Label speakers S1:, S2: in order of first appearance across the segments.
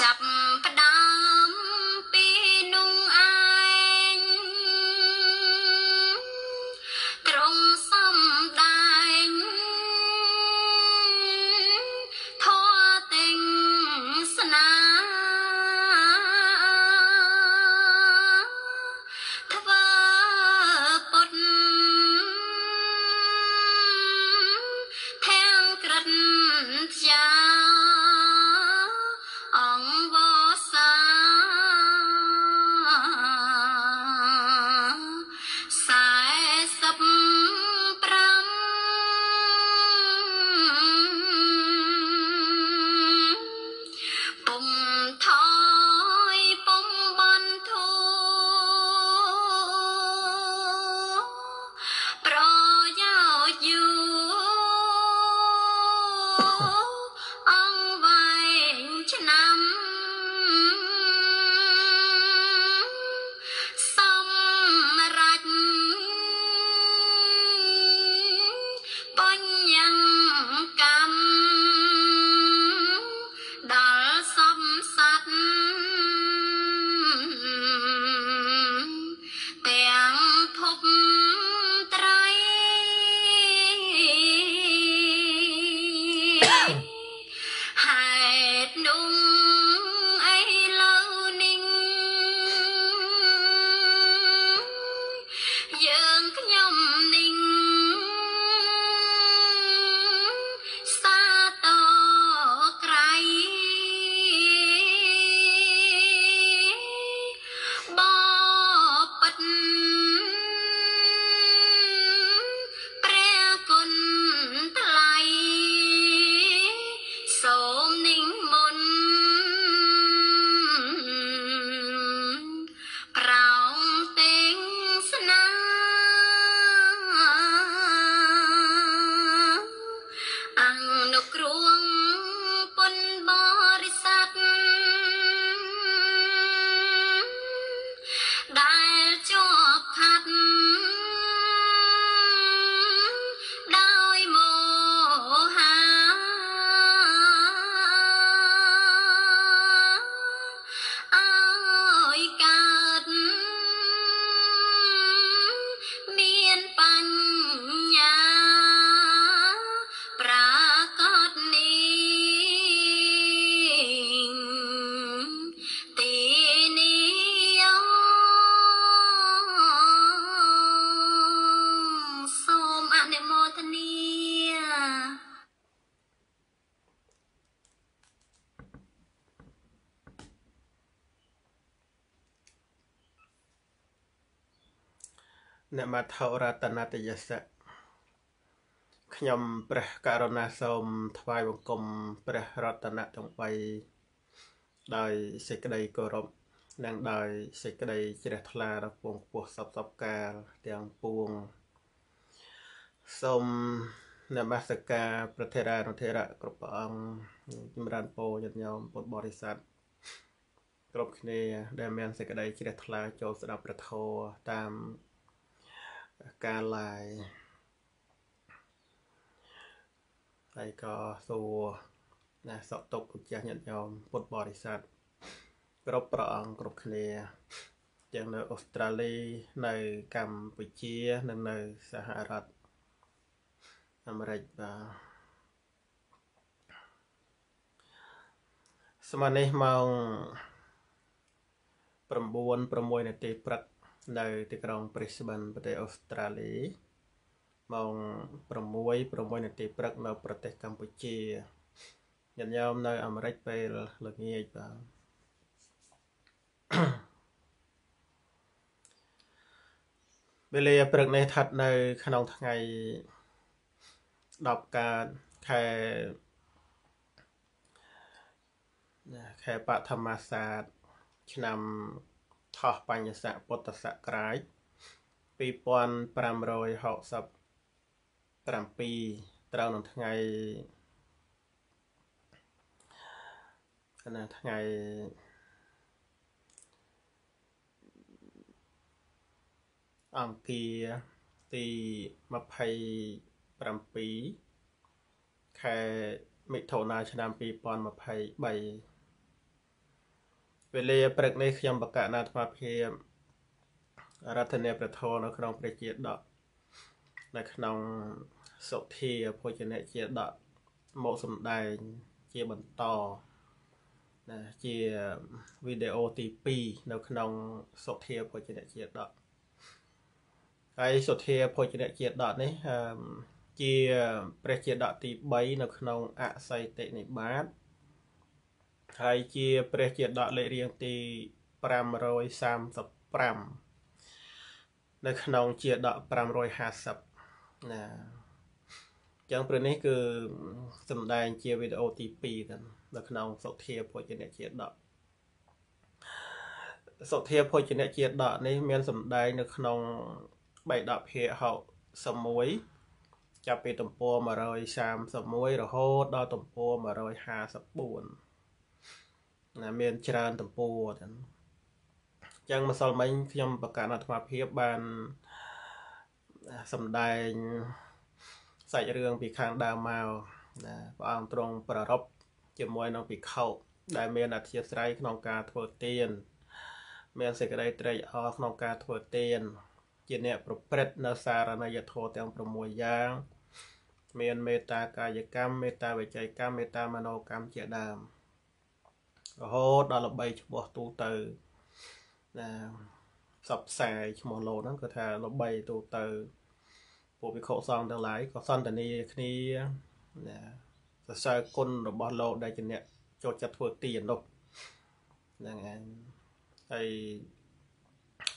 S1: chấp
S2: នមថោរតនតយសៈខ្ញុំព្រះករុណាសូមថ្វាយបង្គំព្រះរតនទាំង3ដោយសេចក្តីគោរពនិងដោយសេចក្តីជ្រះថ្លាដល់ពងពោះសពសពកាលទាំងពួងសូមនមស្ការប្រធារានុធិរៈគ្រប់ព្រះអង្គចម្រើនពរញាតិញោមពុទ្ធបរិស័ទគ្រប់គ្នា ដែលមានសេចក្តីជ្រះថ្លាចូលស្ដាប់ព្រះធម៌តាមការឡាយហើយក៏សួរណាសក់ទុកចាស់ញាតិញោមពុទ្ធបរិស័ទគ្រប់ប្រអងគ្រប់គ្នាទាំងនៅអូស្ត្រាលី នៅកម្ពុជានិងនៅសហរដ្ឋអាមេរិកបាទស្មើនេះម៉ោង9 6នាទីព្រឹកនៅទីក្រុង Brisbane ប្រទេសអូស្ត្រាលីម៉ោង6 6នាទីព្រឹកនៅ ប្រទេសកម្ពុជាញញោមនៅអាមេរិកពេលល្ងាចបាទវេលាព្រឹកនេះស្ថិតនៅ ក្នុងថ្ងៃ10កើតខែខែបឋមសាស្ត្រឆ្នាំថោះបញ្ញស័កពុទ្ធសករាជ2567ត្រូវនឹងថ្ងៃនៅថ្ងៃអង្គារទី27ខែមិថុនាឆ្នាំ2023វេលាព្រឹកនេះខ្ញុំបកណាអាត្មាភាពរដ្ឋនីប្រធមនៅ ក្នុងព្រះជាដកនៅក្នុង សុធាភោជនៈជាដកមកសំដែងជាបន្តណាជាវីដេអូទី2នៅក្នុងសុធាភោជនៈជាដកហើយសុធាភោជនៈជាដកនេះជាព្រះជាដកទី3នៅ ក្នុងអស័យតិនិបាតហើយជាព្រះជាដកលេខរៀងទី535នៅក្នុងជាដក550ណាចឹងព្រះនេះគឺសំដែងជាវីដេអូទី2ទៅនៅក្នុងសុធាភោជនៈជាដកសុធាភោជនៈជាដកនេះ មានសំដែងនៅក្នុង3ដកភាគ61ចាប់ពីទំព័រ131រហូតដល់ទំព័រ154ណាមានច្រើនតំពួរចឹងចឹងម្សិលមិញខ្ញុំប្រកាសអាត្មាភាពបានសម្ដែងសាច់រឿងពីខាងដើមមកណាព្រះអង្គទ្រង់ប្ររពជាមួយនឹងភិក្ខុដែលមានអធិស្ឋ័យក្នុងការធ្វើទានមានសេចក្តីត្រេកអរក្នុងការធ្វើទានជាអ្នកប្រព្រឹត្តនៅសារណីយធម៌ទាំង6យ៉ាង មានមេត្តាកាយកម្មមេត្តាវិច័យកម្មមេត្តាមនោកម្មជាដើមរហូតដល់ល្បីឈ្មោះទូទៅណាផ្សព្វផ្សាយឈ្មោះលោកហ្នឹងគឺថាល្បីទូទៅ ពួកវិខុសងទាំងឡាយក៏សន្តានាគ្នាណាសរសើរគុណរបស់លោក ដែលជាអ្នកចូលចិត្តធ្វើទាននោះហ្នឹងហើយហើយ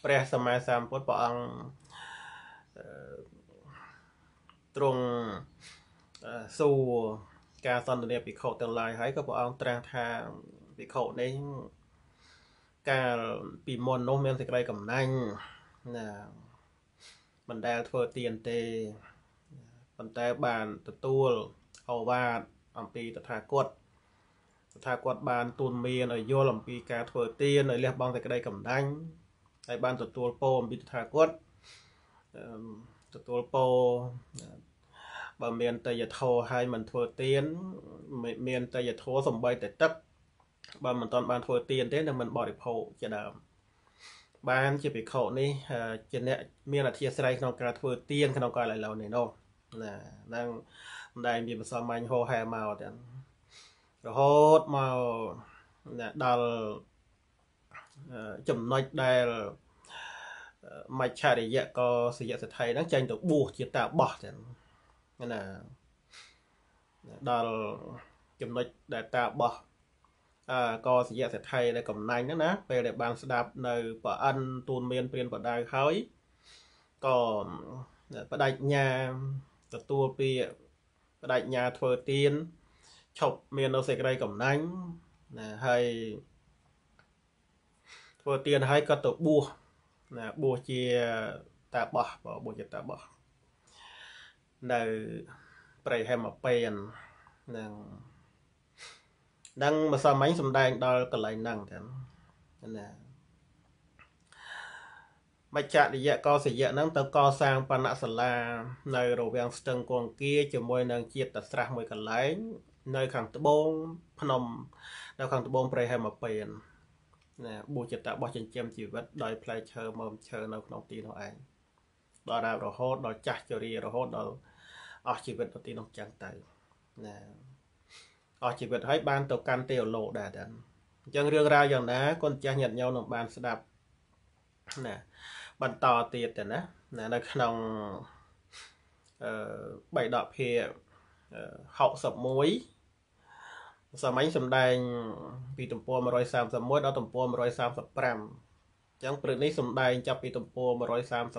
S2: ព្រះសម្មាសម្ពុទ្ធព្រះអង្គទ្រង់សួរការសន្ទនាភិក្ខុទាំងឡាយហើយក៏ព្រះអង្គត្រាស់ថាភិក្ខុនេះកាលពីមុននោះមានសេចក្តីកំណាញ់ណាមិនដែលធ្វើទៀនទេប៉ុន្តែបាន ទទួលអវាទអំពីតថាគតតថាគតបានទូនមានឲ្យយល់អំពីការធ្វើទៀនឲ្យលះបង់សេចក្តីកំណាញ់ហើយបាន ទទួលពោអំពីតថាគតទទួលពោបើមានតយធោហើយមិនធ្វើទៀនមានតយធោសំបីតែទឹកបើមិនតាន់បានធ្វើទៀនទេនឹងមិនបរិភោគជាដើមបានជាភិក្ខុនេះជាអ្នកមានអធិស្ស្រ័យក្នុងការធ្វើទៀនក្នុងកាលឥឡូវនេះនោះណាហ្នឹងមិនដែលមានប្រសងបាញ់ហោហែមកទាំងរហូតមកដល់ចំណុចដែលមច្ឆរិយៈក៏សយសថៃហ្នឹងចេញទៅបួសជាតាបោះទាំងណាដល់ចំណុចដែលតាបោះកសយៈសេដ្ឋីដែលកំណាញ់ហ្នឹងណាពេលដែលបានស្ដាប់នៅប្រអិនទូនមានព្រានបដៅហើយក៏បដិញ្ញាទទួលពីបដិញ្ញា ធ្វើទៀនឈប់មាននៅសេចក្តីកំណាញ់ណាហើយធ្វើទៀនហើយក៏ទៅបួសណាបួសជាតាបោះបួសជាតាបោះនៅប្រៃហេមពេននឹងនឹងម្សិលមិញសំដែង ដល់កន្លែងហ្នឹងទាំងណាមជ្ឈរយៈកោសយៈហ្នឹង ទៅកសាងបណ្ណសាលានៅរវាងស្ទឹងកងគាជាមួយ នឹងជាតិតស្រះមួយកន្លែងនៅ ខាងត្បូងភ្នំនៅខាងត្បូងព្រៃហេមពែនណាបុជតៈបោះចិញ្ចឹមជីវិតដោយផ្លែឈើមើមឈើនៅក្នុងទីនោះឯងដល់រ៉ាវរហូតដល់ចាស់ជរារហូតដល់អស់ជីវិតនៅទីនោះចឹងទៅណាអស់ជីវិតហើយបានទៅកាន់ទេវលោកដែរតែអញ្ចឹងរឿងរ៉ាវយ៉ាងណាកូនចាស់ញាតិញោមនឹងបាន ស្ដាប់ណាបន្តទៀតទៅណាណានៅក្នុងអឺបីដកភា61សម័យសំដែង ពីទំព័រ131ដល់ទំព័រ135អញ្ចឹងព្រឹកនេះសំដែង ចាប់ពីទំព័រ135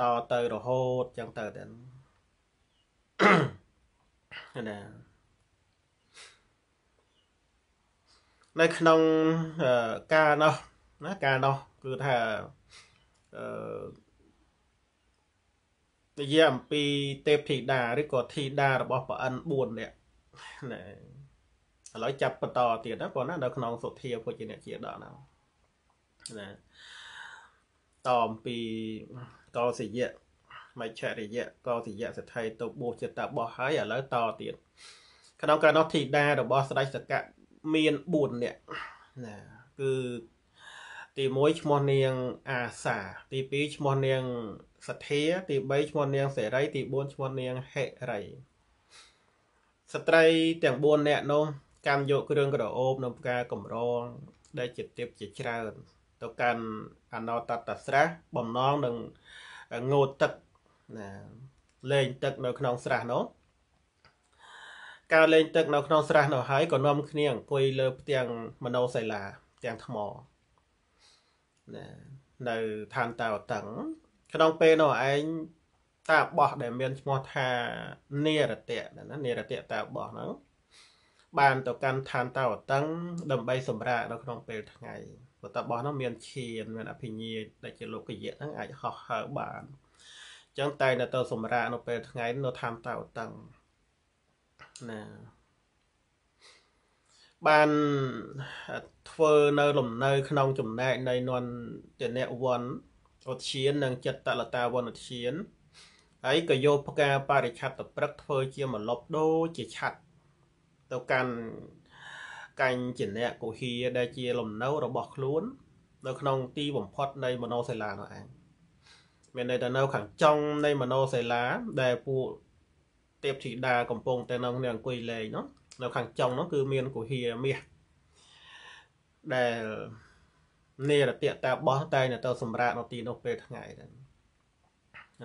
S2: តទៅរហូតអញ្ចឹងទៅតែណានៅក្នុងការនោះណាការនោះគឺថាអឺនិយាយអំពី ទេពធីតាឬក៏ធីតារបស់ព្រះអិន4នេះណាឥឡូវចាប់បន្តទៀតណាបងណានៅក្នុងសុធាពុជអ្នកជាដល់ណាណាតអំពីកោសិយៈមច្ឆរិយៈកោតិយៈសថៃទៅបោះចិត្តបោះហើយឥឡូវតទៀតក្នុងកាលនោះធីតារបស់ស្ដេចសកៈមាន4នាក់ណាគឺទី1ឈ្មោះនាងអាសា ទី2ឈ្មោះនាងសធាទី3ឈ្មោះនាងសេរីទី4ឈ្មោះនាងហេរីស្ត្រី ទាំង4នាក់នោះកម្មយកគ្រឿងក្រអូបនៅផ្កាកម្រងដែលជាទៀបជាច្រើនទៅកាន់អនោតតស្រះបំណងនឹងងូតទឹកណាលេងទឹកនៅ ក្នុងស្រះនោះការលេងទឹកនៅក្នុងស្រះនោះហើយក៏នាំ គ្នាអង្គុយលើផ្ទាំងមនោសិលាផ្ទាំងថ្មណានៅឋានតាវតឹងក្នុងពេលនោះឯងតាបោះដែលមានឈ្មោះថានេរតៈណានេរតៈតាបោះហ្នឹងបានទៅកាន់ឋានតាវតឹងដើម្បីសម្រាកនៅក្នុងពេលថ្ងៃព្រោះតាបោះហ្នឹងមានឈានមានអភិញាដែលជាលោកយៈហ្នឹងអាចហោះហើរបានចឹងតែតែទៅសម្រាកនៅពេលថ្ងៃនៅតាមតៅតឹងណាបានធ្វើនៅលំនៅក្នុង ចំណែកនៃនន់តនៈវ័នឧទ្យាននិងចិត្តតលតាវ័នឧទ្យានហើយក៏យកផ្កាបរិឆ័តប្រឹកធ្វើជាមលប់ដូចជាឆ័តទៅកាន់កាញ់ជាអ្នកកុហាដែលជា លំនៅរបស់ខ្លួននៅក្នុងទីបំផុតនៃមនោសិលានោះឯងមានន័យថានៅ ខាងចុងនៃមโนសិលាដែលពួកទេពធីតាកំពុងតែនៅក្នុងអង្គុយលេងនោះនៅខាងចុងនោះគឺមានគុហាមាសដែលនេរតៈតាបោះតែ នៅទៅសម្រាប់នៅទីនោះពេលថ្ងៃហ្នឹង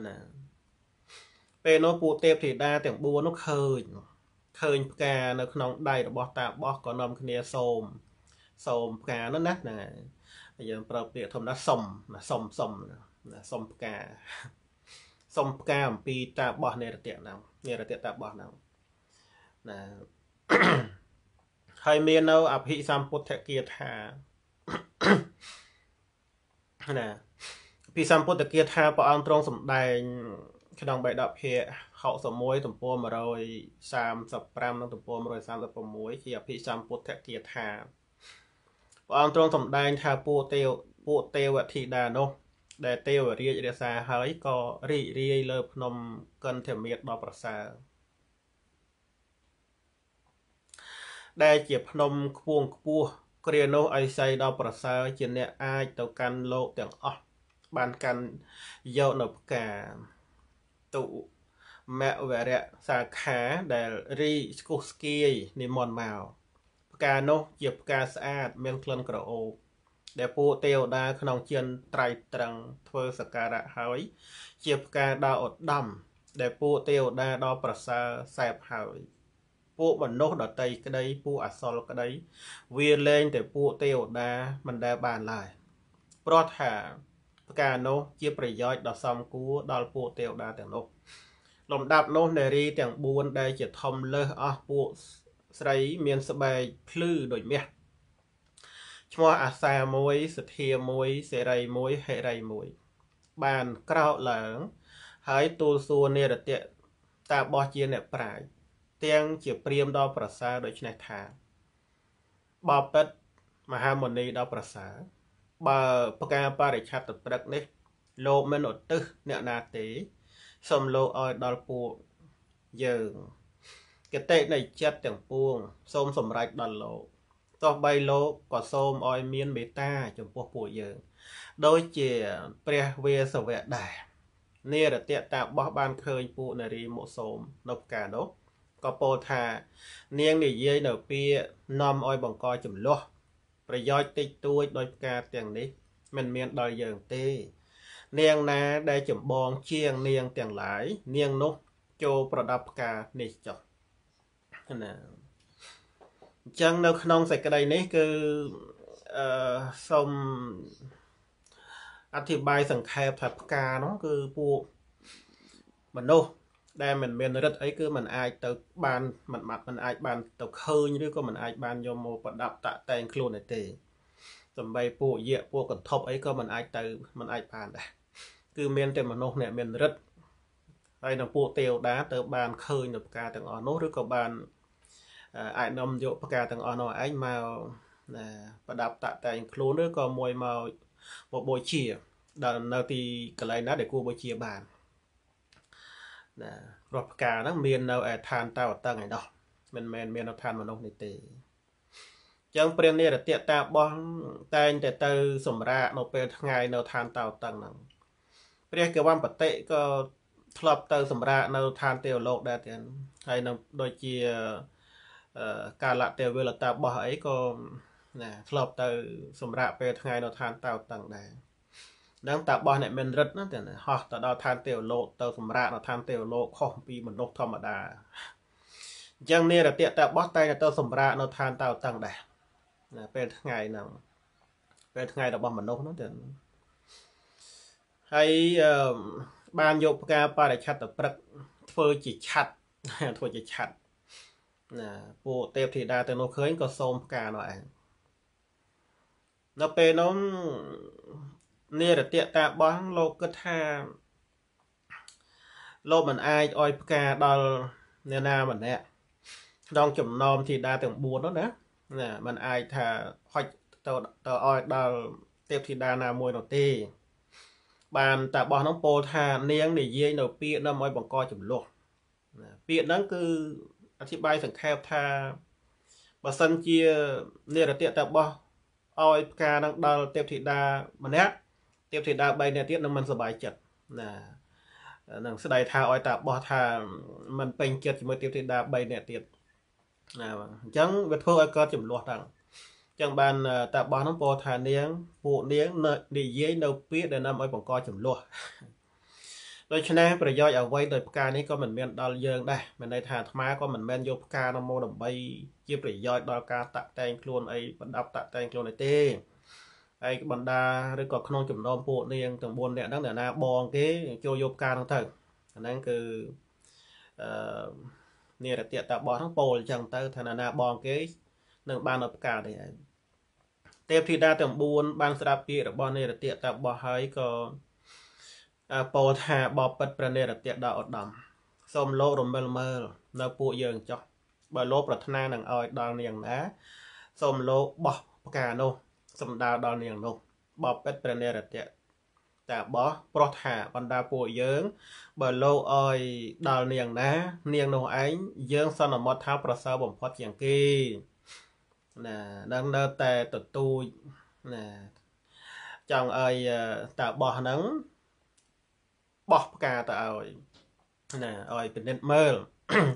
S2: ណាពេលនោះពួកទេពធីតាទាំង4នោះឃើញឃើញផ្កានៅក្នុងដៃរបស់តាបោះក៏នាំគ្នាសូមសូមផ្កានោះណាហ្នឹងហើយយើងប្រើពាក្យធម្មតាសុំណាសុំសុំណាសុំផ្កាសុំផ្កាអំពី តាបោះនៃរតៈហ្នឹងនៃរតៈតាបោះហ្នឹងណាហើយ មាននៅអភិសម្ពុទ្ធគាថា ណាអភិសម្ពុទ្ធគាថាព្រះអង្គទ្រង់សម្ដែង ក្នុងបេដកភាគ61ទំព័រ135និងទំព័រ136ជាអភិសម្ពុទ្ធគាថាព្រះអង្គទ្រង់សម្ដែង ថាពួកទេវពួកទេវធីតានោះដែលទេវរាជរាសាហើយក៏រីករាយលើ ភ្នំកន្ធមាតដ៏ប្រសើរដែលជាភ្នំខ្ពងខ្ពស់គ្រានោះអិសីដ៏ប្រសើរជាអ្នក អាចទៅកាន់លោកទាំងអស់បានកាន់យកនៅផ្កាទុមវរៈសាខាដែលរីស្គុះស្គាយនិមន្តមកផ្កានោះ ជាផ្កាស្អាត មានក្លិនក្រអូបដែលពួកទេវតាក្នុងជានត្រៃត្រឹងធ្វើសការៈហើយជាផ្កាដ៏ឧត្តមដែលពួកទេវតាដ៏ប្រសើរសែបហើយ ពួកមនុស្សដតីក្តីពួកអសលក្តីវាលែងតែពួកទេវតាមិនដែលបានឡើយព្រោះថាផ្កានោះជាប្រយោជន៍ដ៏សមគួរដល់ពួកទេវតាទាំងនោះលំដាប់នោះនារី ទាំង4ដែលជាធំលើសអស់ពួកស្រីមានស្បែកភ្លឺដូចមាសឈ្មោះអាសាមួយសភាមួយសេរីមួយហេរីមួយ បានក្រោកឡើង ហើយទូលសួរនិរតៈតាបោះជាអ្នកប្រាជ្ញទាំងជាព្រាមដល់ប្រសើរដូច្នេះថាបបិទ្ធមហាមុនីដល់ប្រសើរបើផ្កាបរិឆ័តទៅព្រឹកនេះលោកមិនឧទ្ទិសអ្នកណាទេសូមលោកឲ្យដល់ពួកយើងគតិនៃចិត្តទាំងពួងសូមសម្រេចដល់លោកទោះបីលោកក៏សូមឲ្យមានមេត្តាចំពោះពួកយើងដូចជាព្រះវាសវៈដែរនារតៈតាបោះបានឃើញពួកនារីមុសូមនៅកានោះក៏ពោលថា នាងនិយាយនៅពាក្យនាំឲ្យបង្កចំលោះប្រយោជន៍តិចតួចដោយផ្កាទាំងនេះ មិនមានដល់យើងទេ នាងណាដែលចម្បងជាងនាងទាំងឡាយនាងនោះចូលប្រដាប់ផ្កានេះចុះណាអញ្ចឹងនៅក្នុងសេចក្តីនេះគឺអឺសូមអធិប្បាយសង្ខេបថាផ្កានោះគឺពួកមនុស្សដែលមិនមាន រិទ្ធអីគឺมันអាចទៅបានมันបាត់มันអាចបានទៅឃើញឬក៏มันអាចបានយកមកប្រដាប់តាក់តែងខ្លួនទេសំបីពួកយៈពួកកន្ធប់អីក៏มันអាចទៅมันអាចបានដែរគឺមានតែមនុស្សអ្នកមានរិទ្ធហើយនៅពួកទេវតាទៅបានឃើញនៅផ្កាទាំងអស់នោះឬក៏បានអាចនាំយកផ្កាទាំងអស់នោះឯងមកប្រដាប់តាក់តែង ខ្លួនឬក៏មួយមកបូជាដល់នៅទីកន្លែងណាដែលគួរបូជាបានណាព្រោះផ្កាហ្នឹងមាននៅឯឋានតៅតឹងឯដោះមិនមែនមាននៅឋានមនុស្សនេះទេចឹងព្រះនារតៈតាបោះតែងតែទៅ សម្រាកនៅពេលថ្ងៃនៅឋានតៅតឹងហ្នឹងព្រះកវំបតិក៏ធ្លាប់ទៅសម្រាកនៅឋានទេវលោក ដែរទៀតហើយនៅដូចជាកាលៈទេវលតាបោះអីក៏ណាធ្លាប់ទៅសម្រាប់ពេលថ្ងៃនៅឋានតៅតឹងដែរដឹងតាបោះអ្នកមានរិទ្ធណាតែហោះទៅដល់ឋានទេវលោកទៅសម្រាប់នៅឋានទេវលោកខុសពីមនុស្សធម្មតាអញ្ចឹងនេះរតៈតាបោះតែទៅសម្រាប់នៅឋានតៅតឹងដែរណាពេលថ្ងៃហ្នឹងពេលថ្ងៃរបស់មនុស្សហ្នឹងទៅហើយបានយកផ្កាបរិឆិតទៅព្រឹកធ្វើជាឆាត់ធ្វើជាឆាត់ណាពួកទេពធីតាទៅនោះឃើញក៏សូមផ្កានោះឯងនៅពេលនោះនារតៈតាបោះលោកគិតថា លោកមិនអាចអោយផ្កាដល់អ្នកណាម្នាក់ក្នុងចំណោមធីតាទាំង4នោះណាណាมันអាចថាហុចទៅទៅអោយដល់ទេពធីតាណាមួយនោះទេបានតាបោះនោះពោលថានាងនិយាយនៅ ពាក្យនោះឲ្យបង្កចំលោះពាក្យហ្នឹងគឺអធិប្បាយសង្ខេបថាបើសិនជានិរតៈតបោះឲ្យផ្កានឹងដល់ទេពធីតាម្នាក់ទេពធីតា3នាក់ទៀតនឹងមិនសบายចិត្តណានឹងស្ដីថាឲ្យ តាបោះថាมันពេញចិត្តជាមួយទេពធីតា3នាក់ទៀតណាបាទអញ្ចឹងវាធ្វើឲ្យកើតចំនួនទាំងអញ្ចឹងបានតាបោះនឹងពោលថានាង ពួកនាងនិយាយនៅពាក្យដែលនាំឲ្យបង្កចំនួនដូច្នេះប្រយោជន៍អ្វីដោយផ្កានេះក៏មិនមានដល់យើងដែរមានន័យថាអាត្មាក៏មិនមែនយកផ្កានោះមកដើម្បីជាប្រយោជន៍ដល់ការតាក់តែងខ្លួនអីបណ្ដាប់តាក់តែងខ្លួនអីទេហើយបណ្ដាឬក៏ក្នុងចំណោមពួកនាងទាំង4នាក់ហ្នឹងអ្នកណាបងគេចូលយកផ្កានោះទៅអាហ្នឹងគឺអឺនិរតតបោះហ្នឹងពោលអញ្ចឹងទៅថាណាបងគេនឹងបានដល់ផ្កានេះឯងទេពធីតាទាំង4បានស្ដាប់ពាក្យរបស់និរតតបោះហើយក៏ពោថាបបិទ្ធព្រះនេរតៈដល់ឧត្តមសូមលោករំលមើល នៅ ពួកយើងចុះបើលោកប្រាថ្នានឹងឲ្យ ដល់នាងណាសូមលោកបោះផ្កានោះសម្ដៅដល់នាងនោះបបិទ្ធព្រះនេរតៈតាបោះប្រោះថាបណ្ដាពួកយើង បើលោកឲ្យដល់នាងណា នាងនោះឯងយើងសន្មត់ថាប្រសើរបំផុតជាងគេណានឹងនៅតែទទូចណាចង់ឲ្យតាបោះហ្នឹងបោះផ្កាទៅឲ្យណាឲ្យពិនិត្យមើល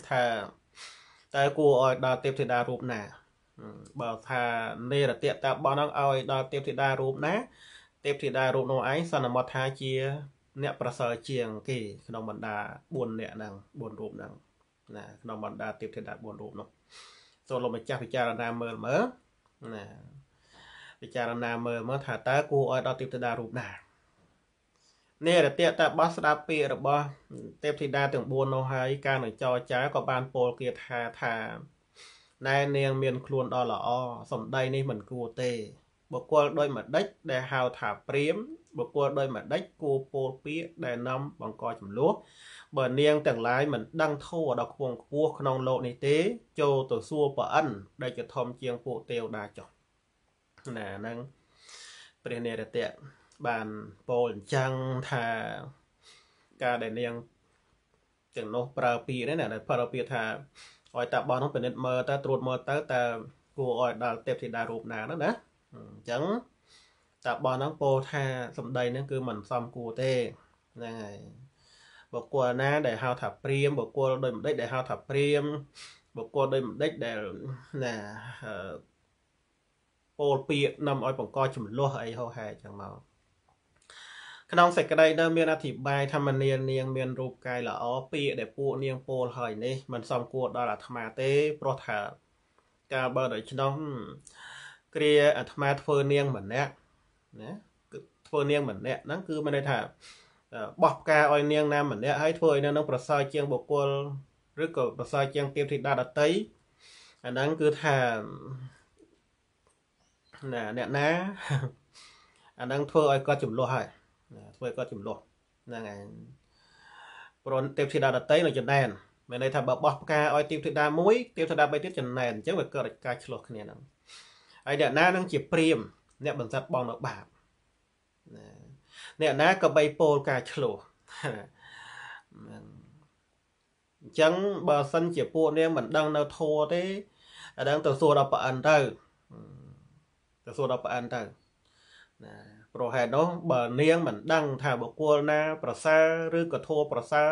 S2: ថាតើគួរឲ្យដល់ទេពធីតារូបណាបើថានេរតៈតើបោះហ្នឹងឲ្យដល់ទេពធីតារូបណាទេពធីតារូបនោះឯងសន្មតថាជា អ្នកប្រសើរជាងគេក្នុងបੰដា4អ្នកហ្នឹង4រូបហ្នឹង ណាក្នុងបੰដាទេពធីតា4រូបនោះចូលលោកម្ចាស់ពិចារណាមើលមើលណាពិចារណាមើលមើលថាតើគួរឲ្យដល់ទេពធីតារូបណានេរតៈតបស្ដាប់ពាក្យរបស់ ទេពធីតាទាំង4នោះហើយការនឹងចរចាក៏បានពោលគាថាថាណែនាងមានខ្លួនដ៏ល្អសម្ដីនេះមិនគួរទេបុគ្គលដោយមួយដេចដែលហៅថាព្រាមបុគ្គលដោយមួយដេចគួរពោលពាក្យដែលនាំបង្កចំនួនបើនាងទាំងឡាយមិនដឹងធัวដល់ខ្ពងខ្ពស់ក្នុងលោកនេះទេ ចូលទៅសួរប្រអិនដែលជាធំជាងពួកទេវតាចុះណាហ្នឹងព្រះនេរតៈបានពោលអញ្ចឹងថា ការដែលនាងទាំងនោះប្រើពាក្យណាប្រើពាក្យថាឲ្យតាបងនោះពិនិត្យមើលតើត្រួតមើលតើតើគួរឲ្យដល់ទេពធីតារូបណានោះណាអញ្ចឹងតាបងនោះពោលថាសម្ដីនឹងគឺមិនសមគួរទេហ្នឹងហើយបុគ្គលណាដែលហៅថាព្រាមបុគ្គលដោយម្ដេចដែលហៅថាព្រាមបុគ្គលដោយម្ដេចដែលណាពោលពាក្យនាំឲ្យបង្កចំលោះអីហោហែអញ្ចឹងមកក្នុងសេចក្តីដែលមានអធិប្បាយធម្មនានាងមានរូបកាយល្អពាក្យដែលពួកនាងពោលហើយនេះមិនសមគួរដល់អាត្មាទេព្រោះថាការបើដូច្នោះគ្រាអាត្មាធ្វើនាងម្នាក់ណាធ្វើនាងម្នាក់ហ្នឹងគឺមានន័យថាបោះផ្កាឲ្យនាងណាម្នាក់ហើយធ្វើឲ្យនាងនឹងប្រសើរជាងបុគ្គលឬក៏ប្រសើរជាងទេពធីតាដតីអាហ្នឹងគឺថាណាអ្នកណាអាហ្នឹងធ្វើឲ្យគាត់ចំលោះហើយធ្វើគាត់ចំលោះហ្នឹងឯងព្រោះទេពធីតាដតីនៅចំណែនមានន័យថាបើបោះផ្កាឲ្យទេពធីតាមួយទេពធីតាបីទៀតចំណែនអញ្ចឹងវាកើតការឆ្លោះគ្នាហ្នឹងហើយអ្នកណានឹងជាព្រាមអ្នកបន្សិទ្ធបងនៅបាបអ្នកណាក៏បីពោលការឆ្លោះអញ្ចឹងបើសិនជាពួកនាងមិនដឹងនៅធัวទេដឹងទៅសួរដល់ប្រអិនទៅទៅសួរដល់ប្រអិនទៅណាប្រហែលនោះបើនាងមិនដឹងថាបុគ្គលណា ប្រសើរឬក៏ធัวប្រសើរ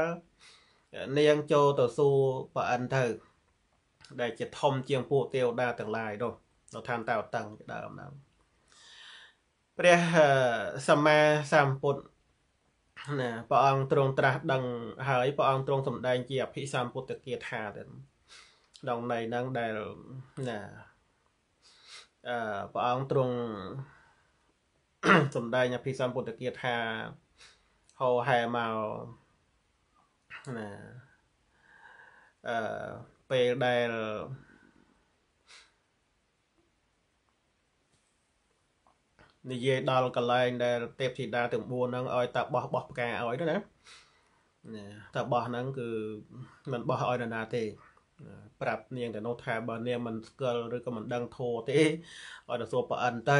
S2: នាងចូលទៅសួរប្រអិនទៅដែលជាធំជាងពួកទេវតាទាំងឡាយនោះនៅឋានតៅតឹងដើមហ្នឹងព្រះសម្មាសម្ពុទ្ធណាព្រះអង្គទ្រង់ត្រាស់ ដឹងហើយព្រះអង្គទ្រង់សម្ដែង ជាអភិសម្ពុទ្ធគាថាទៅក្នុងន័យហ្នឹងដែលណាអឺព្រះអង្គទ្រង់សំដែងអភិសម្ពុទ្ធគាថាហោហែមកណាអឺពេលដែលនិយាយដល់កន្លែងដែលទេពធីតាទាំង4ហ្នឹងឲ្យតាបោះបោះផ្កាឲ្យទៅណាណាតាបោះហ្នឹងគឺមិនបោះឲ្យនរណាទេប្រាប់នាងទាំងនោះថាបើនាងមិនស្គាល់ឬក៏មិនដឹងធោះទេឲ្យទៅសួរប្រអិនទៅ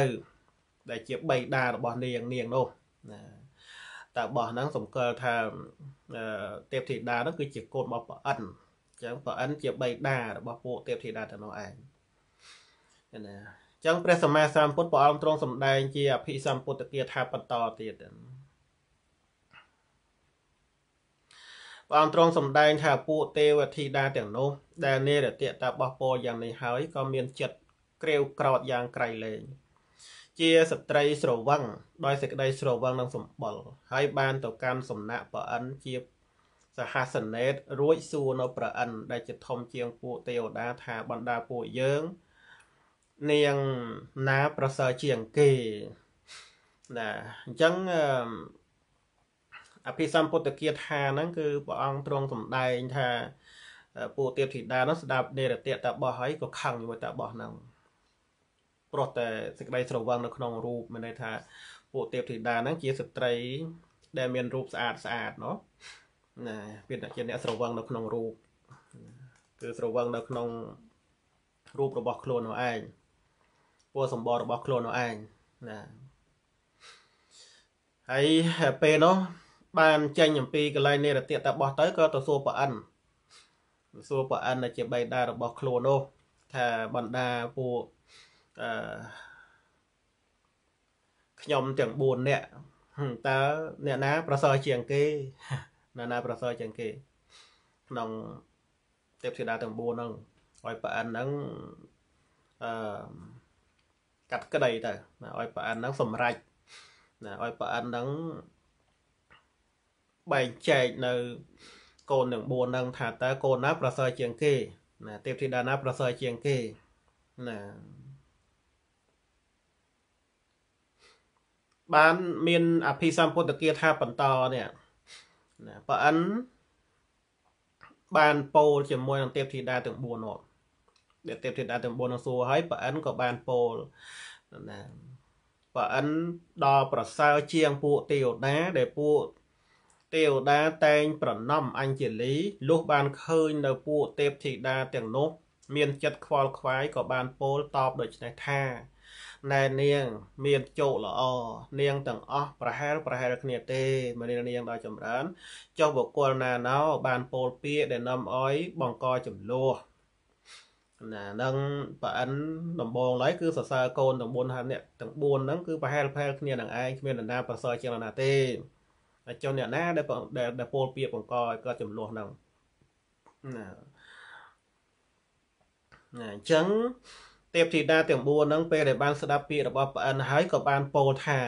S2: ដែលជាបៃតារបស់នាងនាងនោះណាតើបោះហ្នឹងសម្គាល់ថាទេពធីតាហ្នឹងគឺជាកូនរបស់ប្រអិនអញ្ចឹងប្រអិនជាបៃតារបស់ពួកទេពធីតាទាំងនោះឯងណាចឹងព្រះសម្មាសម្ពុទ្ធព្រះអង្គទ្រង់សម្ដែង ជាអភិសម្ពុទ្ធគាថាបន្តទៀតព្រះអង្គទ្រង់សម្ដែង ថាពួកទេវធីតាទាំងនោះដែលនិរតិតបោះពោយ៉ាងនេះហើយក៏មានចិត្តក្រេវក្រោតយ៉ាងក្រៃលែងជាស្ត្រីស្រវឹងដោយសេចក្តី ស្រវឹងនិងសម្បល់ហើយ បាន ទៅកម្មសំណាក់ប្រអិនជាសហសនេតរួចសួរនៅប្រអិនដែលជាធំជាង ពួកទេវតាថាបណ្ដាពួកយើង នាងណាប្រសើរជាងគេណាអញ្ចឹងអភិសម្ពុទ្ធគាថាហ្នឹងគឺព្រះអង្គទ្រង់សម្ដែងថាពួកទេពធីតានោះស្ដាប់នេរតៈតបោះហើយក៏ខឹងជាមួយតបោះហ្នឹងព្រោះតែសេចក្តីស្រវឹងនៅក្នុងរូបមានន័យថាពួកទេពធីតាហ្នឹងជាស្ត្រី ដែលមានរូបស្អាតស្អាតណោះណាវាជាអ្នកស្រវឹងនៅក្នុងរូបគឺស្រវឹងនៅក្នុងរូបរបស់ខ្លួននោះឯងពណ៌សម្បររបស់ខ្លួននោះឯងណាហើយពេលនោះបានចេញអំពីកលែងនេរតិតបោះទៅក៏ទៅសួរព្រះអិនសួរព្រះអិនដែលជាបេតារបស់ខ្លួននោះថាបណ្ដាពួកអឺខ្ញុំទាំង4នាក់តើអ្នកណាប្រសើរជាងគេណាណាប្រសើរជាងគេ ក្នុងទេពធីតាទាំង4ហ្នឹងឲ្យប្រអិនហ្នឹងអឺកាត់ក្តីទៅឲ្យប្រអិនហ្នឹងសម្រេចណាឲ្យប្រអិនហ្នឹងបែងចែកនៅ កូនទាំង4ហ្នឹង ថាតើកូនណាប្រសើរជាងគេណាទេពធីតាណា ប្រសើរជាងគេណាបានមាន អភិសម្ពុទ្ធគាថាបន្តនេះណាប្រអិនបានពោលជាមួយនឹងទេពធីតាទាំង4នោះដែលទេពធីតាទាំង4នោះសួរហើយប្រអិនក៏បានពោលណាប្រអិនដល់ប្រសើរជាងពួកទេវតាដែលពួកទេវតាតែងប្រណំអញ្ជលីលុះបានឃើញនៅពួកទេពធីតាទាំងនោះ មានចិត្តខ្វល់ខ្វាយក៏បានពោលតបដូចនេះថាណែនាង មានជោគល្អនាងទាំងអស់ប្រហែលប្រហែលគ្នាទេមនីនាងដល់ចម្រើនចុះបុគ្គលណាណោបានពោលពាក្យដែលនាំឲ្យបង្កចំនួនណានឹងប្រអិនដំបងឡើយគឺសរសើរកូនទាំង4ហើយអ្នកទាំង4ហ្នឹងគឺប្រហែលប្រហែលគ្នានឹងឯងគ្មាននរណាប្រសើរជាងនរណាទេតែចុះអ្នកណាដែលដែលពោលពាក្យបង្កឲ្យគាត់ចំនួនហ្នឹងណាណាអញ្ចឹងទេពធីតាទាំង4ហ្នឹងពេលដែលបានស្ដាប់ពាក្យរបស់ព្រះអិនហើយក៏បានពោលថា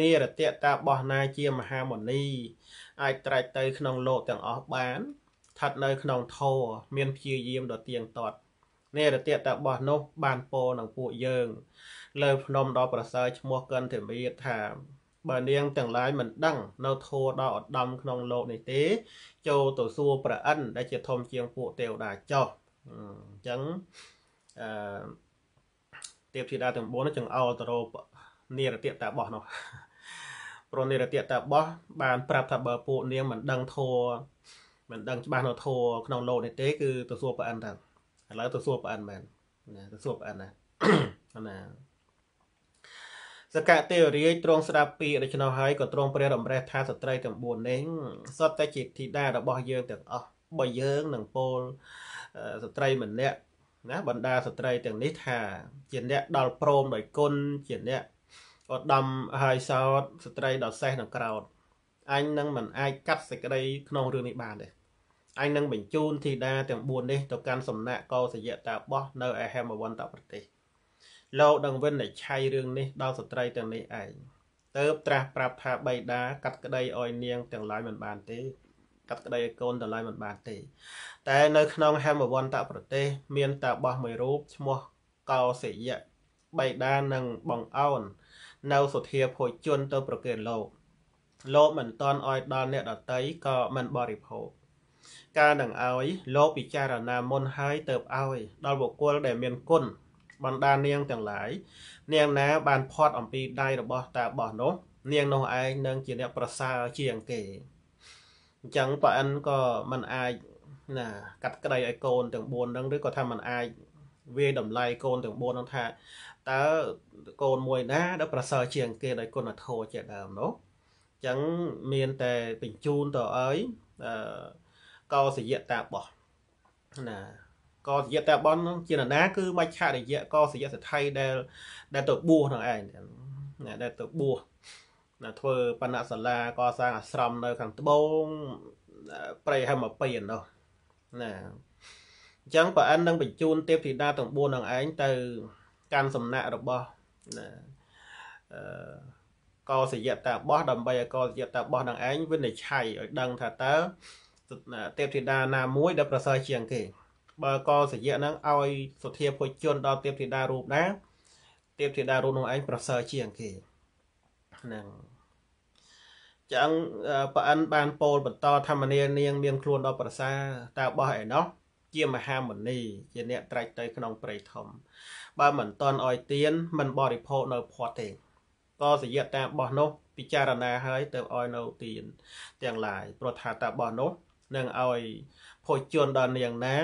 S2: នេរតៈតាបោះណាជាមហាមុនីអាចត្រាច់ទៅ ក្នុងលោកទាំងអស់បានស្ថិតនៅ ក្នុងធរមានព្យាយាមដ៏ទៀងទាត់នេរតៈតាបោះនោះ បានពោលនឹងពួកយើង លើ ភ្នំដ៏ប្រសើរឈ្មោះកិនធមាថាបើនាងទាំងឡាយមិនដឹង នៅធัวដល់ឧត្តមក្នុងលោក នេះទេ ចូលទៅសួរព្រះអិនដែលជាធំជាងពួកទេវតាចោះអញ្ចឹងអឺទេពធីតាទាំង4ចង្អោលទៅរកនេរតិតាបោះនោះព្រោះនេរតិតាបោះបានប្រាប់ថាបើពួកនាងមិនដឹងធัวមិនដឹងច្បាស់នៅធัวក្នុងលោកនេះទេគឺទៅសួរប្រអិនតែឥឡូវទៅសួរប្រអិនមែនណាទៅសួរប្រអិនណាណាសកៈទេវរាជទ្រង់ស្ដាប់ពាក្យដូច្នោះហើយក៏ទ្រង់ព្រះរំរេះថាស្ត្រីទាំង4នេះសុទ្ធតែជាធីតារបស់យើងទាំងអស់បើយើងនឹងពោលស្ត្រីម្នាក់ណាបណ្ដាស្ត្រីទាំងនេះថា ជាអ្នក ដល់ព្រមដោយគុណជាអ្នកឧត្តមហើយសោតស្ត្រីដល់សេះនិងក្រោតអញនឹងមិនអាចកាត់សេចក្តី ក្នុងរឿងនេះបានទេអញនឹងបញ្ជូនធីតាទាំង4នេះទៅកាន់សំណាក់កោសយៈតាបោះនៅឯហេមវន្តប្រទេសលោកដឹងវិនិច្ឆ័យរឿងនេះដល់ស្ត្រីទាំងនេះឯងតើបត្រាស់ប្រាប់ថាបៃតាកាត់ក្តីឲ្យនាងទាំងឡាយមិនបានទេទឹកក្តីឲ្យកូនតម្លៃមិនបានទេ តែនៅក្នុងហេមវន្តប្រទេសមានតាបោះមួយរូបឈ្មោះកោសិយៈបៃតានិងបងអោននៅសុធាភោជនទៅប្រគេនលោកលោកមិនតន់ឲ្យដល់អ្នកដតីក៏មិនបរិភោគការនឹងឲ្យលោកពិចារណាមុនហើយទៅឲ្យដល់បុគ្គលដែលមានគុណបណ្ដានាងទាំងឡាយនាងណាបានផាត់អំពីដៃរបស់តាបោះនោះ នាងនោះឯងនឹងជាអ្នកប្រសើរជាងគេអញ្ចឹងប៉ាអិនក៏មិនអាចណាកាត់ក្តីឲ្យកូនទាំង4ហ្នឹងឬក៏ថាមិនអាចវាយតម្លៃកូនទាំង4ហ្នឹងថាតើកូនមួយ ណាដែលប្រសើរជាងគេដោយគុណធម៌ជាដើមនោះអញ្ចឹងមានតែបញ្ជូនទៅឲ្យកោសយៈតាបោះណាកោសយៈតាបោះជាណាគឺមច្ឆរិយៈកោសយៈសថៃដែលដែលទៅបួសហ្នឹងឯងណាដែលទៅបួសណាធ្វើបណ្ណសាលាកសាងអាស្រមនៅ ខាងត្បូងព្រៃហមពៀននោះណាអញ្ចឹងព្រះអិននឹងបញ្ជូនទេពធីតាទាំង4នឹងឯងទៅ កាន់សំណាក់របស់ណាអឺកោសយតាបោះដើម្បីឲ្យកោសយតាបោះនឹងឯងវិនិច្ឆ័យឲ្យដឹងថាតើទេពធីតាណាមួយដែលប្រសើរជាងគេ បើកោសយៈនឹងឲ្យសុធាភុជនដល់ទេពធីតារូបណាទេពធីតារូបនោះឯងប្រសើរជាងគេហ្នឹងឆ្អឹងប្រអិនបានពោលបន្តធម្មនានាងមានខ្លួនដល់ប្រសាតើបោះឯណោះ ជាមហាមុនី ជាអ្នកត្រាច់ទៅក្នុងព្រៃធំបើមិនតន់ឲ្យទៀនមិនបរិភោគនៅភ័តទេក៏សយតាបោះនោះពិចារណាហើយទៅឲ្យនៅទៀនទាំងឡាយព្រោះថាតាបោះនោះនឹងឲ្យភោជនដល់នាងណា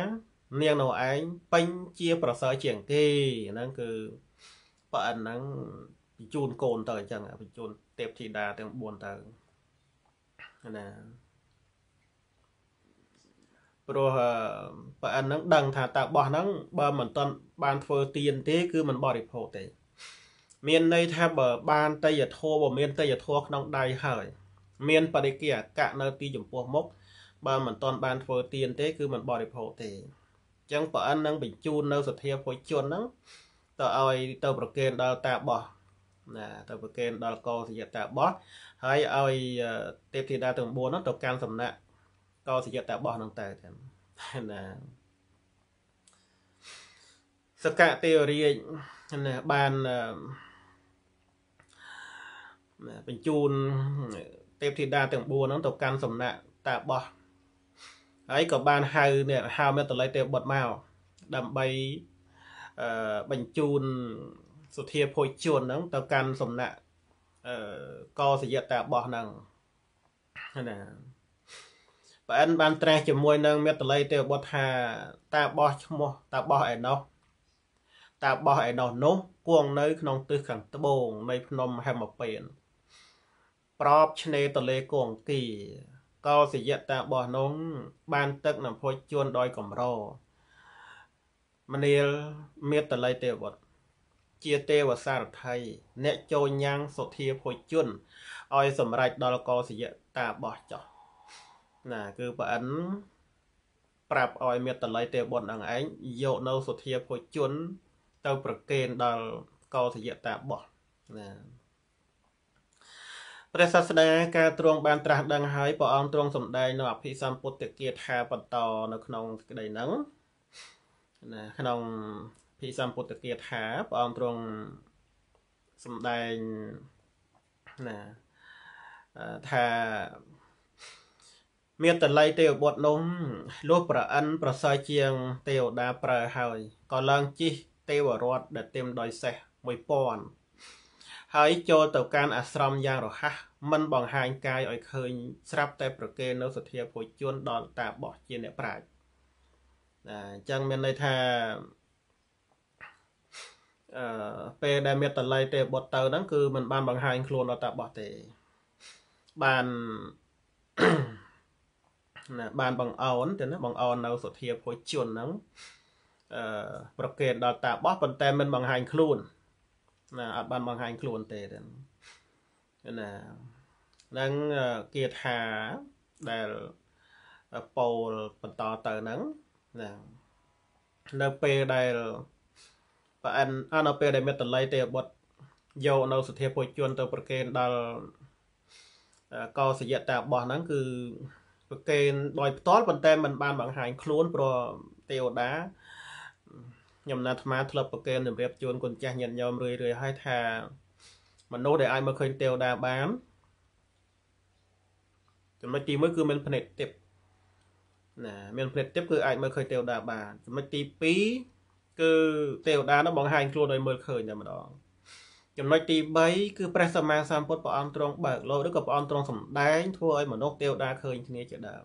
S2: នាងនោះឯងពេញជាប្រសើរជាងគេហ្នឹងគឺប្រអិនហ្នឹងបញ្ជូនកូនទៅអញ្ចឹងបញ្ជូនទេពធីតាទាំង4ទៅណាព្រោះប៉ិនហ្នឹងដឹងថាតើបោះហ្នឹងបើ មិនតន់បានធ្វើទៀនទេគឺមិនបរិភោគទេមានន័យថាបើបានតយធម៌បើមានតយធម៌ក្នុងដៃហើយមានបរិគាអកៈនៅទីចំពោះមុខបើមិនតន់បានធ្វើទៀនទេគឺមិនបរិភោគទេអញ្ចឹងប៉ិននឹងបញ្ជូននៅសធាភោជនហ្នឹងទៅឲ្យ ទៅប្រគេនដល់តាបោះណាទៅប្រគេន ដល់កោសយតាបោះហើយឲ្យទេពធីតាទាំង9នោះទៅកាន់សំណាក់កោសយតាបោះនឹងទៅតែណាសកៈទេវរាជណាបានបញ្ជូនទេពធីតាទាំង4ហ្នឹង ទៅកាន់សំណាក់តាបោះហើយក៏បានហៅនេះហៅមេតល័យទេវបុត្រមកដើម្បីអឺបញ្ជូនសុធាភោជនហ្នឹងទៅកាន់សំណាក់កោសយតាបោះហ្នឹងណាប៉ែនបាន ត្រេះជាមួយនឹងមេតល័យទេវបុត្រថា តាបោះឈ្មោះ តាបោះឯណោះតាបោះឯណោះនោះគង់នៅក្នុងទិសខាងត្បូងនៃភ្នំហេមពៀនប្រອບឆ្នេរទលេគង្គីកោសយតាបោះនោះបានទឹកនឹងភោជជួនដោយកម្រមនាលមេតល័យទេវបុត្រជាទេវសារថី អ្នកចូលញ៉ាំងសុធាភុជនឲ្យសម្រេចដល់កោសយតាបោះចោះណាគឺប្រអិនប្រាប់ឲ្យមេតល័យទេវបុត្រអង្ឯងយកនៅសុធាភុជនទៅប្រគេនដល់កោសយតាបោះណាព្រះសាស្តាការទ្រង់បានត្រាស់ដឹងហើយព្រះអង្គទ្រង់សម្ដែងនៅអភិសម្ពុទ្ធគាថាបន្តនៅក្នុងក្តីហ្នឹងណាក្នុងភិសម្ពុទ្ធគាថាព្រះអង្គទ្រង់សំដែងណាថាមានតល័យទេវបុត្រនោះលុះប្រអិនប្រសើរជាងទេវតាប្រើហើយក៏ឡើងជិះទេវរថដែលเต็มដោយសេះ1000ហើយ ចូលទៅកាន់អាស្រមយ៉ាងរហ័សមិនបង្ហាញកាយឲ្យឃើញស្រាប់តែ ប្រគេនៅសធាភោជនដល់តាបោះជាអ្នកប្រាជ្ញណាអញ្ចឹងមានន័យថាអឺពេលដែលមេតល័យទេបុតទៅហ្នឹងគឺมันបានបង្ហាញខ្លួនដល់តាបោះទេបានណាបានបងអូនទៅណាបងអូននៅសុធាភួយជុនហ្នឹងអឺប្រកេនដល់តាបោះប៉ុន្តែมันបង្ហាញខ្លួនណាអត់បានបង្ហាញ ខ្លួនទេទៅណានឹងគាថាដែលពោលបន្តទៅហ្នឹងណានៅពេលដែលប៉ែនអានៅពេលដែលមេតល័យទេវបុត្រយកនៅសធាពុជជនទៅ ប្រគេនដល់កោសយតាបោះហ្នឹងគឺប្រគេនដោយ ផ្ទាល់ប៉ុន្តែมันបានបង្ហាញខ្លួនព្រោះទេវតាខ្ញុំណាត់អាធ្លាប់ប្រគេនជម្រាបជូនគុណចាស់ញាតិញោមរឿយរឿយឲ្យថា មនុស្សដែលអាចមកឃើញទេវតាបានចំណុចទី1គឺមានភ្នែកទិព្វណាមានភ្នែកទិព្វគឺអាចមើលឃើញទេវតាបានចំណុចទី2គឺទេវតានឹងបង្ហាញខ្លួនឲ្យមើលឃើញតែម្ដងចំណុចទី3គឺព្រះសម្មាសម្ពុទ្ធព្រះអង្គទ្រង់បើកលោកឬក៏ព្រះអង្គទ្រង់សម្ដែងធ្វើឲ្យមនុស្សទេវតាឃើញគ្នាជាដើម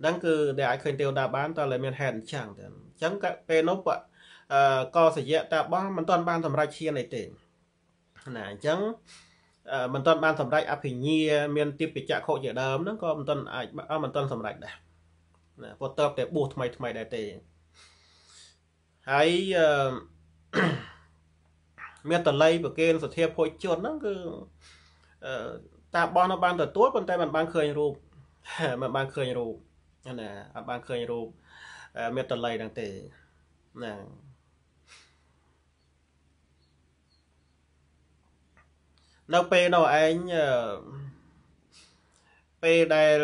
S2: ហ្នឹងគឺ ដែលអាចឃើញទេវតាបានតើតែមានហេតុអញ្ចឹងទៅអញ្ចឹងពេលនោះកសយៈតាបោះមិនទាន់បានសម្រេចឈានអីទេណាអញ្ចឹងមិនទាន់បានសម្រេចអភិញ្ញាមានទិព្វចក្ខុជាដើមហ្នឹងក៏មិនទាន់អាចមិនទាន់សម្រេចដែរណាព្រោះតើបតែបួសថ្មីថ្មីដែរទេហើយមានតល័យប្រគេនសធាភោជនហ្នឹងគឺ តាបោះនៅបានទទួលប៉ុន្តែមិនបានឃើញរូបមិនបានឃើញរូបណាអត់បានឃើញរូបមានតល័យហ្នឹង ទេណានៅពេលនោះឯងពេលដែល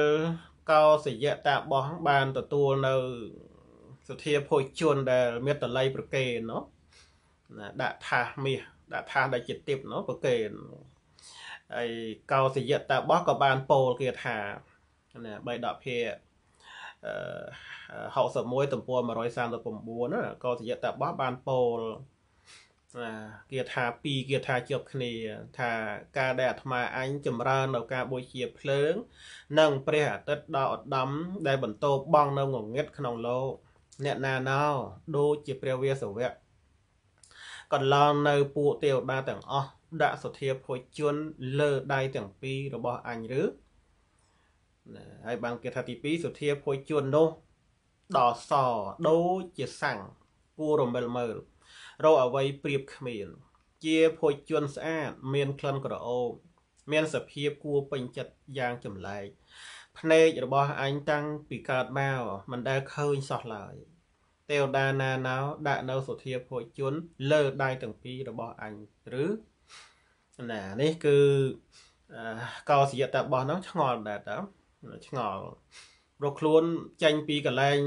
S2: កោសយៈតាបោះបាន ទទួលនៅសុធាភោជនដែលមានតម្លៃប្រកេណណាដាក់ថាសមាសដាក់ថាសដែលជាទៀបណាប្រកេណហើយកោសយៈតាបោះក៏បានពោលគេថាណា310ភា61ទំព័រ139ណាកោសយៈតាបោះបានពោលណាគេថាពីរគេថាជាប់គ្នា ថាការដែលអាត្មាអញចម្រើននៅការបូជាភ្លើង និង ព្រះអាទិត្យដ៏ឧត្តមដែលបន្តបង នៅងងឹតក្នុងលោកអ្នកណាណោដូចជាព្រះវាសវៈកន្លងនៅ ពួកទេវតាទាំងអស់ដាក់សធាភោជនលើដៃទាំងពីររបស់អញឬហើយបានគេថាទី2សធាភោជននោះដល់សដូចជាសាំងគួររមិលមើលរោអ្វីប្រៀបគ្មាន ជាភោជនស្អាតមានក្លិនក្រអូបមានសភាពគួរពេញចិត្តយ៉ាងចម្លែកភ្នែករបស់អញតាំងពីកើតមកមិនដែលឃើញសោះឡើយទេវតាណាណោដាក់នៅសុធាភោជនលើដៃទាំងពីររបស់អញឬណានេះគឺកោសយតបោះហ្នឹងឆ្ងល់ដែរតើឆ្ងល់រកខ្លួនចាញ់ពីកន្លែង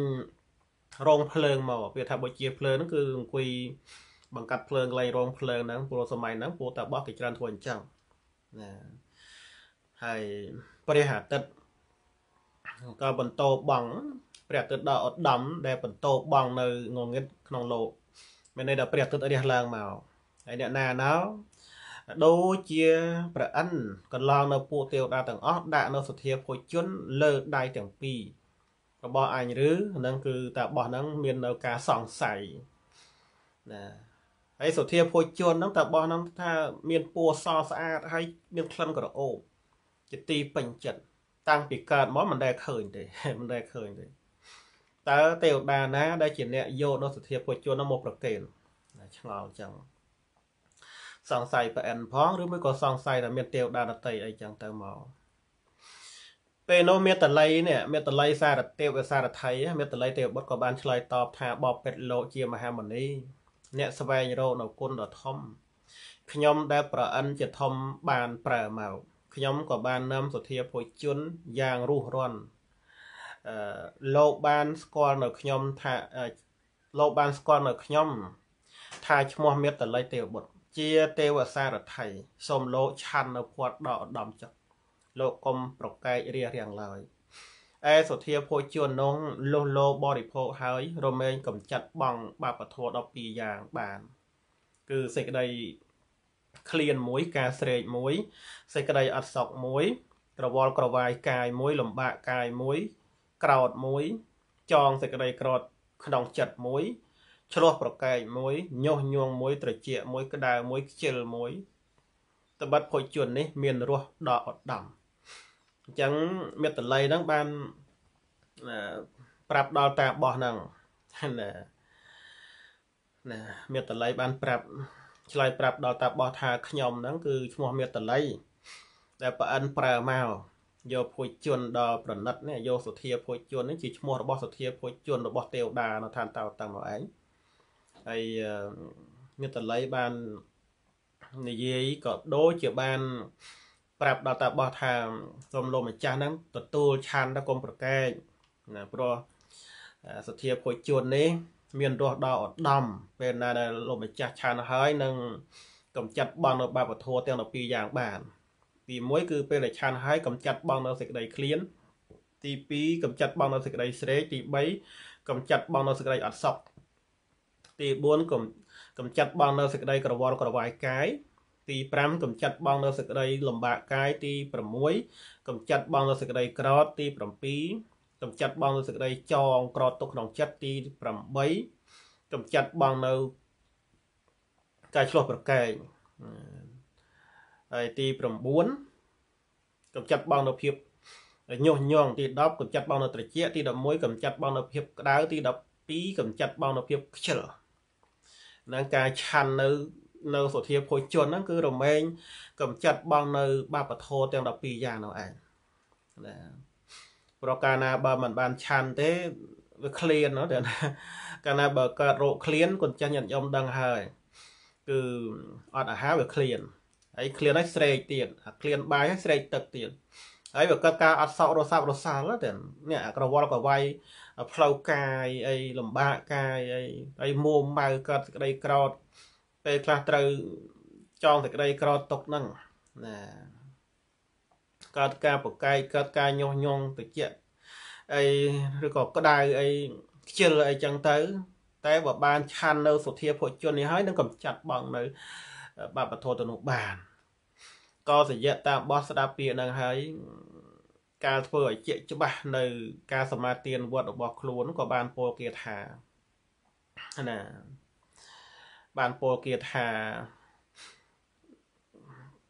S2: រោងភ្លើងមកវាថាបើជាភ្លើងហ្នឹងគឺអង្គុយបង្កាត់ភ្លើងកន្លែងរោងភ្លើងហ្នឹងព្រោះសម័យហ្នឹងពួកតាបោះគេច្រើនធ្វើអញ្ចឹងណាហើយព្រះអាទិត្យក៏បន្តបងព្រះអាទិត្យដ៏ឧត្តមដែលបន្តបងនៅងងឹតក្នុងលោក មានន័យថាព្រះអាទិត្យរះឡើងមកហើយអ្នកណាណោដូចជាប្រអិនកន្លង នៅពួកទេវតាទាំងអស់ដាក់នៅសធាភោជនលើដៃទាំងពីររបស់អញឬហ្នឹងគឺតាបោះហ្នឹងមាននៅការសង្ស័យណាហើយសុធាភោជនហ្នឹង តាបោះហ្នឹងថាមានពណ៌សស្អាតហើយមានក្លិនក្រអូបជាទីពេញចិត្តតាំងពីកើតមកមិនដែលឃើញទេមិនដែលឃើញទេតើទេវតាណាដែលជា អ្នកយកនៅសទ្ធាពុជនមកប្រកេនឆ្ងល់ចឹងសង្ស័យប្រអិនផងឬមួយក៏សង្ស័យថាមានទេវតាដតីអីចឹងទៅមកពេលនោះមេតល័យនេះមេតល័យសារទេវសារថៃមេតល័យទេវបុត្រក៏បានឆ្លើយតបថាបបពេទ្យលោកជាមហាមុនី អ្នកស្វែងរកនៅគុណដ៏ធំខ្ញុំដែល ប្រអិនជាធំបានប្រើមកខ្ញុំក៏បាននាំសុធាភោជនយ៉ាងរុះរាន់លោកបានស្គាល់នៅខ្ញុំ ថាលោកបានស្គាល់នៅខ្ញុំថាឈ្មោះមេតល័យទេវបុត្រជាទេវសារថីសូមលោកឆាន់នៅគាត់ដល់ឧត្តមចុះលោកកុំប្រកែករៀបរៀងឡើយអេសុធាភោជួននងលុះលោបរិភោគហើយ រមែងកំចាត់បងបាបធម៌12យ៉ាងបានគឺសេចក្តីក្លៀនមួយការស្រេកមួយសេចក្តីអត់សក់មួយក្រវល់ក្រវាយកាយមួយលំបាកកាយមួយក្រោតមួយចងសេចក្តីក្រោតក្នុង ចិត្តមួយឆ្លោះប្រកែកមួយញុះញង់មួយត្រជាក់មួយក្តៅមួយខ្ជិលមួយតបិតភោជននេះ មានរសដ៏ឧត្តមអញ្ចឹងមេតល័យហ្នឹងបានប្រាប់ដល់តាបោះហ្នឹងណាណាមេតល័យបានប្រាប់ឆ្លើយប្រាប់ដល់តាបោះថាខ្ញុំហ្នឹងគឺឈ្មោះមេតល័យដែលប្រអិនប្រើមកយកភួជជនដល់ប្រណិតនេះយកសុធាភួជជននេះជាឈ្មោះរបស់សុធាភួជជនរបស់ទេវតានៅឋានតោតាំងមកឯងហើយមិត្តល័យបាននិយាយក៏ដូចជាបាន ប្រាប់ដល់តាបោះថាសូមលោកម្ចាស់ហ្នឹងទទួលឆានដល់កុំប្រកែកណាព្រោះសុធាភួជជននេះ មានរស់ដល់ឧត្តមពេលណាដែលលោកម្ចាស់ឆានហើយនឹងកំចាត់បងនៅបាបធัวទាំង12យ៉ាងបានទី1គឺពេលដែលឆានហើយកំចាត់បង នៅសេចក្តីឃ្លានទី2កំចាត់បង នៅសេចក្តីស្រេកទី3កំចាត់បងនៅសេចក្តីអត់សក់ទី4កំកំចាត់បង នៅសេចក្តីក្រវល់ក្រវាយកាយទី5កំចាត់បង នៅសេចក្តីលំបាកកាយទី6កំចាត់បងនៅសេចក្តីក្រតទី7កំចាត់បងនៅសេចក្តីចងក្រតទុកក្នុងចិត្តទី8កំចាត់បងនៅការឆ្លោះប្រកែកហើយទី9កំចាត់បង នៅភាពញុះញង់ទី10កំចាត់បងនៅត្រជា ទី11កំចាត់បងនៅភាពក្តៅទី12កំចាត់បងនៅភាពខ្ជិលនឹងការឆាន់នៅ នៅសុធាភោជនហ្នឹងគឺរមែងកំចាត់បង នៅ បាបធរទាំង12យ៉ាងនោះឯងណាប្រការណាបើមិនបានឆាន់ទេវាឃ្លានណាតែកាលណាបើកើតរោគឃ្លានកូនចាស់ញាតិញោមដឹងហើយគឺអត់អាហារវាឃ្លានហើយឃ្លានហើយស្រែកទៀតអាឃ្លានបាយហើយស្រែកទឹកទៀតហើយវាកើតការអត់សោករសាប់រសាលតែអ្នកក្រវល់ក្រវាយផ្លូវកាយអីលំបាកកាយអីហើយមួម៉ៅកើតសេចក្តីក្រោតពេលខ្លះត្រូវចងសេចក្តីក្រោតຕົកហ្នឹងណាកើតការប្រកែកកើតការញុះញង់តិចអីឬក៏ក្តៅអីខ្ជិលអីចឹងទៅ តែបើបានឆាន់នៅសុធាភោជននេះហើយនឹងកំចាត់បង នៅបបធរទៅនោះបានក៏សយៈតាមបោះស្ដាប់ពាក្យនឹងហើយការធ្វើឲ្យជាក់ច្បាស់នៅ ការសមាទាន វត្តរបស់ខ្លួនក៏បានពោលគាថាណា បានពោលគាថា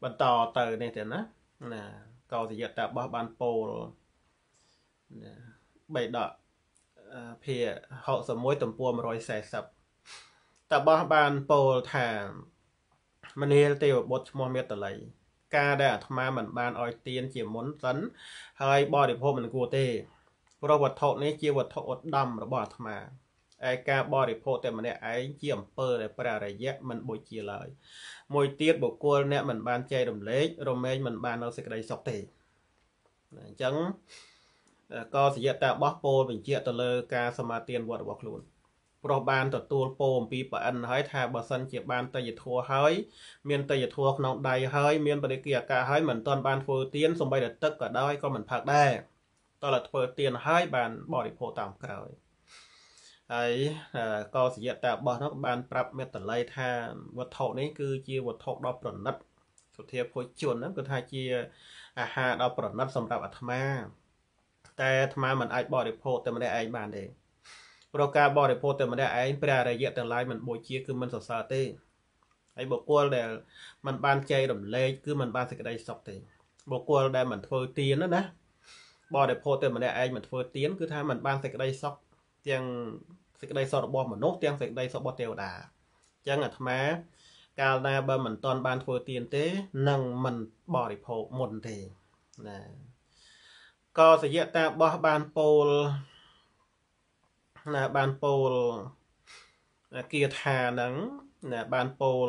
S2: បន្តទៅនេះទៀតណាណាកោសយតាបោះបានពោលណាបីដកភា61ទំព័រ140តបោះបានពោលថាមនាលទេវបុត្រឈ្មោះមេតលីការដែលអាត្មាមិនបានឲ្យទៀនជាមុនសិន ហើយបរិភោគមិនគួរទេព្រោះវត្ថុនេះជាវត្ថុឧត្តមរបស់អាត្មាឯការបរិភោគតែម្នាក់ឯងជាអំពើដែលប្រារយៈមិនបុជាឡើយ មួយទៀតបុគ្គលអ្នកមិន បានចែករំលែករមែងមិនបាននៅសេចក្តីសុខទេអញ្ចឹងក៏សយតាបោះពោលបញ្ជាក់ទៅលើ ការសមាទានវត្តរបស់ខ្លួនព្រោះបាន ទទួលពោអំពីប្រអិនហើយថាបើសិនជាបានតយធัวហើយ មានតយធัวក្នុងដៃហើយមានបរិគិអាការហើយមិនទាន់បានធ្វើទៀនសំបីតែទឹកក៏ដោយក៏មិនផឹកដែរតើឡើយធ្វើទៀនហើយបានបរិភោគតាមក្រោយហើយក៏សយតាបោះនោះបានប្រាប់មេតល័យថាវត្ថុ នេះគឺជាវត្ថុដ៏ប្រណិតសុធាភោជនហ្នឹងគឺថាជាអាហារដ៏ប្រណិតសម្រាប់អាត្មា តែអាត្មាមិនអាចបរិភោគតែម្នាក់ឯងបានទេប្រការបរិភោគតែម្នាក់ឯងព្រះអរិយៈទាំងឡាយមិនបូជាគឺមិនសរសើរទេហើយបុគ្គលដែលมันបានចែករំលែកគឺมันបានសេចក្តីសុខទេបុគ្គលដែលមិនធ្វើទានណាបរិភោគតែម្នាក់ឯងមិនធ្វើទានគឺថាมันបានសេចក្តីសុខទាំងសេចក្តីសុខរបស់មនុស្សទាំងសេចក្តីសុខរបស់ទេវតាអញ្ចឹងអាត្មាកាលណាបើមិនទាន់បានធ្វើទានទេនឹងមិនបរិភោគមុនទេណាក៏សយៈតាបោះបានពោលណាបានពោលគាថាហ្នឹងណាបានពោល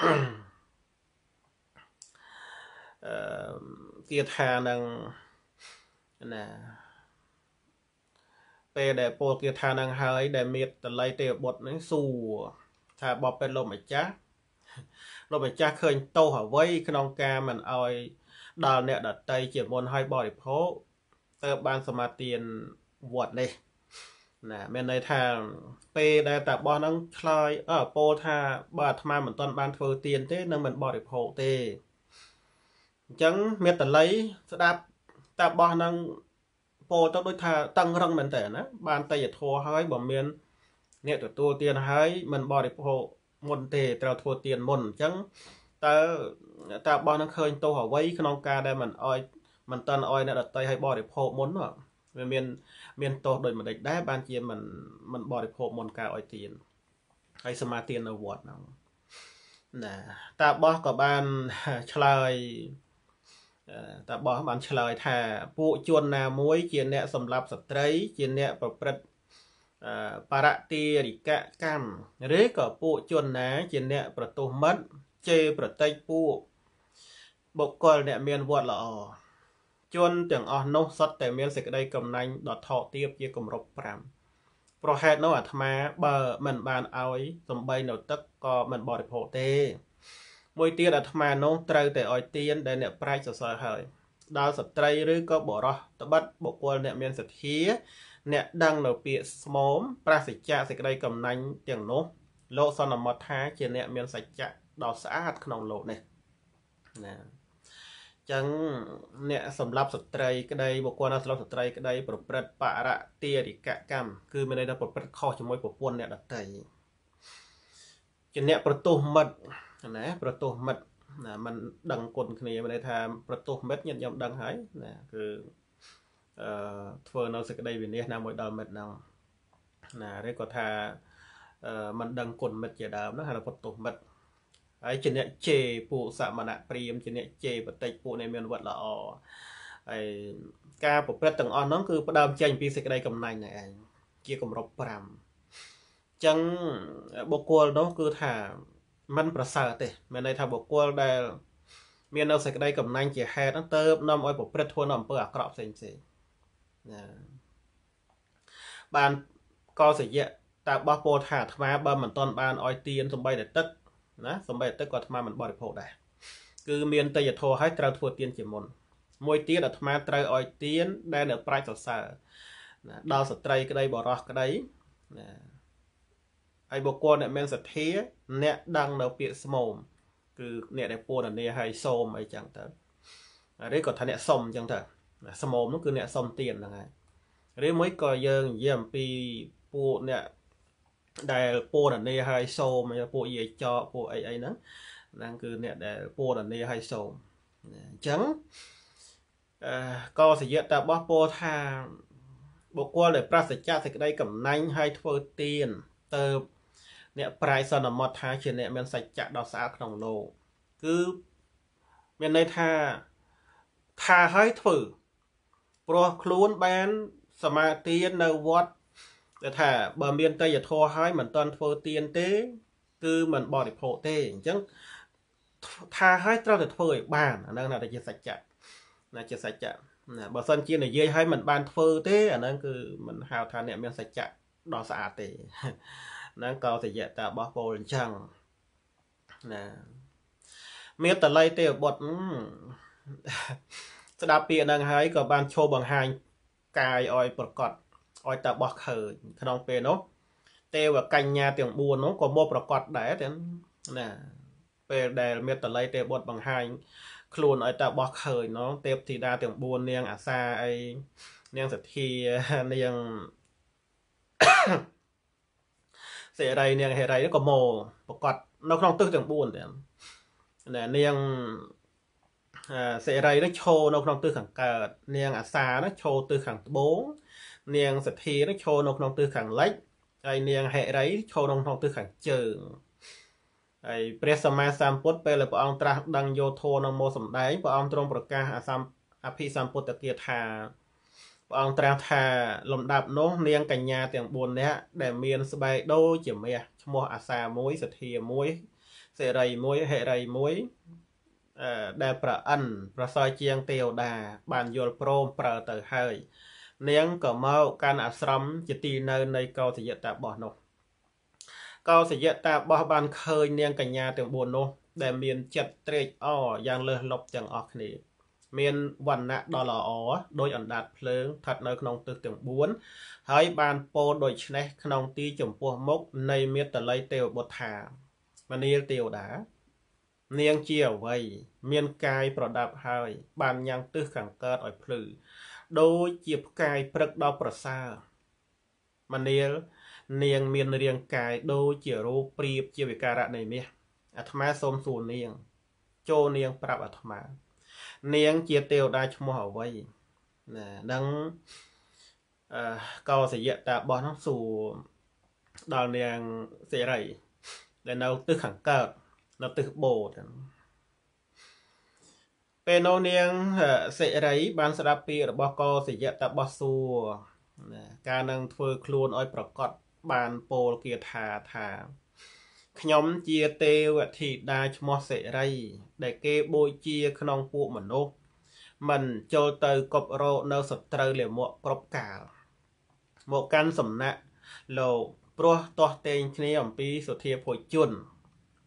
S2: អឺគាថាហ្នឹងណាពេលដែលពោលគាថាហ្នឹងហើយ ដែលមេតល័យទេវបុត្រហ្នឹងសួរថាបបពេទ្យលោកម្ចាស់លោកម្ចាស់ឃើញទោសអ្វីក្នុងការមិនអោយដល់អ្នកដតី ជាមុនឲ្យបរិភោគទើបបានសមាទានវត្តនេះណាមានន័យថា ពេលដែល តាបោះហ្នឹងឆ្លើយអើពោលថាបើអាត្មាមិនទាន់បានធ្វើទៀនទេនឹងមិនបរិភោគទេអញ្ចឹងមេតល័យស្ដាប់តាបោះហ្នឹងពោលទៅដូចថាតឹងរឹងមែនតើណា បានតយធัวហើយបើមាន អ្នកទទួលទៀនហើយមិនបរិភោគមុនទេត្រូវធ្វើទៀនមុនអញ្ចឹង តើតាបោះនឹងឃើញទោសអ្វីក្នុងការដែលមិនអោយមិនតន់អោយអ្នកដតីឲ្យបរិភោគមុនវាមានមានទោសដោយមិនដេចដែរបានជាមិនមិនបរិភោគមុនការឲ្យទានហើយសមាទាននៅវត្តហ្នឹងណាតាបោះក៏បានឆ្លើយតាបោះបានឆ្លើយថាពួកជនណាមួយ ជាអ្នកសម្លាប់ស្ត្រី ជាអ្នកប្រព្រឹត្តបរតិរិកកម្មឬក៏ពួកជនណា ជាអ្នក ប្រទោសមិត្តជេរប្រតិចពួកបុគ្គលអ្នកមានវត្តល្អជនទាំងអស់នោះសុទ្ធតែមានសេចក្តីកំណាញ់ដល់ថោកទាបជាគម្រប់5ប្រហែលនោះអាត្មាបើមិនបានឲ្យសំបីនៅទឹកក៏មិនបរិភោគទេមួយទៀតអាត្មានោះត្រូវតែឲ្យទានដែលអ្នកប្រាជ្ញសរសើរហើយដល់ស្ត្រីឬក៏បរោះត្បិតបុគ្គលអ្នកមានសទ្ធាអ្នកដឹងនៅពាក្យស្មោមប្រាសច្ចៈសេចក្តីកំណាញ់ទាំងនោះ លោកសន្មតថាជាអ្នកមានសច្ចៈដ៏ស្អាតក្នុងលោកនេះណាចឹង អ្នកសម្លាប់ស្ត្រីក្តីបុគ្គលណាសម្លាប់ស្ត្រីក្តី ប្រព្រឹត្តបរតិរិកកម្មគឺមានន័យថាប្រព្រឹត្តខុសជាមួយប្រពន្ធអ្នកដតីជាអ្នកប្រទោសមិត្តណាប្រទោសមិត្តណាมันដឹងគុណគ្នាមានន័យថា ប្រទោសមិត្តញាតិខ្ញុំដឹងហើយណាគឺអឺធ្វើនៅសេចក្តីវិន័យណាមួយដល់មិត្តហ្នឹងណាឬក៏ថាមិនដឹងគុណមិត្តជាដើមហ្នឹងហៅថាប្រទោសមិត្តហើយជាអ្នកជេរពួកសមណព្រាមជាអ្នកជេរបតិចពួកអ្នកមានវត្តល្អហើយការប្រព្រឹត្តទាំងអស់ហ្នឹងគឺផ្ដើមចេញពីសេចក្តីកំណាញ់នេះឯងជាគម្រប់5អញ្ចឹងបុគ្គលនោះគឺថាมันប្រសើរទេមានន័យថាបុគ្គលដែលមាននៅសេចក្តីកំណាញ់ជាហេតុហ្នឹងទៅនាំឲ្យប្រព្រឹត្តធ្វើនៅអំពើអាក្រក់ផ្សេងផ្សេងណាបានកោសយៈតើបោះពោលថាអាត្មាបើមិនតន់បានឲ្យទានសំបីតែទឹកណាសំបីទឹកក៏អាត្មាមិនបរិភោគដែរគឺមានតេយ្យធម៌ឲ្យត្រូវធ្វើទានជាមុនមួយទៀតអាត្មាត្រូវឲ្យទានដែល នៅ ប្រាច់សរសើរណាដល់ស្ត្រីក្តី បរោះក្តីណាហើយបុគ្គលអ្នកមានសទ្ធាអ្នកដឹងនៅពាក្យស្មោមគឺ អ្នកដែលពួរនានាឲ្យសូមអីចឹងទៅឬក៏ថាអ្នកសុំអញ្ចឹងទៅស្មោមនោះគឺអ្នកសុំទានហ្នឹងហើយឬមួយក៏យើងនិយាយអំពីពួកអ្នកដែលពួរនាហើយសូមពួកយាយចោពួកអីអីហ្នឹងហ្នឹងគឺអ្នកដែលពួរនាហើយសូមអញ្ចឹងអឺកោសយៈតរបស់ពោថាបុគ្គលដែលប្រសិទ្ធៈសេចក្តី កំណាញ់ហើយធ្វើទៀនទៅអ្នកប្រាយសន្មតថា ជាអ្នកមានសច្ចៈដ៏ស្អាតក្នុងលោកគឺមានន័យថាថាហើយធ្វើព្រោះខ្លួនបាន សមាធិនៅវត្តដែលថាបើមានតយធរហើយមិនតន់ធ្វើទៀនទេគឺមិនបរិភោគទេអញ្ចឹងថាហើយត្រូវតែធ្វើឲ្យបានអាហ្នឹងណាតែជាសច្ចៈណាជាសច្ចៈណាបើសិនជានិយាយឲ្យមិនបានធ្វើទេអាហ្នឹងគឺមិនហៅថាអ្នក មានសច្ចៈដល់ស្អាតទេហ្នឹងក៏សច្ចៈតារបស់ពលអញ្ចឹងណាមានតល័យទេវបុត្រស្ដាប់ពាក្យហ្នឹងហើយក៏បានឈោបង្ហាញកាយឲ្យប្រកបឲ្យតើបោះឃើញក្នុងពេលនោះទេវកញ្ញា ទាំង4នោះក៏មកប្រកាសដែរទាំងណាពេលដែលមេតល័យទេវបុត្របង្ហាញ ខ្លួនឲ្យតើបោះឃើញនោះទេពធីតាទាំង4នាងអាសាអីនាងសទ្ធានាងសេរីនាងហេរីក៏មកប្រកាសនៅក្នុងទឹះទាំង4ទាំងណានាងសេរីនឹងឈោនៅក្នុងទឹះខាងកើត នាងអាសានឹងឈោទឹះខាងត្បូងនាងសទ្ធានឹងឈរនៅក្នុងទិសខាងលិចហើយនាងហិរីឈរនៅក្នុងទិសខាងជើងហើយព្រះសម្មាសម្ពុទ្ធពេលដែលព្រះអង្គត្រាស់ដឹងយោធោនៅមកសម្ដែងព្រះអង្គទ្រង់ប្រកាសអសម្អភិសម្ពុទ្ធគាថាព្រះអង្គត្រាស់ថាលំដាប់នោះ នាងកញ្ញា ទាំង4នាក់ដែលមានស្បែកដូចជាមាសឈ្មោះអាសាមួយសធាមួយសេរីមួយហិរីមួយដែលប្រអិនប្រសើរជាងទេវតាបានយល់ព្រមប្រើទៅហើយនាងក៏មកកាន់អាស្រមជាទីនៅនៃកោសយតាបោះនោះកោសយតាបោះបានឃើញនាងកញ្ញាទាំង4នោះ ដែលមានចិត្តត្រេកអរយ៉ាងលើសលប់ទាំងអស់គ្នាមានវណ្ណៈដ៏ល្អដោយអណ្ដាតភ្លើងស្ថិតនៅក្នុងទិសទាំង4ហើយបានពោលដូចនេះក្នុងទីចំពោះមុខនៃមេតល័យទេវបុត្រថា មនាលទេវតានាងជាអវ័យមានកាយប្រដាប់ហើយបានញ៉ាំងទិសខាងកើតឲ្យភ្លឺដូចជាផ្កាយព្រឹកដ៏ប្រសើរមនាលនាងមានរាងកាយដូចជារូបប្រៀបជាវិការៈនៃមាសអាត្មាសូមសួរនាង ចូលនាង ប្រាប់អាត្មានាង ជាទេវតាឈ្មោះអ្វីណានឹងអឺកោសយៈតាបោះនោះសួរដល់នាងសេរី ដែលនៅទិសខាងកើតនៅទិសបូទាំងពេលនោះនាងសិរីបានស្ដាប់ពាក្យរបស់កោសយៈតបសួរការនឹងធ្វើខ្លួនឲ្យប្រកបបានពោលគាថាថាខ្ញុំជាទេវធីតាឈ្មោះសិរី ដែលគេបូជាក្នុងពួកមនុស្សមិនចូលទៅគប់រោនៅសត្រូវលាមកគ្រប់កាលមកកាន់សំណាក់លោកព្រោះទាស់តែងគ្នាអំពីសុធាភោជន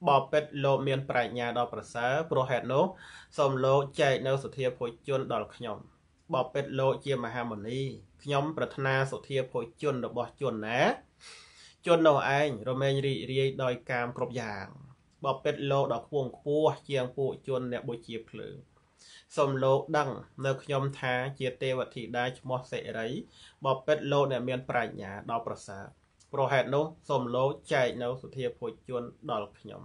S2: បបិទ្ធលោកមានប្រាជ្ញាដ៏ប្រសើរព្រោះហេតុនោះសូមលោកចែកនៅសុធាភោជនដល់ខ្ញុំបបិទ្ធលោកជាមហាមុនីខ្ញុំ ប្រាថ្នាសុធាភោជនរបស់ជនណាជននោះឯងរមែងរីករាយដោយកាមគ្រប់យ៉ាងបបិទ្ធលោកដ៏ខ្ពងខ្ពស់ជាងពួកជនអ្នកបុជាភ្លើងសូមលោកដឹងនៅខ្ញុំថាជាទេវធីតាឈ្មោះសេរីបបិទ្ធលោកអ្នកមានប្រាជ្ញាដ៏ប្រសើរប្រហែលនោះសូមលោកចែកនៅសុធាភោជន ដល់ខ្ញុំ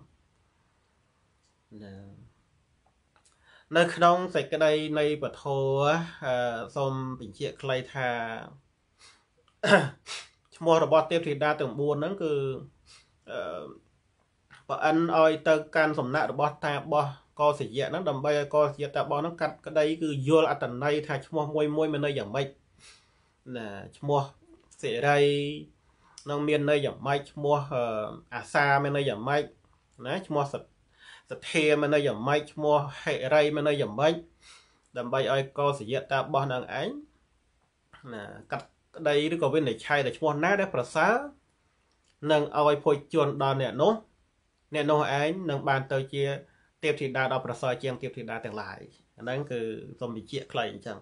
S2: នៅ ក្នុង សេចក្តីនៃពធសូមបញ្ជាក់ខ្លីថាឈ្មោះរបស់ទេពធីតាទាំង4ហ្នឹងគឺប្រអិនឲ្យទៅកាន់សំណាក់របស់តាបោះកោសយៈហ្នឹងដើម្បីឲ្យកោសយៈតាបោះហ្នឹងកាត់ក្តីគឺយល់អត្តន័យថាឈ្មោះមួយមួយមានន័យយ៉ាងម៉េចណាឈ្មោះសេរីនឹងមានន័យយ៉ាងម៉េចឈ្មោះអាសាមានន័យយ៉ាងម៉េចណាឈ្មោះសទ្ធាមានន័យយ៉ាងម៉េចឈ្មោះហិរិមានន័យយ៉ាងម៉េចដើម្បីឲ្យកោសយៈតាបោះនឹងឯងណាកាត់ក្តីឬក៏វិនិច្ឆ័យតែឈ្មោះណាដែល ប្រសើរនឹងឲ្យភោជជនដល់អ្នកនោះ អ្នកនោះឯងនឹងបានទៅជា ទេពធីតាដ៏ប្រសើរជាងទេពធីតាទាំងឡាយហ្នឹងគឺសូមបញ្ជាក់ខ្លីអញ្ចឹង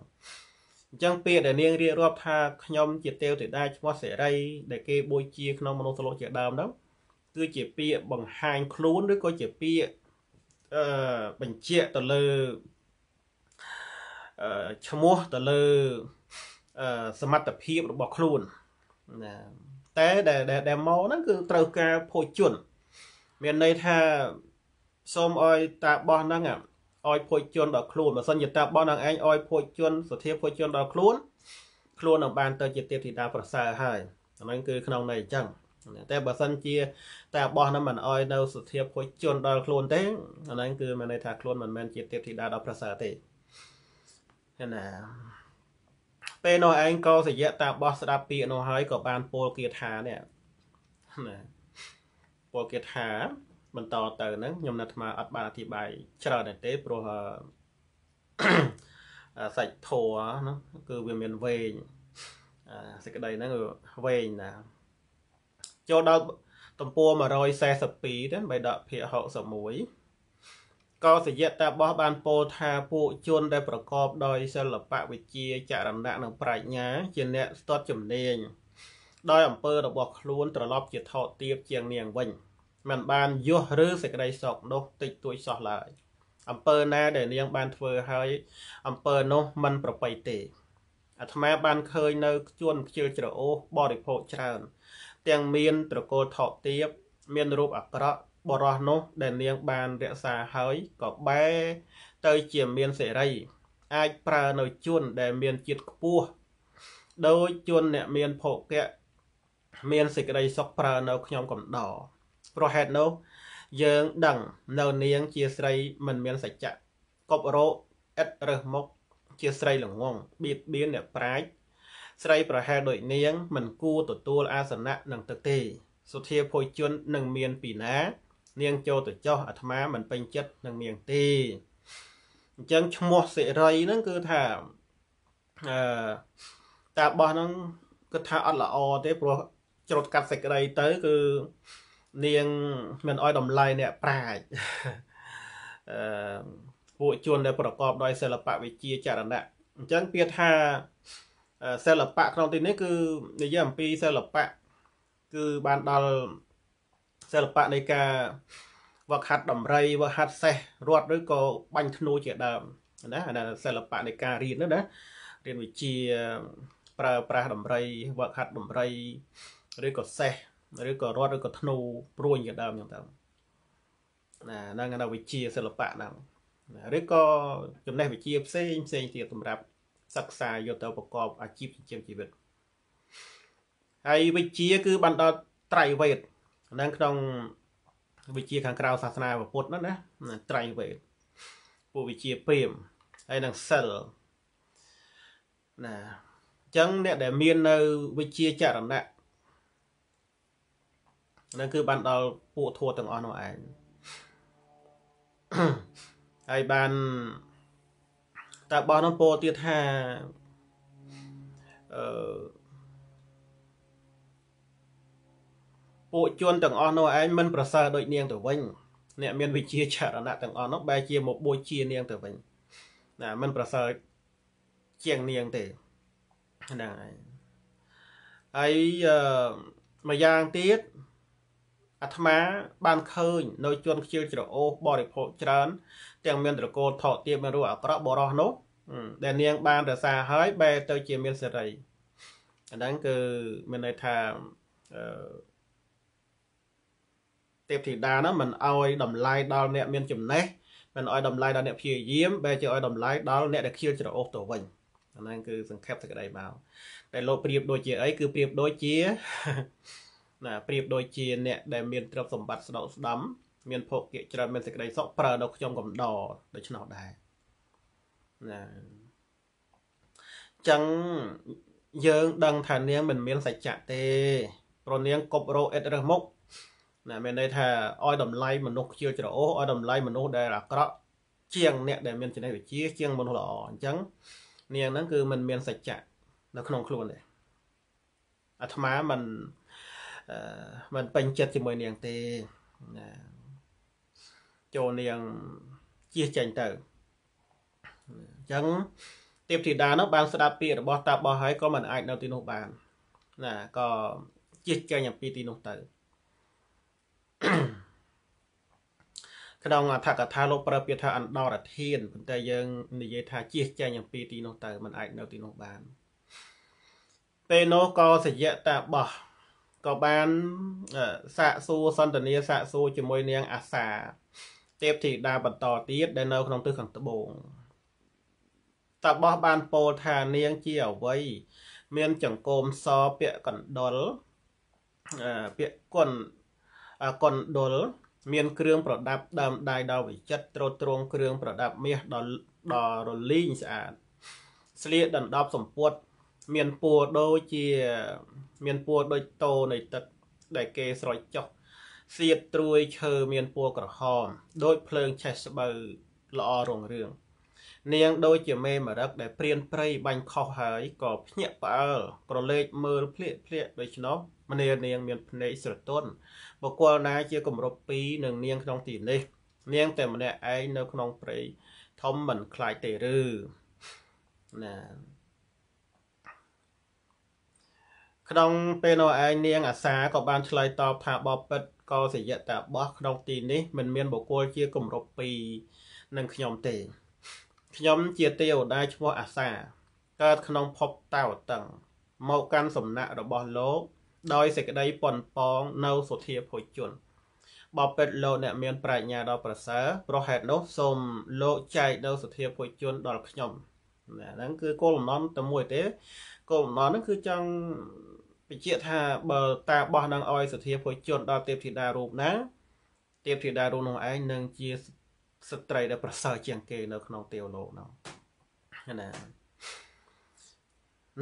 S2: អញ្ចឹងពាក្យដែលនាងរៀបរាប់ថាខ្ញុំជាទេវទេតាឈ្មោះសេរី ដែលគេបូជា ក្នុងមនុស្សលោកជាដើមហ្នឹងគឺជាពាក្យបង្ហាញខ្លួនឬក៏ជាពាក្យអឺបញ្ជាក់ទៅលើអឺឈ្មោះទៅលើអឺសមត្ថភាពរបស់ខ្លួនណាតែដែលដែលមកហ្នឹងគឺត្រូវការភោជន មានន័យថាសូមអោយតាបោះហ្នឹងអាឲ្យភោជជនដល់ខ្លួនបើសិនជាតាបននឹងឯងឲ្យភោជជនសធាភោជជនដល់ខ្លួនខ្លួននឹងបានទៅជាទេពធីតាប្រសើរហើយអាហ្នឹងគឺក្នុងន័យអញ្ចឹងតែបើសិនជាតែបោះហ្នឹងមិនអោយនៅសុធិភុជជនដល់ខ្លួនទេអាហ្នឹងគឺមានន័យថាខ្លួនមិនមែនជាទេពធីតាដល់ប្រសើរទេហ្នឹងណាពេលនោះឯងក៏សយៈតាបោះស្ដាប់ពាក្យនោះហើយក៏បានពោលគាថានេះណាពោលគាថាបន្តទៅហ្នឹងខ្ញុំនៅអាត្មាអត់បានអធិប្បាយច្រើនទេព្រោះសាច់ធัวណាគឺវាមានវែងសេចក្តីហ្នឹងគឺវែងណាចូលដល់ទំព័រ142ទៅបៃដកភាគ61កោសយៈតាបោះបានពោលថាពួកជនដែលប្រកបដោយសិល្បៈវិជ្ជាចរណៈនិងប្រាជ្ញា ជាអ្នកស្ទាត់ជំនាញដោយអំពើរបស់ខ្លួន ត្រឡប់ជាថោកទាប ជាងនាងវិញមិនបានយុះឬសេចក្តីសោកនោះតិចតួចសោះឡើយ អំពើណាដែលនាងបានធ្វើហើយអំពើនោះមិនប្រប្រៃទេអាត្មាបានឃើញនៅជួនខ្ជិលច្រអូសបរិភោគច្រើន ទាំងមានត្រកូលថោកទាបមានរូបអាក្រក់បរោះនោះដែលនាងបានរក្សាហើយក៏បែរទៅជាមានសេរី អាចប្រើនៅជួនដែលមានជាតិខ្ពស់ដោយជួនអ្នកមានភោគៈមានសេចក្តីសុខប្រើនៅខ្ញុំកំដរព្រោះហេតុនោះយើងដឹង នៅនាង ជាស្រីមិនមានសច្ចៈគប់រោឥតរើសមុខជាស្រីល្ងងបៀតបៀនអ្នកប្រាជ្ញស្រីប្រហែលដូចនាង មិនគួរទទួលអាសនៈនឹងទឹកទេសុធាភយជននឹងមានពីណា នាងចូលទៅចោះអាត្មាមិនពេញចិត្តនឹងនាងទេអញ្ចឹងឈ្មោះសិរីហ្នឹងគឺថាអឺតាបោះហ្នឹងគឺថាអត់ល្អទេព្រោះច្រត់កាត់សេចក្តីទៅគឺនាងមិនអោយតម្លៃអ្នកប្រាជ្ញអឺពួកជនដែលប្រកបដោយសិល្បៈវិជាចរណៈអញ្ចឹងពាក្យថាសិល្បៈក្នុងទីនេះគឺនិយាយអំពីសិល្បៈគឺបានដល់សិល្បៈនៃការវឹកហាត់ដំរីវឹកហាត់សេះរត់ឬក៏បាញ់ធ្នូជាដើមណាអានេះសិល្បៈនៃការរៀនណារៀនវិជាប្រើប្រាស់ដំរីវឹកហាត់ដំរីឬក៏សេះឬក៏រត់ឬក៏ធ្នូព្រួញជាដើមអញ្ចឹងទៅណាហ្នឹងគេហៅវិជាសិល្បៈហ្នឹងឬក៏ចំណេះវិជាផ្សេងផ្សេងទៀតសម្រាប់សិក្សាយកទៅប្រកបអាជីពចិញ្ចឹមជីវិតហើយវិជាគឺបានដល់ត្រៃវេទហ្នឹងក្នុងវិជា ខាងក្រៅសាសនាពុទ្ធហ្នឹងណាត្រៃវេទពួកវិជាពេមហើយនឹងសិលណាអញ្ចឹងអ្នកដែលមាននៅវិជាចរណៈហ្នឹងគឺបានដល់ពួកធัวទាំងអស់នោះឯងហើយបានតើបោះនោះពោទៀតថាអឺពួកជនទាំងអស់នោះឯងមិនប្រសើរដូចនាងទៅវិញអ្នកមានវិជាចរណៈទាំងអស់នោះបែរជាមកបួចជានាងទៅវិញណាមិន ប្រសើរជាងនាងទេហ្នឹងហើយហើយអឺម្យ៉ាងទៀតអឺអាត្មា បានឃើញនៅ ជនខ្ជិលច្រអូសបរិភោគច្រើនទាំងមានត្រកូលថោកទាបមានរស់អាក្រក់បរោះនោះដែលនាងបានរសារហើយបែរទៅជាមានសេរីអាហ្នឹងគឺមានន័យថាអឺទេពធីតាហ្នឹងមិនអោយតម្លៃដល់អ្នកមានចំណេះមិនអោយតម្លៃដល់អ្នកព្យាយាមបែរជាអោយតម្លៃដល់អ្នកដែលខៀលច្រអូសទៅវិញអាហ្នឹងគឺសង្ខេបសេចក្តីមកតែលោកប្រៀបដូចជាអីគឺប្រៀបដូចជាណាប្រៀបដូចជាអ្នកដែលមានទ្រព្យសម្បត្តិស្ដុកស្ដំមានភោគៈច្រើនមានសេចក្តីសុខប្រើនៅខ្ញុំកំដរដូច្នោះដែរណាចឹងយើង ដឹងថានាងមិនមានសច្ចៈទេព្រោះនាងគប់រោអិតរើសមុខណាមានន័យថាឲ្យតម្លៃមនុស្សខ្ជិលច្រអូសឲ្យតម្លៃមនុស្សដែលអាក្រក់ជាងអ្នកដែលមានចំណេះវិជ្ជាជាងមនុស្សល្អអញ្ចឹងនាងហ្នឹងគឺមិនមាន សច្ចៈនៅក្នុងខ្លួនទេអាត្មាមិនមិនពេញចិត្តជាមួយនាង ទេណាចូលនាងជៀសចេញទៅអញ្ចឹងទេពធីតានោះបានស្ដាប់ពាក្យរបស់ តាបោះហើយក៏មិនអាចនៅទីនោះបានណាក៏ជៀសចេញអំពីទីនោះទៅក្នុងអធកថាលោកប្រើពាក្យថា អន្តរធានប៉ុន្តែយើងនិយាយថាជៀសចេញអំពីទីនោះទៅមិនអាចនៅទីនោះបានពេលនោះក៏សយៈតាបោះក៏បានសាកសួរសន្តានាសាកសួរជាមួយនាងអាសាទេពធីតាបន្តទៀតដែលនៅក្នុងទិសខាងត្បូងតបោះបានពោលថានាងជាអវ័យមានចង្គមសពាក់កណ្ដុលពាក់គុណកណ្ដុលមានគ្រឿងប្រដាប់ដើមដៃដល់វិចិត្រត្រួតត្រងគ្រឿងប្រដាប់មាសដល់ដល់រលីងស្អាតស្លៀកដណ្ដប់សម្ពុត មានពួរដូចជាមានពណ៌ដូចតោនៃទឹកដែលគេស្រោចចុះសៀតត្រួយឈើមានពណ៌ក្រហមដូចភ្លើងឆេះស្បូវល្អរុងរឿងនាង ដូចជាមេមរឹកដែល ព្រានព្រៃបាញ់ខុសហើយក៏ភ្ញាក់ផ្អើលប្រលេចមើលភ្លាកភ្លាកដូច្នោះម្នានាងមានភ្នែកស្រទន់បកលណាជាគម្រប់2នឹងនាងក្នុងទីនេះនាងតែម្នាក់ឯងនៅ ក្នុងព្រៃធំមិនខ្លាចទេឬណាក្នុងពេលនោះឯងនាងអាសាក៏បានឆ្លើយតបថាបបពិតក៏សយតាបោះក្នុងទីនេះមិនមានបុគ្គលជាគម្រប់ពីរនឹងខ្ញុំទេខ្ញុំជាទេវតាឈ្មោះអាសា កើតក្នុងភពតាវតឹងមកកាន់សំណាក់របស់លោកដោយសេចក្តីប៉ុនប៉ងនៅសុធាភោជនបបពេតលោកអ្នកមានប្រាជ្ញាដ៏ប្រសើរប្រហែលនោះសូមលោកចែកនៅសុធាភោជនដល់ខ្ញុំណាហ្នឹងគឺគោលបំណងតែមួយទេគោលបំណងហ្នឹងគឺចង់បញ្ជាក់ថា បើ តាបោះនឹងឲ្យសធាភុជន ដល់ទេពធីតារូបណាទេពធីតារូបនោះឯងនឹងជាស្ត្រីដែលប្រសើរជាងគេនៅក្នុងទេវលោកនោះណា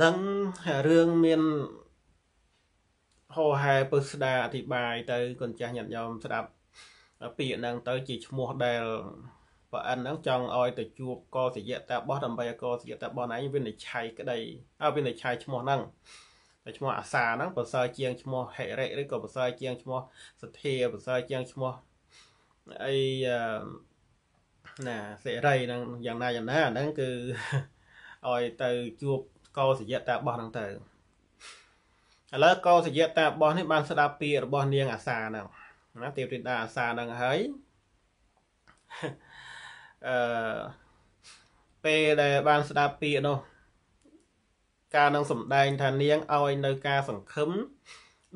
S2: នឹងរឿងមានហោហែពឹស្ដាអធិបាយទៅកូនចាស់ញាតិញោមស្ដាប់ ពាក្យហ្នឹងទៅជាឈ្មោះដែលប្រអិនហ្នឹងចង់ឲ្យទៅជួបកសិយៈតាបោះដើម្បីឲ្យកសិយៈតាបោះឯងវិនិច្ឆ័យក្តីឲ្យវិនិច្ឆ័យឈ្មោះហ្នឹងតែឈ្មោះអាសាហ្នឹងប្រសើរជាងឈ្មោះហិរិឬក៏ប្រសើរជាងឈ្មោះសទ្ធាប្រសើរជាងឈ្មោះអីណាសេរីហ្នឹងយ៉ាងណាយ៉ាងណាអាហ្នឹងគឺឲ្យទៅជួបកោសយតាបោះហ្នឹងទៅឥឡូវកោសយតាបោះនេះបានស្ដាប់ពាក្យរបស់នាងអាសាហ្នឹងណាទេពធីតាអាសាហ្នឹងហើយអឺពេលដែល បាន ស្ដាប់ពាក្យនោះការនឹងសម្ដែងថានាងឲ្យនៅការសង្ឃឹម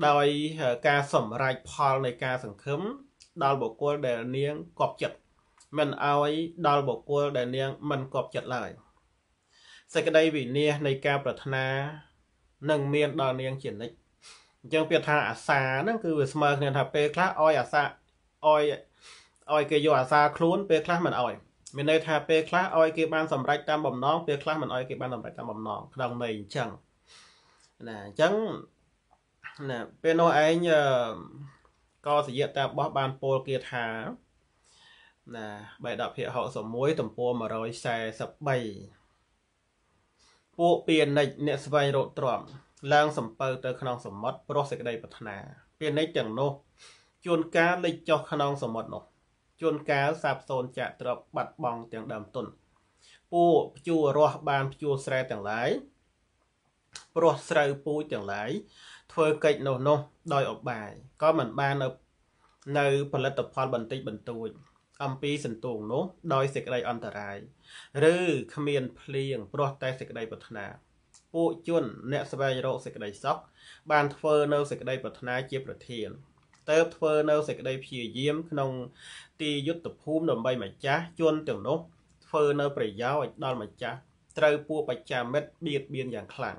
S2: ដោយការសម្រេចផលនៃការសង្ឃឹមដល់បុគ្គលដែលនាងគប់ចិត្តមិនឲ្យដល់បុគ្គលដែលនាងមិនគប់ចិត្តឡើយសេចក្តីវិនាសនៃការប្រាថ្នានឹងមានដល់នាងជានិច្ចអញ្ចឹងពាក្យថាអាសាហ្នឹងគឺវាស្មើគ្នាថាពេលខ្លះឲ្យអាសាឲ្យឲ្យគេយកអាសាខ្លួនពេលខ្លះមិនឲ្យមានន័យថាពេលខ្លះឲ្យគេបានសម្រេចតាមបំណងពេលខ្លះមិនឲ្យគេបានសម្រេចតាមបំណងក្នុងន័យអញ្ចឹងណាអញ្ចឹងណាពេលនោះឯងក៏សយៈតាបោះបានពោលគាថាណាបេដភៈ61ទំព័រ143ពួកពាណិជ្ជអ្នកស្វែងរកទ្រព្យឡើងសំពៅទៅក្នុងសមុទ្រព្រោះសេចក្តីប្រាថ្នាពាណិជ្ជទាំងនោះជួន កាលលេចចុះក្នុងសមុទ្រនោះជួនកាលសាបសូន្យចាក់ទ្រពបាត់បង់ទាំងដើមទុនពួកភួររស់បានភួរស្រែទាំងឡាយព្រោះស្រូវពូជទាំងឡាយធ្វើកិច្ចនោះនោះ ដោយអបាយក៏មិនបាននៅនៅផលិតផលបន្តិចបន្តួចអំពីសន្ទូងនោះ ដោយសេចក្តីអន្តរាយឬគ្មានភ្លៀងព្រោះតែសេចក្តី ប្រាថ្នាពួកជនអ្នកស្វែងរកសេចក្តីសុខបានធ្វើនៅសេចក្តីប្រាថ្នាជាប្រធានទៅធ្វើនៅសេចក្តីព្យាយាមក្នុងទីយុទ្ធភូមិដើម្បីម្ចាស់ជនទាំងនោះធ្វើនៅប្រយោជន៍ដល់ម្ចាស់ត្រូវពួកបច្ចាមិត្តបៀតបៀនយ៉ាងខ្លាំង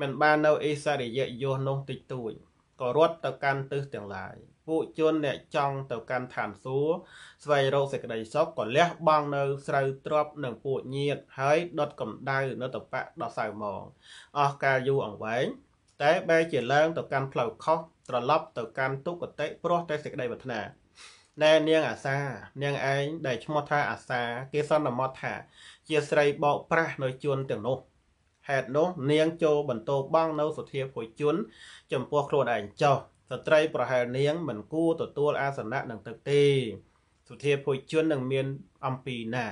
S2: មិនបាននៅអេសារយៈយោនោះតិចតួចក៏រត់ទៅកាន់ទិសទាំងឡាយពួកជនអ្នកចង់ទៅកាន់ឋានសួគ៌ស្វែងរកសេចក្តីសុខក៏លះបង់នៅ ស្រូវទ្រពនិងពួកញាត ហើយដុតកម្ដៅនៅតបៈដល់សៅមងអស់ការយូរអង្វែងតែបែរជាឡើងទៅកាន់ផ្លូវខុសត្រឡប់ទៅកម្មទុគតិព្រោះតែសេចក្តីប្រាថ្នាដែលនាងអាសា នាងឯងដែលឈ្មោះថាអាសា គេសន្មតថា ជាស្រីបោកប្រាស់នៅជួនទាំងនោះហេតុនោះនាងចូលបន្តោបងនៅសុធាភួយជួនចំពោះខ្លួនឯងចោះស្ត្រីប្រហែលនាងមិនគួរទទួលអាសនៈនឹងទឹកទេសុធាភួយជួននឹងមានអំពីណា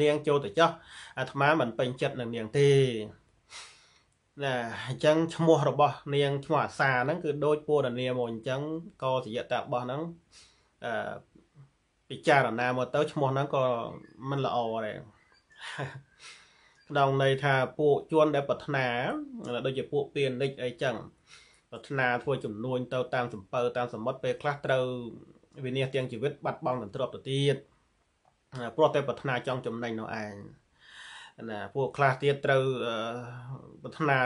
S2: នាងចូលទៅចោះអាត្មាមិនពេញចិត្តនឹងនាងទេណាអញ្ចឹងឈ្មោះរបស់ នាងឈ្មោះអាសាហ្នឹងគឺដូចពូដនាមកអញ្ចឹងក៏សយតៈរបស់ហ្នឹងអឺពិចារណាមកទៅឈ្មោះហ្នឹងក៏មិនល្អដែរក្នុងន័យថាពួកជួនដែលប្រាថ្នាដូចជាពួកពានិចអីចឹងប្រាថ្នាធ្វើចំនួនទៅតាមសម្ពើតាមសមុទ្រពេលខ្លះត្រូវវិនិច្ឆ័យទាំងជីវិតបាត់បង់ទ្រព្យទៅទៀតព្រោះតែប្រាថ្នា ចង់ចំណេញនោះឯងណាពួកខ្លះទៀតត្រូវប្រាថ្នា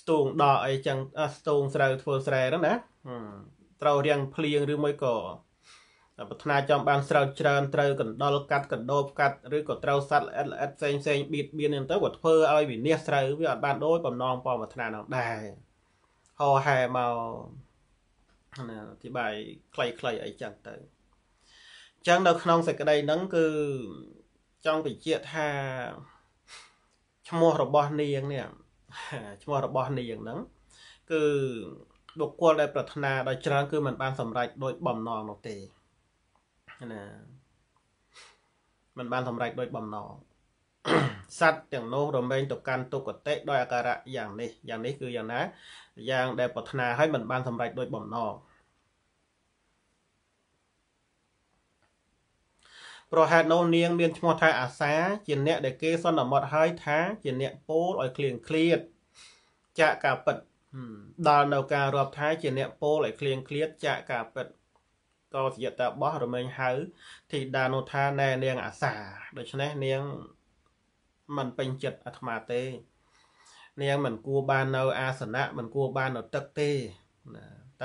S2: ស្ទូងដកអីចឹងស្ទូងស្រូវធ្វើស្រែហ្នឹងណាត្រូវរៀងភ្លៀងឬមួយក៏ប្រាថ្នាចង់បានស្រូវច្រើនត្រូវកណ្ដុលកាត់កណ្ដូបកាត់ឬក៏ត្រូវសัตว์ល្អិតល្អិតផ្សេងផ្សេងបៀតបៀនហ្នឹងទៅក៏ធ្វើឲ្យវិនាសស្រូវវាអត់បានដូចបំណងប៉ប្រាថ្នានោះដែរហោហែមកណាអធិប្បាយខ្លីៗអីចឹងទៅអញ្ចឹងនៅក្នុងសេចក្តីហ្នឹងគឺចង់បញ្ជាក់ថាឈ្មោះរបស់នាងនេះឈ្មោះរបស់នាងហ្នឹងគឺបុគ្គលដែលប្រាថ្នាដោយច្រើនគឺมันបានសម្រេចដោយបំណងនោះទេណាมันបានសម្រេចដោយបំណងសត្វទាំងនោះរំលែងទៅកាន់ទុគតិដោយអាការៈយ៉ាងនេះយ៉ាងនេះគឺយ៉ាងណាយ៉ាងដែលប្រាថ្នាឲ្យมันបានសម្រេចដោយបំណងប្រហែលនោះនាងមានឈ្មោះថាអាសាជាអ្នកដែលគេសន្មត់ឲ្យថាជាអ្នកពោលឲ្យឃ្លៀងឃ្លាតចាក់ការពិតដល់នៅការរាប់ថាជាអ្នកពោលឲ្យឃ្លៀងឃ្លាតចាក់ការពិតក៏ជាតាបោះរមែងហៅធីតានោះថាណែនាងអាសា ដូច្នេះនាងមិនពេញចិត្តអាត្មាទេ នាងមិនគួរបាននៅអាសនៈមិនគួរបាននៅទឹកទេ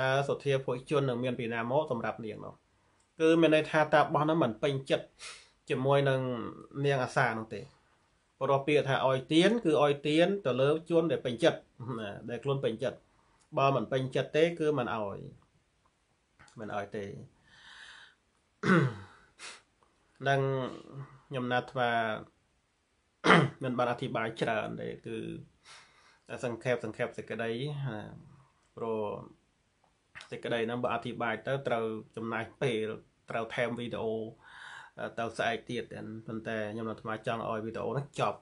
S2: តើសុធាភុជននឹងមានពីណាមកសម្រាប់នាងនោះគឺមានន័យថាតាបោះនោះមិនពេញចិត្តជាមួយនឹងនាងអាសានោះទេព្រោះពាក្យថាអោយទៀនគឺអោយទៀនទៅលើជួនដែលពេញចិត្តដែលខ្លួនពេញចិត្តបើមិនពេញចិត្តទេ គឺមិនអោយមិនអោយទេនឹងខ្ញុំណាត់ថាមិនបានអធិប្បាយច្រើនទេគឺសង្ខេបសង្ខេបសេចក្តីព្រោះសេចក្តីហ្នឹងបើអធិប្បាយទៅត្រូវចំណាយពេលត្រូវថែមវីដេអូទៅស្អែកទៀតប៉ុន្តែខ្ញុំនៅថ្មចង់ឲ្យវីដេអូហ្នឹងចប់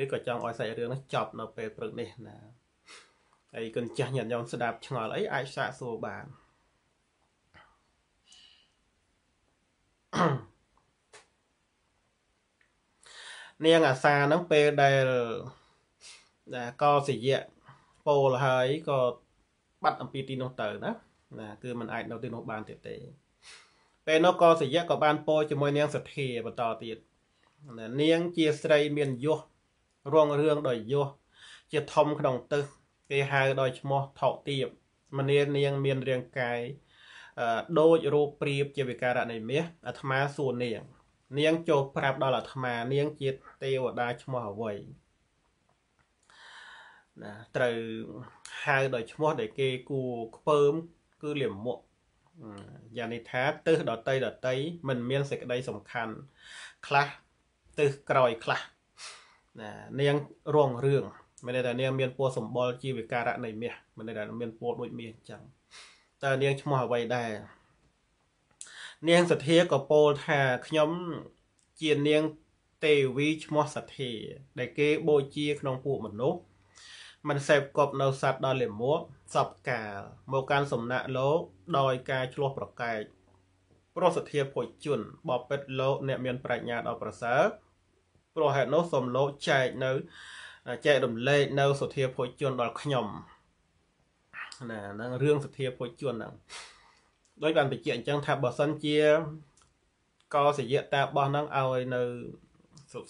S2: ឬក៏ចង់ឲ្យសាច់រឿងហ្នឹងចប់នៅពេលព្រឹកនេះណាហើយកូនចាស់ញាតិញោមស្ដាប់ឆ្ងល់អីអាចសាកសួរបាននាង អាសាហ្នឹងពេលដែលដែលកសិយៈពោលហើយក៏បាត់អំពីទីនោះទៅណាណាគឺมันអាចនៅទីនោះបានទៀតទេ ពេលនោះក៏សយៈក៏បានពោជាមួយនាងសទ្ធាបន្តទៀតនាងជាស្រីមានយសរងរឿងដោយយសជាធំក្នុងទឹះគេហៅដោយឈ្មោះថោទៀបមនានាង មានរាងកាយដូចរូបព្រៀបជាវិការៈនៃមាសអាត្មាសួរនាងនាងចូលប្រាប់ដល់អាត្មានាងជាទេវតាឈ្មោះអ្វីណាត្រូវហៅដោយឈ្មោះដែលគេគួរខ្ពើមគឺលាមកយ៉ាងនេះថាទឹះដតីដតីមិនមាន សេចក្តីសំខាន់ខ្លះទឹះក្រោយខ្លះណានាងរងរឿងមានន័យថានាងមានពណ៌សម្បល់ជាវិការៈនៃមាសមានន័យថាមានពណ៌ដូចមាសអញ្ចឹងតើនាងឈ្មោះអ្វីដែរនាងសទ្ធាក៏ពោលថាខ្ញុំជានាងទេវីឈ្មោះសទ្ធាដែលគេបូជា ក្នុងពួកមនុស្សមិនសេពគប់នៅសត្វដល់លាមកសពកាលមកកាន់សំណាក់លោក ដោយការឆ្លោះប្រកែកប្រសិទ្ធិភុជនបបិទ្ធលោកអ្នក មាន ប្រាជ្ញាដ៏ប្រសើរព្រោះហេតុនោះសូមលោកចែកនៅចែករំលែកនៅសុធាភុជនដល់ខ្ញុំណាហ្នឹងរឿងសុធាភុជនហ្នឹងដោយបានបញ្ជាក់អញ្ចឹងថាបើសិនជាកោសយៈតាបោះហ្នឹងឲ្យនៅ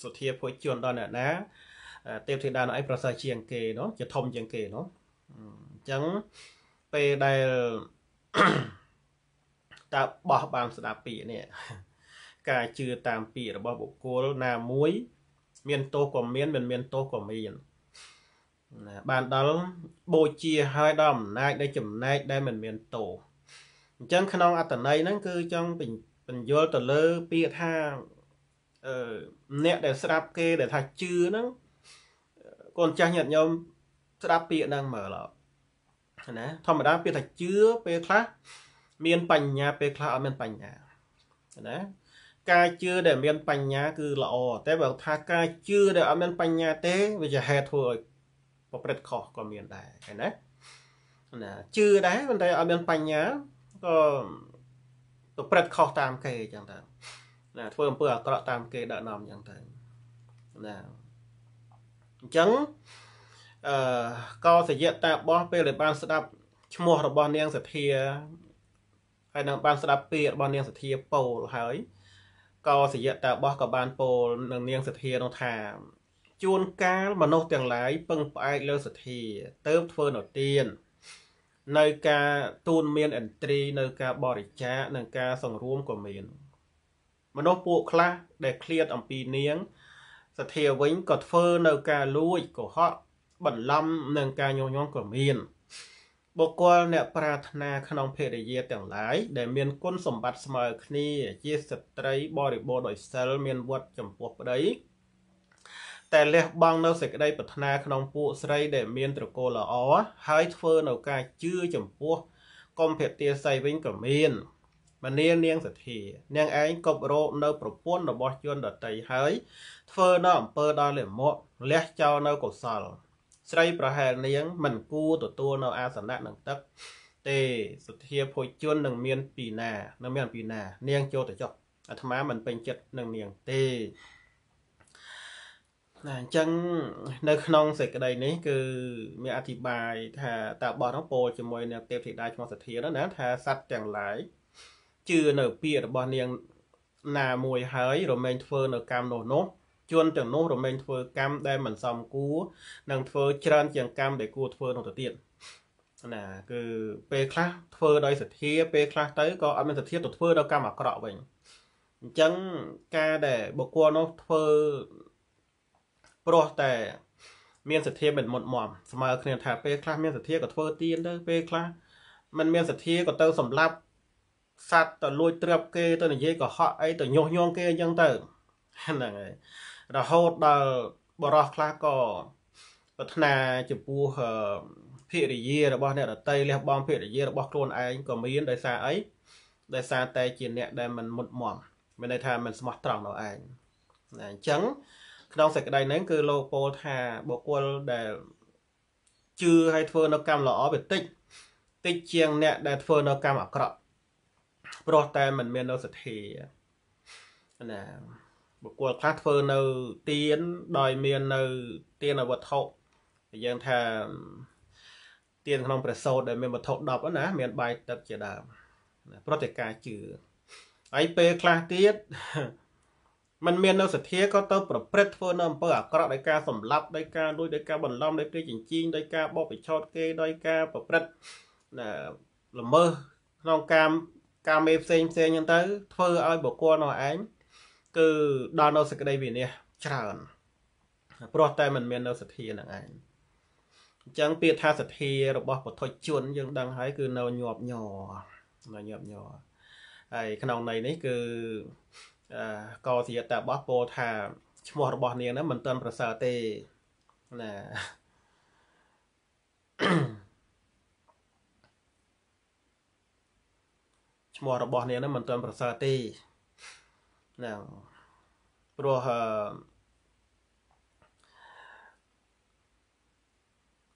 S2: សុធាភុជនដល់អ្នកណាទេពធីតានោះឯងប្រសើរជាងគេនោះជាធំជាងគេនោះចឹងពេលដែលតើបោះបានស្ដាប់ពាក្យនេះការជឿតាមពាក្យរបស់បុគ្គលណាមួយ មានទោសក៏មាន មិនមានទោសក៏មានណាបានដល់បូជាឲ្យដល់អំណាចដែលចំណែក ដែលមិនមានទោសអញ្ចឹងក្នុងអត្តន័យហ្នឹងគឺចង់បញ្យល់ទៅលើពាក្យថាអឺអ្នក ដែលស្ដាប់គេដែលថាជឿហ្នឹងកូនចាស់ញាតិញោមស្ដាប់ពាក្យហ្នឹងមើលអត់ណាធម្មតាពាក្យថាជឿពេលខ្លះមាន បញ្ញា ពេលខ្លះអត់មានបញ្ញាណា ការជឿដែលមានបញ្ញា គឺល្អតែបើថាការជឿដែលអត់មានបញ្ញាទេវាជាហេតុធ្វើឲ្យប្រព្រឹត្តខុសក៏មានដែរឃើញណាណាជឿដែរប៉ុន្តែអត់មានបញ្ញាក៏ប្រព្រឹត្តខុសតាម គេអញ្ចឹងទៅណាធ្វើអំពើអាក្រក់តាមគេដឹកនាំអញ្ចឹងទៅណាអញ្ចឹងអឺកោសយៈតាបោះពេលដែលបានស្ដាប់ឈ្មោះរបស់នាងសធាហើយនឹងបានស្ដាប់ពាក្យរបស់នាងសធាពោលហើយកោសយៈតាបោះក៏បានពោលនឹងនាងសធានោះថាជួនកាលមនុស្សទាំងឡាយពឹងផ្អែកលើសធាទៅធ្វើនៅទាននៅការទូនមានឥន្ទ្រីនៅការបរិច្ចាគនិងការសង្រួមក៏មាន មនុស្សពួកខ្លះដែលឃ្លាតអំពីនាងសធាវិញក៏ធ្វើនៅការលួចកុហកបន្លំនិងការញុះញង់ក៏មានបុគ្គលអ្នកប្រាថ្នាក្នុងភរិយាទាំងឡាយដែលមានគុណសម្បត្តិស្មើគ្នា ជាស្ត្រីបរិបូរដោយសិលមានវត្តចំពោះប្តី តែលះបង់នៅសេចក្តីប្រាថ្នា ក្នុងពួកស្រីដែល មានត្រកូលល្អហើយធ្វើនៅការជឿចំពោះកុំភតិស័យវិញក៏មានមនានាងសទ្ធានាងឯងគប់រោនៅប្រពន្ធរបស់ជនដតីហើយធ្វើនៅអំពើដល់លិមកលះចោលនៅកុសលស្រីប្រហែលនាងមិនគួរទទួលនៅអាសនៈនឹងទឹក ទេសុធាភោជននឹងមានពីណានឹងមានពីណា នាងចូលទៅចុះអាត្មាមិនពេញចិត្តនឹងនាងទេណាអញ្ចឹងនៅក្នុងសេចក្តីនេះគឺ មានអធិប្បាយ ថាតើបោះនោះពោលជាមួយនឹងទេពធីតាឈ្មោះសធានោះណា ថាសត្វទាំងឡាយជឿនៅពាក្យរបស់នាងណាមួយ ហើយ រមែងធ្វើនៅកម្មនោះនោះជនទាំងនោះរមែងធ្វើកម្មដែលមិនសមគួរនិងធ្វើច្រើនជាងកម្មដែលគួរធ្វើនោះទៅទៀតណាគឺពេលខ្លះធ្វើដោយសទ្ធាពេលខ្លះទៅក៏អត់មានសទ្ធាទៅធ្វើដល់កម្មអាក្រក់វិញអញ្ចឹងការដែលបុគ្គលនោះធ្វើព្រោះតែ មានសទ្ធាមិនមុតមមស្មើគ្នាថាពេលខ្លះមានសទ្ធាក៏ធ្វើទៀនទៅពេលខ្លះมันមានសទ្ធាក៏ទៅសម្លាប់សัตว์ទៅលួចទ្រពគេ ទៅនិយាយកុហកអីទៅញុះញង់គេអញ្ចឹងទៅហ្នឹងហើយរហូតដល់បរោះខ្លះក៏ប្រាថ្នាចំពោះភរិយារបស់អ្នកដតីលះបង់ភរិយារបស់ខ្លួនឯងក៏មានដោយសារអីដោយសារតែជា អ្នកដែលមិនមុតមមមានន័យថាមិនស្មោះត្រង់ដល់ឯងអញ្ចឹង ក្នុងសេចក្តីហ្នឹងគឺលោកពោលថាបុគ្គលដែលជឿឲ្យធ្វើនៅកម្មល្អវាតិចតិចជាងអ្នកដែលធ្វើនៅកម្មអាក្រក់ព្រោះតែมันមាននៅសទ្ធាណាបុគ្គលខ្លះធ្វើនៅទៀនដោយមាននៅទៀនអវត្ថុយើងថាទៀនក្នុងព្រះសូត្រដែលមានវត្ថុ10ណា មានបាយទឹកជាដើមប្រតិការជឿហើយពេលខ្លះទៀតมันមាននៅសទ្ធាក៏ទៅប្រព្រឹត្តធ្វើនៅអំពើអាក្រក់ដោយការសម្លាប់ដោយការលួចដោយការបន្លំដោយគេចិញ្ចៀនដោយការបោកបញ្ឆោតគេដោយការប្រព្រឹត្តល្មើសក្នុងការការមេផ្សេងផ្សេងហ្នឹងទៅ ធ្វើឲ្យបុគ្គលនោះឯងគឺដល់នៅសេចក្តីវិនិច្ឆ័យច្រើនព្រោះតែมันមាន នៅសទ្ធានឹងឯងអញ្ចឹងពាក្យថាសទ្ធារបស់ពុទ្ធជនយើងដឹងហើយគឺនៅញាប់ញ័រនៅញាប់ញ័រហើយក្នុងន័យនេះ គឺអឺកោសិយតាបោះពោលថាឈ្មោះរបស់ នាងហ្នឹងមិនទាន់ប្រសើរទេណាឈ្មោះរបស់នាងហ្នឹងមិនទាន់ប្រសើរទេហ្នឹងព្រោះ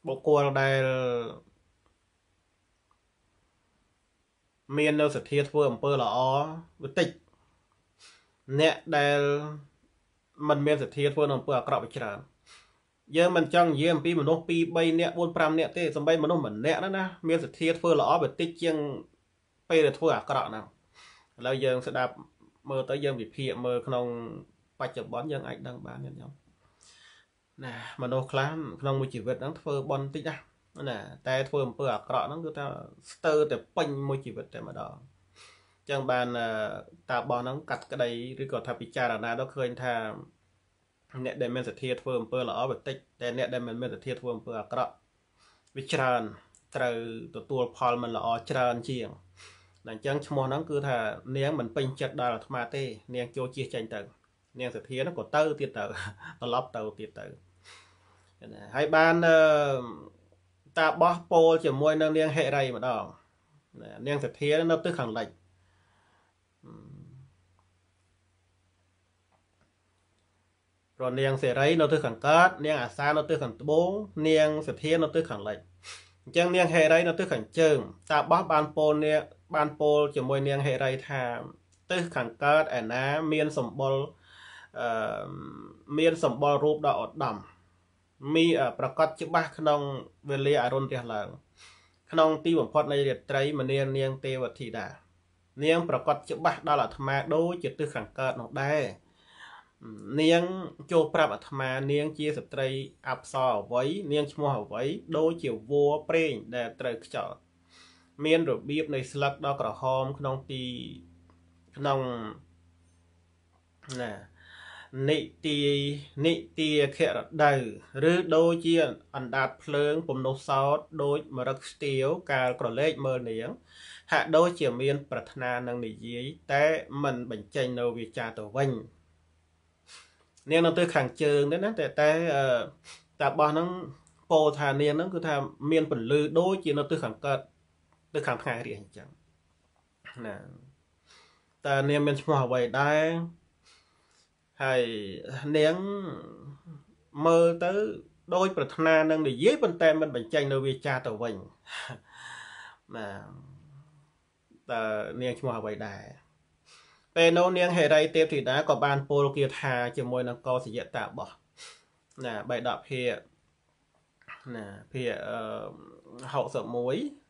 S2: បុគ្គលដែលមាន នៅសទ្ធាធ្វើអំពើល្អវាតិចអ្នកដែលមិនមានសទ្ធាធ្វើនៅអំពើអាក្រក់វាច្រើនយើងមិនចង់និយាយអំពីមនុស្ស2 3នាក់4 5នាក់ទេសម្បីមនុស្សម្នាក់ហ្នឹងណាមានសទ្ធាធ្វើល្អវាតិចជាងពេលដែលធ្វើអាក្រក់ហ្នឹងឥឡូវយើងស្ដាប់មើលទៅយើងវិភាគមើលក្នុងបច្ចុប្បន្នយើងអាចដឹងបានញាតិញោមណាមនុស្សខ្លះក្នុងមួយជីវិតហ្នឹងធ្វើបន់តិចណាណាតែធ្វើអំពើអាក្រក់ហ្នឹងគឺថាស្ទើរតែពេញមួយជីវិតតែម្ដងចឹងបានតាបោះហ្នឹងកាត់ក្តីឬក៏ថាពិចារណា ដល់ឃើញថាអ្នកដែលមានសទ្ធាធ្វើអំពើល្អបន្តិចតែអ្នកដែលមិនមានសទ្ធាធ្វើអំពើអាក្រក់វាច្រើនត្រូវទទួលផលមិនល្អច្រើនជាងតែអញ្ចឹងឈ្មោះហ្នឹងគឺថានាងមិនពេញចិត្តដល់អាត្មាទេ នាងចូលជះចេញទៅ នាងសធាហ្នឹងក៏ទៅទៀតទៅត្រឡប់ ទៅទៀតទៅហើយបានតាបោះពោលជាមួយនឹងនាងហិរីម្ដងនាងសធានៅទិសខាងលិចព្រោះនាងសេរីនៅទិសខាងកើតនាងអាសានៅទិសខាងត្បូងនាងសធានៅទិសខាងលិចអញ្ចឹងនាងហេរីនៅទិសខាងជើងតាបោះបានពោលនាងបានពោលជាមួយនាងហេរីថាទិសខាងកើតឯណា មានសម្បុរអឺមានសម្បុររូបដ៏ឧត្តមមានប្រកាសច្បាស់ក្នុងវេលាអរុណរះឡើងក្នុងទីបំផុតនៃរាត្រីមនានាងទេវធីតានាងប្រកាសច្បាស់ដល់អាត្មាដូចជាទិសខាងកើតនោះដែរនាងចូលប្រាប់អាត្មានាងជាស្ត្រីអប្សរអវ័យនាងឈ្មោះអវ័យដូចជាវัวប្រេងដែលត្រូវខ្ចោលមានរបៀបនៃស្លឹកដ៏ក្រហមក្នុងទីក្នុងណានិតិនិតិខរដៅឬដូចជាអណ្ដាតភ្លើងពំនោះសោតដូចមរឹកស្ទាវកាលក្រឡេកមើលនាង ហាក់ដូចជាមាន ប្រាថ្នានឹងនិយាយតែមិនបញ្ចេញនៅវាចាទៅវិញនាងនៅទៅខាងជើងទេណាតែតែ តាបោះហ្នឹងពោថានាងហ្នឹងគឺថាមានពលឺដូចជានៅទៅខាងកើតដូចខាងផ្នែករៀនអញ្ចឹងណាតើនាង មានឈ្មោះអ្វីដែរហើយនាងមើលទៅដោយប្រាថ្នានឹងនិយាយប៉ុន្តែមិនបញ្ចេញនៅវាចាទៅវិញណាតើនាងឈ្មោះអ្វីដែរពេលនោះនាងហេរីទេពធីតាក៏បានពោលគាថាជាមួយនឹងកោសយតាបោះណា310ភាគណាភាគ61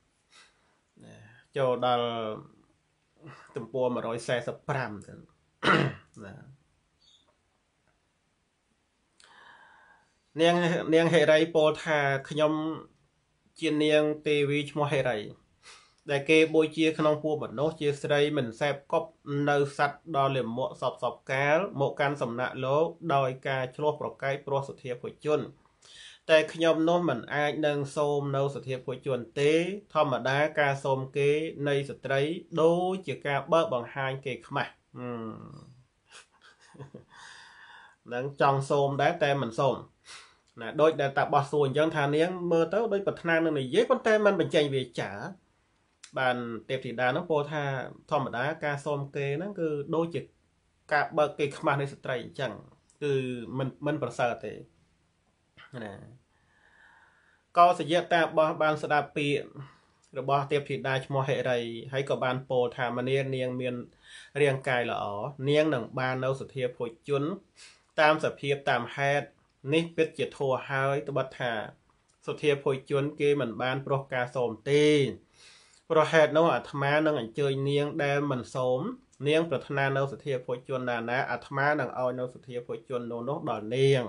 S2: ចូលដល់ទំព័រ145ទៅណានាងនាងហេរីពោលថាខ្ញុំជានាង ទេវីឈ្មោះហេរីដែលគេបូជាក្នុងពួកមនុស្សជាស្រី មិនសែបកប់នៅសัตว์ដល់លិមក់សពសពកាល មកកាន់សំណាក់លោកដោយការឆ្លោះប្រកែកព្រោះសទ្ធាភជនតែខ្ញុំនោះមិនអាចនឹងសូមនៅ សធាភួជនទេ ធម្មតាការសូមគេ នៃស្ត្រីដូចជាការបើកបង្ហាញគេខ្មាស់នឹងចង់សូមដែរតែមិនសូមណាដូចដែលតាបោះសួរអញ្ចឹងថានាង មើលទៅដូចប្រាថ្នានឹងនិយាយប៉ុន្តែมันបញ្ចេញវាចា បាន ទេពធីតានោះពោលថា ធម្មតាការសូមគេហ្នឹងគឺដូចជាការបើកគេខ្មាស់នៃស្ត្រីអញ្ចឹងគឺមិនមិនប្រសើរទេណាកោសយតាបោះបានស្ដាប់ពាក្យរបស់ទេពធីតាឈ្មោះហិរីហើយក៏បានពោលថាមនានាងមានរាងកាយល្អនាងនឹងបាននៅសធាភោជនតាមសភាពតាមហេតុនេះពិតជាធัวហើយត្បិតថាសធាភោជនគេមិនបានប្រោះការសូមទេប្រហេតុនោះអាត្មានឹងអញ្ជើញនាងដែលមិនសូមនាងប្រាថ្នានៅសធាភោជនណាណាអាត្មានឹងឲ្យ នៅសធាភោជននោះនោះដល់នាង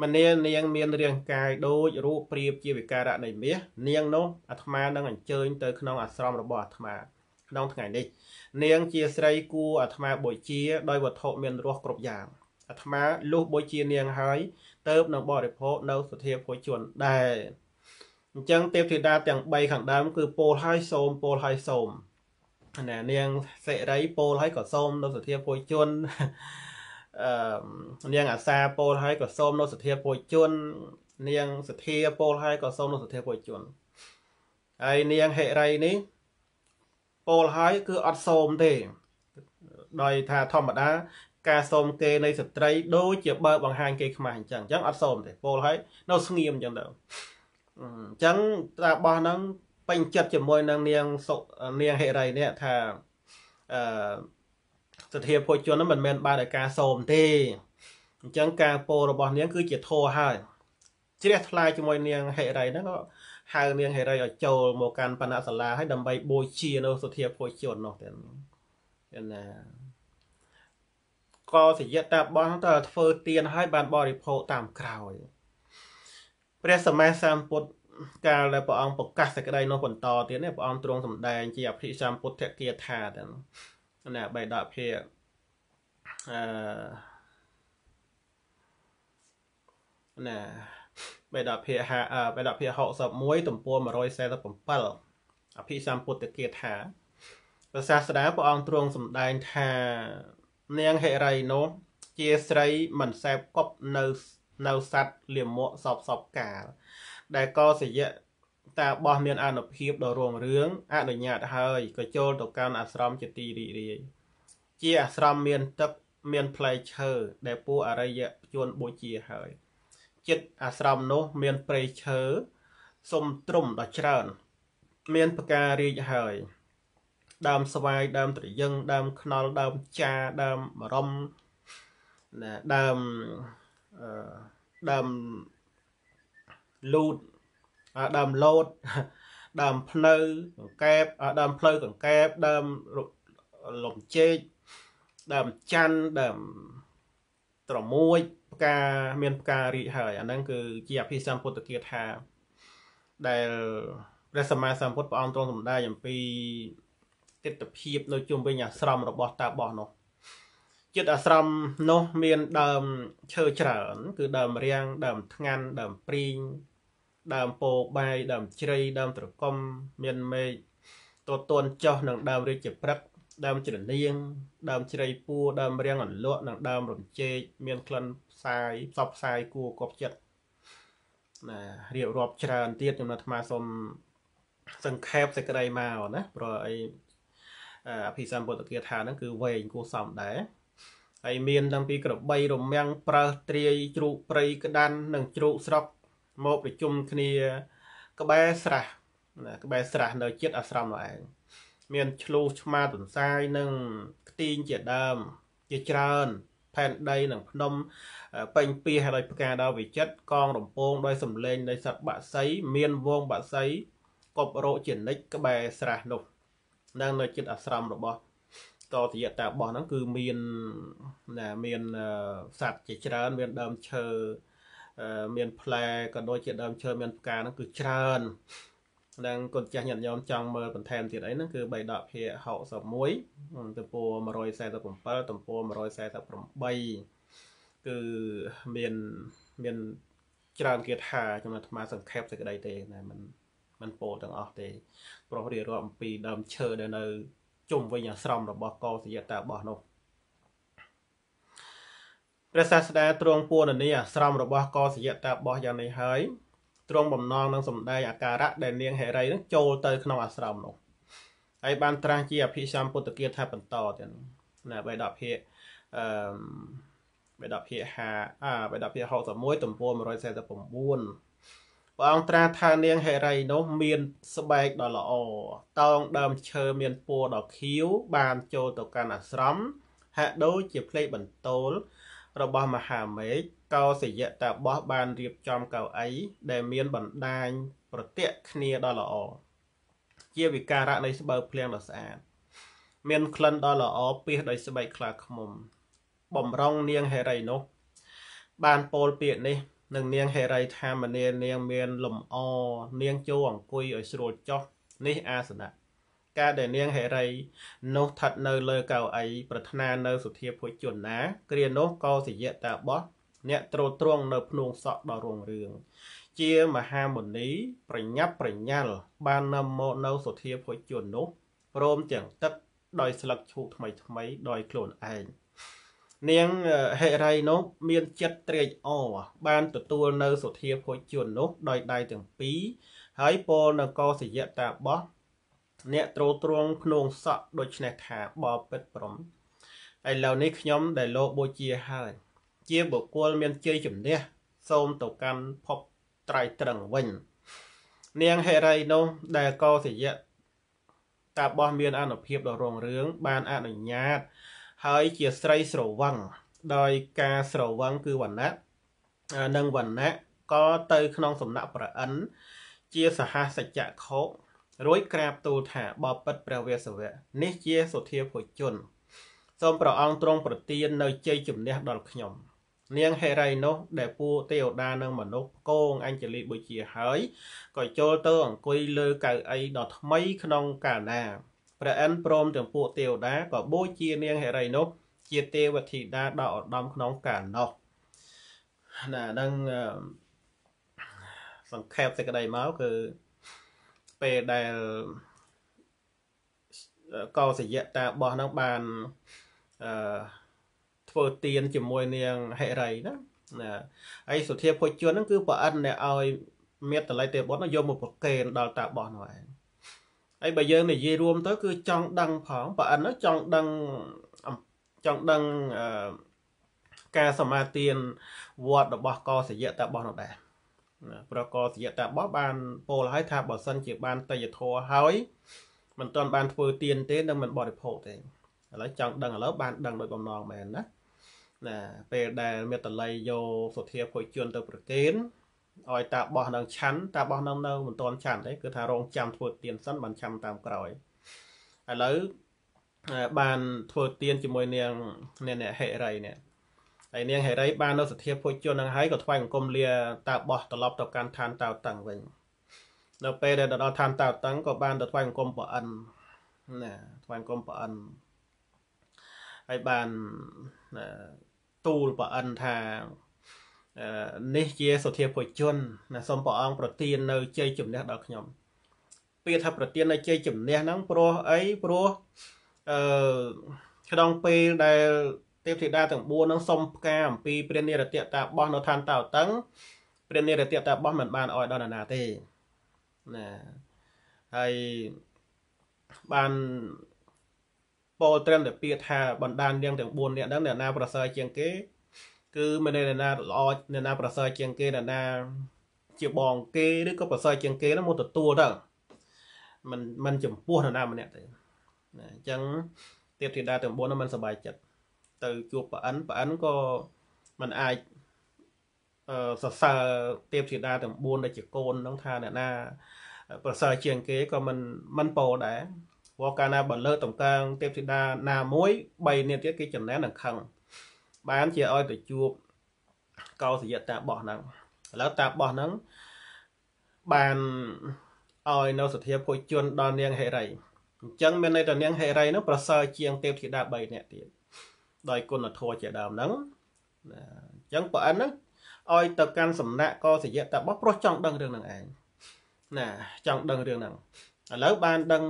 S2: មនានាងមានរាងកាយដូចរូបប្រៀបជាវិការៈនៃមាសនាងនោះអាត្មានឹងអញ្ជើញ ទៅក្នុងអាស្រមរបស់អាត្មាក្នុងថ្ងៃនេះនាងជាស្រីគួអាត្មាបុជាដោយវត្ថុមានរសគ្រប់យ៉ាងអាត្មាលុះបុជា នាង ហើយ ទៅនឹងបរិភោគនៅសធាភោជនដែរអញ្ចឹងទេពធីតាទាំង3ខាងដើម គឺពោលហើយសូមពោលហើយសូមណានាងសិរីពោលហើយក៏សូមនៅសធាភោជនអឺនាង អាសាពោលហើយក៏សូមនៅសធាពុជននាងសធាពោលហើយក៏សូមនៅសធាពុជនហើយនាងហិរីនេះពោលហើយគឺអត់សូមទេដោយថាធម្មតា ការសូម គេនៃស្ត្រី ដូចជាបើបង្ហាញគេខ្មាស់អញ្ចឹងអញ្ចឹងអត់សូមទេពោលហើយ នៅស្ងៀមអញ្ចឹងទៅអញ្ចឹងតាបោះហ្នឹងពេញចិត្តជាមួយនឹងនាងសុនាងហិរីនេះថាអឺសទ្ធាភោជនហ្នឹងមិនមែនបានដោយការសូមទេអញ្ចឹងការពោរបស់ នាងគឺជាធោះហើយជ្រះថ្លាជាមួយនាងហេរីហ្នឹងក៏ហៅនាងហេរីឲ្យចូលមកកាន់បណ្ណសាលាហើយដើម្បីបូជានៅសទ្ធាភោជននោះទៀតណាក៏សយតាបងទៅធ្វើទៀនឲ្យបានបរិភោគតាមក្រោយព្រះសម្មាសម្ពុទ្ធកាលដែលព្រះអង្គប្រកាសសេចក្តីនោះបន្តទៀតនេះព្រះអង្គទ្រង់សម្ដែងជាអភិសម្ពុទ្ធគាថាទៅណាបៃដកភាគអឺណាបេដភាហាបេដភា61ទំព័រ147អភិសម្ពុទ្ធគាថាព្រះសាស្តាព្រះអង្គទ្រង់សម្ដែងថា នាងហិរៃនោះជាស្រី មិនសេពគប់នៅនៅសัตว์លាមកសពសពកាល ដែលក៏សយៈតាបោះមានអនុភាពដល់រងរឿងអនុញ្ញាតហើយក៏ចូលទៅកាន់អាស្រមជាទីរីករាយជាអាស្រមមាន ទឹកមានផ្លែឈើដែលពួកអរិយជនបូជាហើយចិត្តអាស្រមនោះមានព្រៃឈើសុំទ្រុំដ៏ច្រើន មានផ្ការីកហើយដើមស្វាយដើមត្រយឹងដើមខ្នុរដើមចាដើមបរំណាដើមអឺដើមលូតដើមលូតដើមផ្លូវកង្កែបដើមផ្លូវកង្កែបដើមលំជែកដើមច័ន្ទដើមត្រមួយផ្កាមានផ្ការីកហើយអាហ្នឹងគឺជាអភិសម្ពុទ្ធគាថាដែលព្រះសម្មាសម្ពុទ្ធព្រះអង្គទ្រង់សម្ដែងអំពីទិដ្ឋភាពនៅជុំវិញអាស្រមរបស់តាបោះនោះចិត្តអាស្រមនោះ មានដើមឈើច្រើន គឺដើមរាំងដើមថ្ងាន់ដើមព្រីងដើមពោបាយដើមជ្រៃដើមត្រកុំមានមេឃតតួនចោះនឹង ដើមរាជព្រឹក ដើមជ្រលៀងដើមជ្រៃពួរដើមរៀងអន្លក់និងដើមរំជែកមានក្លិនផ្សាយផ្សព្វផ្សាយគួរគប់ចិត្តណារៀបរាប់ច្រើនទៀតខ្ញុំនៅអាត្មាសូមសង្ខេបសេចក្តីមកណាព្រោះអីអភិសម្ពុទ្ធគាថាហ្នឹង គឺវែងគួរសមដែរហើយមានតាំងពីក្របីរមាំងប្រើសត្រាយជ្រូកព្រៃក្តាន់និងជ្រូកស្រុកមកប្រជុំគ្នា ក្បែរស្រះណាក្បែរស្រះនៅចិត្តអាស្រមនោះឯងមាន ឆ្លូសឆ្មាទន្សាយនិងខ្ទីងជាដើម ជាច្រើន ផែនដីនិងភ្នំពេញពីហើយដោយផ្កាដល់វិចិត្រកងរំពងដោយសំឡេងនៃសត្វបាក់សីមានវងបាក់សីកប់រោចនិចក្បែរស្រះនោះនឹងនៅចិត្តអាស្រមរបស់តតយតារបស់ហ្នឹងគឺមានណាមានសត្វជាច្រើនមានដើមឈើមាន ផ្លែក៏ដូចជាដើមឈើមានផ្កាហ្នឹងគឺច្រើននឹងគុណចាស់ញាតិញោមចង់មើលបន្ថែមទៀតអីហ្នឹងគឺ3ដកភាគ61ទំព័រ147ទំព័រ148គឺមានមានច្រើនគាថាចំណអាត្មាសង្ខេបសេចក្តីទេតែมันมันពោលទាំងអស់ទេព្រោះរៀបរាប់អំពីដើមឈើដែលនៅជុំវិញអាស្រមរបស់កោសយតាបោះនោះព្រះសាស្តាទ្រង់ពួរនាអាស្រមរបស់កសយតាបោះយ៉ាងនេះហើយទ្រង់បំណងនឹងសម្ដែងអាការៈដែលនាងហេរីនឹងចូលទៅក្នុងអាស្រមនោះហើយបានត្រាស់ជាអភិសម្ពុទ្ធគាថាបន្តទៀតណាបេដភាកអឺបេដភាក5អាបេដភាក61ទំព័រ149ព្រះអង្គត្រាស់ថានាងហេរីនោះមានស្បែកដ៏ល្អតោងដើមឈើមានពណ៌ដ៏ខៀវបានចូលទៅកាន់អាស្រមហាក់ដូចជាផ្លេកបន្ទោលរបស់មហាមេឃកោសយៈតាបោះបានរៀបចំកៅអីដែលមានបណ្ដាញប្រតិកគ្នាដល់ល្អជាវិការៈនៃស្បូវភ្លៀងដ៏ស្អាតមានក្លិនដ៏ល្អពីសដោយស្បែកខ្លាឃ្មុំ បំរុងនាងហេរីនោះ បានពោលពាក្យនេះ នឹងនាងហេរីថាមនានាងមានលំអនាងចូលអង្គុយឲ្យស្រួលចុះនេះអាសនៈការដែលនាងហេរីនោះស្ថិតនៅលើកៅអីប្រាថ្នានៅសុធាភុជនណា គ្រានោះក៏សយៈតាបោះអ្នកត្រួតត្រងនៅភ្នួងសក់ដ៏រុងរឿងជាមហាមុនី ប្រញាប់ប្រញាល់បាននាំមកនៅសុធាភុជននោះព្រមទាំងទឹកដោយស្លឹកឈូកថ្មីថ្មីដោយខ្លួនឯងនាងហេរៃនោះមានចិត្តត្រេកអរបានទទួលនៅសុធាភុជននោះដោយដៃទាំងពីរហើយពលនៅកោសយៈតាបោះអ្នកទ្រទ្រង់ភ្នងសក់ដូច្នេះថាបបិទ្ធព្រំឥឡូវនេះខ្ញុំដែលលោកបូជាហើយ ជាបុគ្គលមានជ័យជំនះសូមទៅកម្មភពត្រៃត្រឹងវិញ នាងហេរីនោះដែលកោសយៈតាបោះមានអនុភាពដ៏រុងរឿងបានអនុញ្ញាតហើយជាស្រីស្រវឹងដោយការស្រវឹងគឺវណ្ណៈនិងវណ្ណៈក៏ទៅក្នុងសំណាក់ប្រអិន ជាសហសច្ចៈខោរួចក្រាបទូលថាបបិទ្ធព្រះវេស្សវៈនេះជាសុធាភុជនសូមព្រះអង្គទ្រង់ប្រទាននៅជ័យជំនះដល់ខ្ញុំនាងហេរ៉ៃនោះដែលពួកទេវតានិងមនុស្សកងអញ្ជលីបុជាហើយក៏ចូលទៅអង្គុយលើកៅអីដ៏ថ្មីក្នុងកាលណាព្រះអិនព្រមទាំងពួកទេវតាក៏បូជានាងហេរ៉ៃនោះជាទេវធីតាដ៏ឧត្តមក្នុងកាលនោះណានឹងសង្ខេបសេចក្តីមកគឺពេលដែលកោសយៈតាបោះហ្នឹងបានអឺធ្វើទៀនជាមួយនាងហិរីណាណាហើយសុធាភុជនហ្នឹងគឺប្រអិនអ្នកឲ្យមេតល័យទេបុត្រនោះយកមកប្រកេនដល់តាបោះនោះឯងហើយបើយើងនិយាយរួម ទៅ គឺចង់ដឹងផងប្រអិននោះចង់ដឹងចង់ដឹងការសមាទានវត្តរបស់កោសយៈតាបោះនោះដែរប្រកសយតបបានពោលឲ្យថាបើសិនជាបានតយធរហើយមិនទាន់បានធ្វើទៀនទេនឹងមិនបរិភោគទេឥឡូវចង់ដឹងឥឡូវបានដឹងដោយបំណងមែនណាណាពេលដែលមេតល័យយកសុធាភុជនទៅប្រគេនឲ្យតាបោះនឹងឆាន់តាបោះនឹងនៅមិនទាន់ឆាន់ទេគឺថារងចាំធ្វើទៀនសិនបានឆាន់តាមក្រោយឥឡូវបានធ្វើទៀនជាមួយនាងអ្នកហេរីនេះហើយនាងហេរីបាននៅសធាភោជននឹងហើយក៏ថ្វាយបង្គំលាតៅបោះត្រឡប់ទៅកាន់ឋានតៅតឹងវិញនៅពេលដែលដល់ឋានតៅតឹងក៏បានទៅថ្វាយបង្គំព្រះអិនណាថ្វាយបង្គំព្រះអិនហើយបានទូលព្រះអិនថានេះជាសធាភោជនណាសូមព្រះអង្គប្រទាននៅជ័យជំនះដល់ខ្ញុំ ពាក្យថាប្រទាននៅជ័យជំនះហ្នឹងព្រោះអីព្រោះអឺក្នុងពេលដែលទេពធីតាទាំង4នឹងសុំផ្កាអំពីព្រះនិរតៈតាបោះនៅឋានតៅតឹង ព្រះនិរតៈតាបោះមិនបានអោយដល់ណាទេណាហើយបានពោលត្រឹមតែពាក្យថាបណ្ដាននាងទាំង4នាក់ហ្នឹងអ្នកណា ប្រសើរជាងគេ គឺមានអ្នកណាល្អអ្នកណា ប្រសើរជាងគេអ្នកណា ជាបង គេឬក៏ប្រសើរជាងគេហ្នឹងមកទទួលទៅมันมันចំពោះនរណាម្នាក់ទេណាអញ្ចឹងទេពធីតាទាំង4ហ្នឹងมันសบายចិត្តទៅជួបប្អិនប្អិនក៏มันអាចអឺសរសើរទេពធីតាទាំង4ដែលជាកូននឹងថាអ្នកណាប្រសើរជាងគេក៏មិនមិនពោដែរព្រោះកាលណាបើលើតម្កើងទេពធីតាណាមួយ3នាក់ទៀតគេចំណែននឹងខឹងបានជាឲ្យទៅជួបកោសយៈតាបោះហ្នឹងឥឡូវតាបោះហ្នឹងបានឲ្យនៅសធាភុជនដល់នាង ហេរីអញ្ចឹងមានន័យថានាងហេរីនោះប្រសើរជាងទេពធីតា3នាក់ទៀតដោយគុណធម៌ជាដើមហ្នឹងណាអញ្ចឹងប្រអិនហ្នឹងឲ្យទៅកាន់សំណាក់កសិយៈតបោះព្រោះចង់ដឹងរឿងហ្នឹងឯងណាចង់ដឹងរឿងហ្នឹងឥឡូវបានដឹង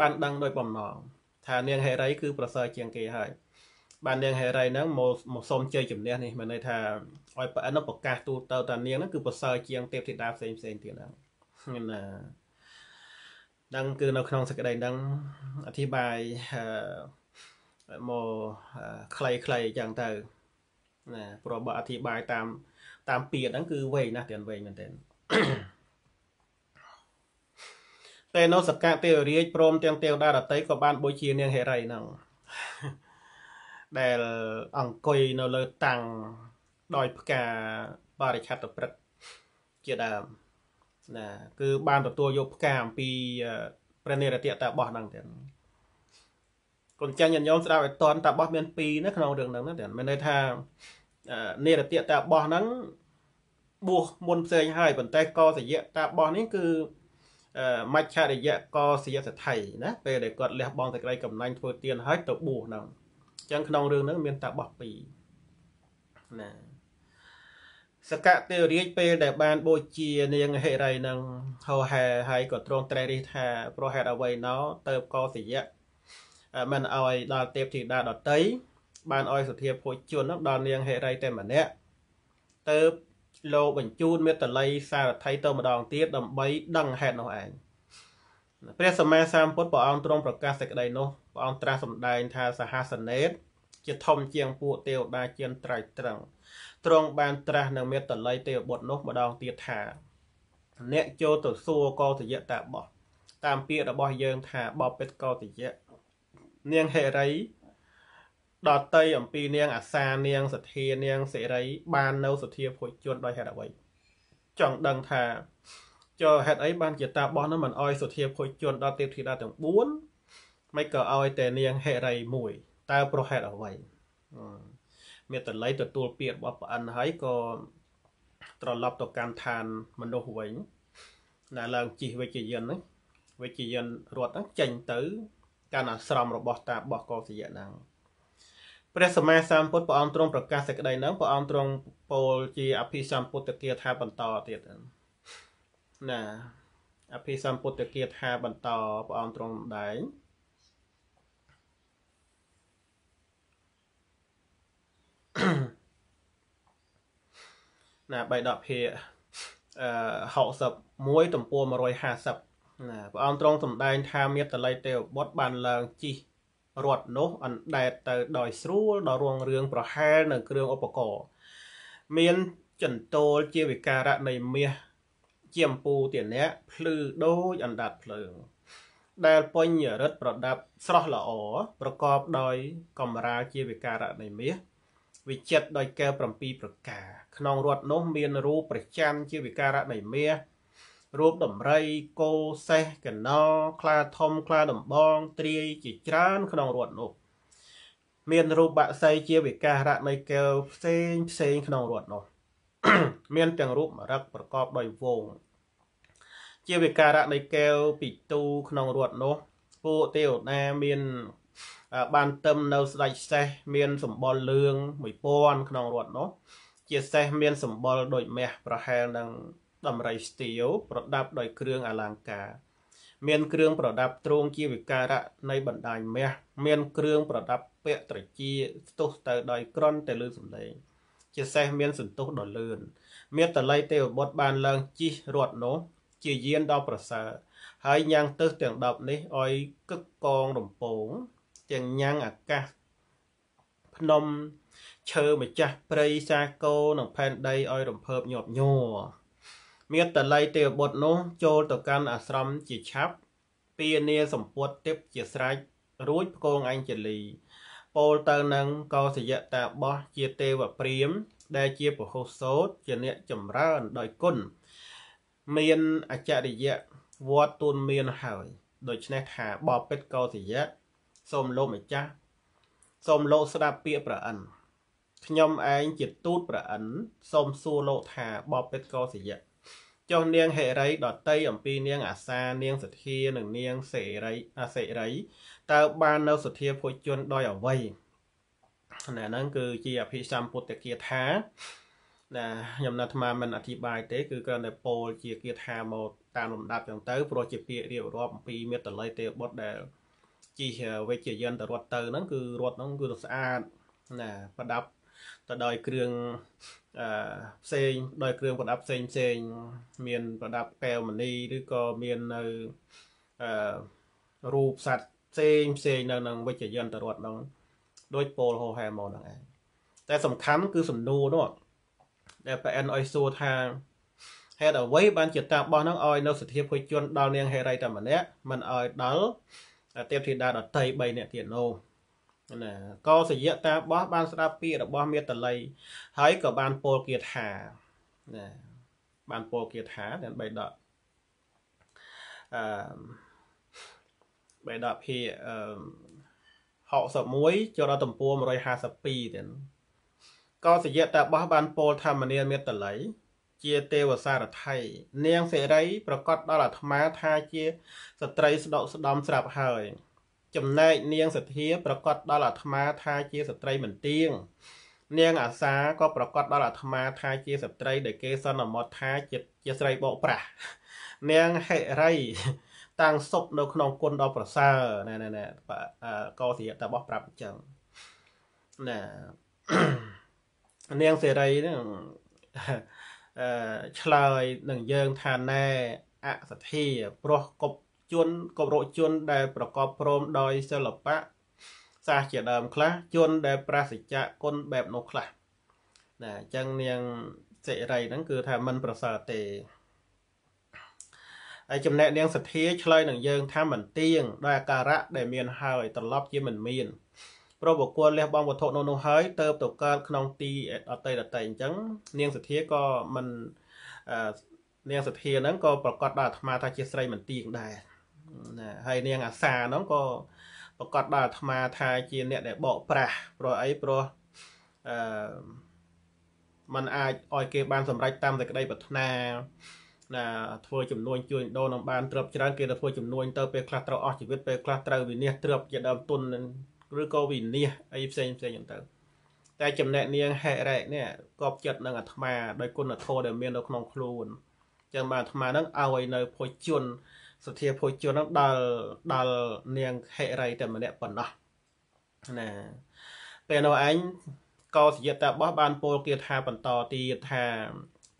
S2: បានដឹងដោយបំណងថានាងហេរីគឺប្រសើរជាងគេហើយបាននាងហេរីហ្នឹងមកមកសុំជ័យជំនះនេះមានន័យថាឲ្យប្រអិនហ្នឹងប្រកាសទូទៅតានាងហ្នឹងគឺប្រសើរជាងទេពធីតាផ្សេងផ្សេងទៀតហ្នឹងណាដឹងគឺនៅក្នុងសេចក្តីដឹង អធិប្បាយអឺមកខ្លីៗអញ្ចឹងទៅណាព្រោះបើអធិប្បាយតាម តាមពាក្យហ្នឹងគឺវែងណាស់ទាំងវែងមែនទែនតែនៅសកៈទេវរាជព្រមទាំងទេវតារតីក៏បានបុជានាងហេរីហ្នឹងដែលអង្គុយនៅលើតាំងដោយផ្កាបរិឆ័តព្រឹកជាដើមណាគឺបានទទួលយកផ្កាអំពីព្រះនេរតៈតាបោះហ្នឹងទាំងកុំចាញ់ញោមស្ដាប់ឲ្យតន់តាបោះមាន2ណាក្នុងរឿងហ្នឹងណាតែមានន័យថានេរតិតាបោះហ្នឹងបួសមុនផ្សេងហើយប៉ុន្តែកសយៈតាបោះនេះគឺមច្ឆរិយៈកសយៈសថៃណាពេលដែលគាត់លះបង់សេចក្តីកំណាញ់ធ្វើទានហើយទៅបួសហ្នឹងអញ្ចឹងក្នុងរឿងហ្នឹងមានតាបោះ2ណាសកៈទេវរាជពេលដែលបានបូជា នាងហិរ័យនឹងហោហែហើយក៏ទ្រង់ត្រេះរិះថា ប្រហេតអ្វីណោទៅកោសយៈមិនឲ្យដល់ទេពធីតាដតីបានឲ្យសុធាភោជនដល់នាងហេរីតែម្នាក់ទៅលោកបញ្ជូនមេតល័យសារថីទៅម្ដងទៀតដើម្បីដឹងហេតុនោះឯងព្រះសម្មាសម្ពុទ្ធព្រះអង្គទ្រង់ប្រកាសសេចក្តីនោះព្រះអង្គត្រាស់សម្ដែងថាសហសនេតជាធំជាងពួកទេវតាជាត្រៃត្រឹងទ្រង់បានត្រាស់នៅមេតល័យទេវបុត្រនោះម្ដងទៀតថា អ្នកចូលទៅសួរកោតយៈតាបោះតាមពាក្យរបស់យើងថាបបពេតកោតយៈនាងហេរីដតីអំពីនាងអាសានាងសទ្ធានាងសេរីបាននៅសទ្ធាភោជនដោយហេតុអ្វីចង់ដឹងថាចុះហេតុអីបានជាតាបោះនោះមិនអោយសុធាភុជជនដល់ទេពធីតាទាំង4មិនក៏អោយតែនាងហេរីមួយតើប្រហេតុអ្វីមានតល័យទទួលពាក្យរបស់ព្រះអិនហើយក៏ត្រឡប់ទៅកាន់ឋានមនុស្សវិញណាឡើងជិះវិជ្ជយានហ្នឹងវិជ្ជយានរត់ហ្នឹងចេញទៅកាន់អាស្រមរបស់ តាបោះកោសយៈហ្នឹងព្រះសម្មាសម្ពុទ្ធព្រះអង្គទ្រង់ប្រកាសសេចក្តីហ្នឹងព្រះអង្គទ្រង់ពោលជា អភិសម្ពុទ្ធគាថាបន្តទៀតណាអភិសម្ពុទ្ធគាថាបន្តព្រះអង្គទ្រង់ម្ដែងណា310ភាគ61ទំព័រ150ណាព្រះអង្គទ្រង់សម្ដែងថាមាតល័យទេវបុត្របានឡើងជីះរត់នោះអណ្ដែតទៅដោយស្រួលដល់រងរឿងប្រហែលនៅគ្រឿងឧបករណ៍មានចន្ទោលជាវិការៈនៃមាសជាអំពូទានៈភ្លឺដូចអណ្ដាតភ្លើងដែលពញ្ញរិទ្ធប្រដាប់ស្រស់ល្អប្រកបដោយកំរាលជាវិការៈនៃមាសវិចិត្រដោយកែវ7ប្រការក្នុងរត់នោះមានរូបប្រច័នជាវិការៈនៃមាសរួមដំរីគោសេះកណោខ្លាធំខ្លាដំបងទ្រាយជាច្រើនក្នុងរត់នោះមានរូបបាក់សីជាវិការៈនៃកែវផ្សេងផ្សេងក្នុងរត់នោះមានទាំងរូបមរឹកប្រកបដោយវងជាវិការៈនៃកែវពីទូក្នុងរត់នោះពួកទេវតាមានបានទឹមនៅស្ដេចសេះមានសម្បល់លឿង1000ក្នុងរត់នោះជាសេះមានសម្បល់ដូចមាសប្រហែលនឹងដំរីស្ទៀវប្រដាប់ដោយគ្រឿងអលង្ការ មាន គ្រឿងប្រដាប់ទ្រង់ជាវិការៈនៃបណ្ដាញមាសមានគ្រឿងប្រដាប់ពាក់ត្រជាស្ទុះទៅដោយក្រន់ទៅលើសម្លេងជាសេះមានសន្ទុះដ៏លឿនមានតល័យទេវបុត្របានឡើងជិះរត់នោះ ជាយានដ៏ប្រសើរហើយញ៉ាំងទិសទាំង10នេះឲ្យកឹកកងរំពងទាំងញ៉ាំងអាកាសភ្នំឈើម្ចាស់ព្រៃសាគោនិងផែនដីឲ្យរំភើបញាប់ញ័រមានតល័យទេវបុត្រនោះចូលទៅកាន់អាស្រមជាឆាប់ពីនាសម្ពុតទេពជាស្រេចរួចផ្គងអញ្ជលីពោលទៅនឹងកោសយតាបោះជាទេវព្រាម ដែលជាពហុសោតជាអ្នកចម្រើនដោយគុណមានអចរិយៈវត្តទូនមានហើយដូច្នេះថាបបពេតកោសយៈសូមលោកម្ចាស់សូមលោកស្ដាប់ពាក្យប្រអិនខ្ញុំឯងជាទូតប្រអិនសូមសួរលោកថាបបពេតកោសយៈចុះនាងហេរីដតីអំពីនាងអាសានាងសទ្ធានិងនាងសេរីអាសេរីតើបាននៅសទ្ធាភុជនដោយអ្វីណែហ្នឹងគឺជាអភិសម្ពុទ្ធគាថាណាខ្ញុំនៅអាត្មាមិនអធិប្បាយទេគឺគ្រាន់តែពោលជាគាថាមកតាមលំដាប់ចឹងទៅព្រោះជាពាក្យរៀបរាប់អំពីមេតល័យទេវបុត្រដែលជីវិជ្ជយន្តរត់ទៅហ្នឹងគឺរត់ហ្នឹងគឺស្អាតណាប្រដាប់ទៅដោយគ្រឿងអឺផ្សេងដោយគ្រឿងប្រដាប់ផ្សេងផ្សេងមាន ប្រដាប់កែវមណីឬក៏មាននៅអឺរូបសត្វផ្សេងផ្សេងនៅនឹងវិជ្ជយន្តរដ្ឋហ្នឹងដោយពលហោហែមកហ្នឹងឯងតែសំខាន់គឺសំណួរនោះដែល PN ឲ្យសួរថាហេតុអ្វីបានជាតាបោះហ្នឹងឲ្យ នៅសទ្ធាភុជនដល់នាងហេរីតែម្នាក់មិនឲ្យដល់ទេពធីតាដតី3នាក់ទៀតនោះណាកោសយៈតាបោះបានស្ដាប់ពាក្យរបស់មេតល័យហើយក៏បានពោលគាថាណាបានពោលគាថាទាំង3ដកអឺ3ដកភាគអឺ61ចូលដល់ទំព័រ152ទៀតកោសយៈតាបោះបានពោលធម្មនាមេតល័យជាទេវសារថីនាងសេរី ប្រកាសដល់អាត្មាថា ជាស្ត្រីស្ដុកស្ដំស្រាប់ហើយចំណែកនាងសទ្ធា ប្រកាសដល់អាត្មា ថាជាស្ត្រីមិនទៀងនាង អាសាក៏ប្រកាសដល់អាត្មា ថាជាស្ត្រីដែលគេសន្មតថាជាជាស្រីបោកប្រាស់នាងហិរីតាំងសុបនៅក្នុង គុណដ៏ប្រសើរណែណែណែកោសិរៈតបប្រាប់អញ្ចឹងណានាងសេរីនឹងអឺឆ្លើយនឹងយើងថាណែអសធាព្រោះគប់ជនគម្រោជនដែលប្រកបព្រម ដោយសិល្បៈសាសជាដើមខ្លះជនដែល ប្រសិជ្ជៈគុណបែបនោះខ្លះណាអញ្ចឹងនាងសេរីហ្នឹងគឺថាមិនប្រសើរទេហើយចំណែកនាងសទ្ធាឆ្លើយនឹងយើង ថាមិនទៀងដោយអាការៈដែលមាន ហើយត្រឡប់ជាមិនមានប្របុគ្គលលះបង់វត្ថុនោះនោះហើយទៅទៅកើតក្នុងទីអតីតតៃអញ្ចឹងនាងសទ្ធាក៏មិននាងសទ្ធាហ្នឹងក៏ប្រកាសដល់អាត្មាថាជាស្រីមិនទៀងដែរណាហើយនាងអាសាហ្នឹងក៏ប្រកាសដល់អាត្មាថាជាអ្នក ដែលបកប្រាស់ព្រោះអីព្រោះអឺมันអាចឲ្យគេបាន សម្រេចតាមសេចក្តី ប្រាថ្នាណាធ្វើចំនួនជួយដូរនឹងបានត្រឹបច្រើនគេទៅធ្វើចំនួនទៅពេលខ្លះត្រូវអស់ជីវិតពេលខ្លះត្រូវវិនិច្ឆ័យត្រឹបជាដើមទុនឬក៏វិនិច្ឆ័យអីផ្សេងផ្សេងហ្នឹងទៅ តែចំណេះនាងហេរ៉េនេះកប់ចិត្តនឹងអាត្មាដោយគុណធម៌ដែល មាននៅក្នុងខ្លួនចឹងបាទអាត្មានឹងឲ្យនៅភោជនសុធាភោជននឹងដល់ដល់នាងហេរីតែម្នាក់ប៉ុណ្ណោះណាពេលនោះឯងកោសយតបោះបានពោលគាថា បន្តទៀតថា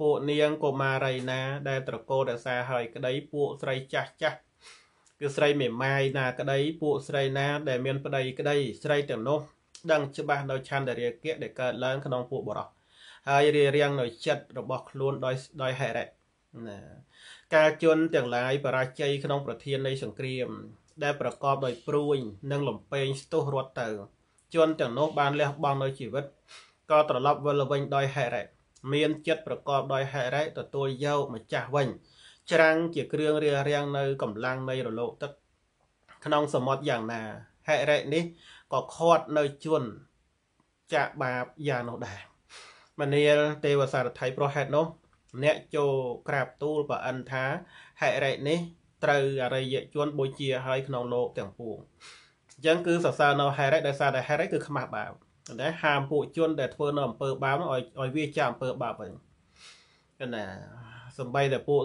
S2: ពួកនាងកុមារីណា ដែលត្រកោរសាហើយក្តីពួកស្រីចាស់ចាស់គឺស្រីមេម៉ាយណា ក្តីពួកស្រី ណាដែលមានប្តីក្តីស្រីទាំងនោះដឹងច្បាស់នៅឆន្ទរាគៈដែលកើតឡើងក្នុងពួកបរោះហើយរៀបរៀងនៅចិត្តរបស់ខ្លួនដោយដោយហេរិណាការជន់ទាំងឡាយបរាជ័យក្នុងប្រធាននៃសង្គ្រាម ដែលប្រកបដោយព្រួយ និងលំពេងស្ទុះរត់ទៅ ជន់ទាំងនោះបានលះបង់នូវជីវិតក៏ត្រឡប់វិលវិញ ដោយហេរិមានចិត្តប្រកបដោយហេរិទទួលយកម្ចាស់វិញច្រាំងជាគ្រឿងរារាំងនៅកម្លាំងនៃរលកទឹក ក្នុងសមុទ្រយ៉ាងណាហេរិនេះក៏ខាត់នៅជន់ចាក់បាបយ៉ាងនោះដែរមនាលទេវសារថៃប្រហេតនោះអ្នកចូលក្រាបទូលប្រអិនថាហេរិនេះត្រូវអរិយជនបុជាឲ្យក្នុងលោកទាំងពួងអញ្ចឹងគឺសរសើរនៅហេរិដោយសារតែហេរិគឺខ្មាស់បាបតែហាមពួកជនដែលធ្វើនៅអំពើបាបឲ្យឲ្យវាចាអំពើបាបវិញគឺណាសំបីតែពួក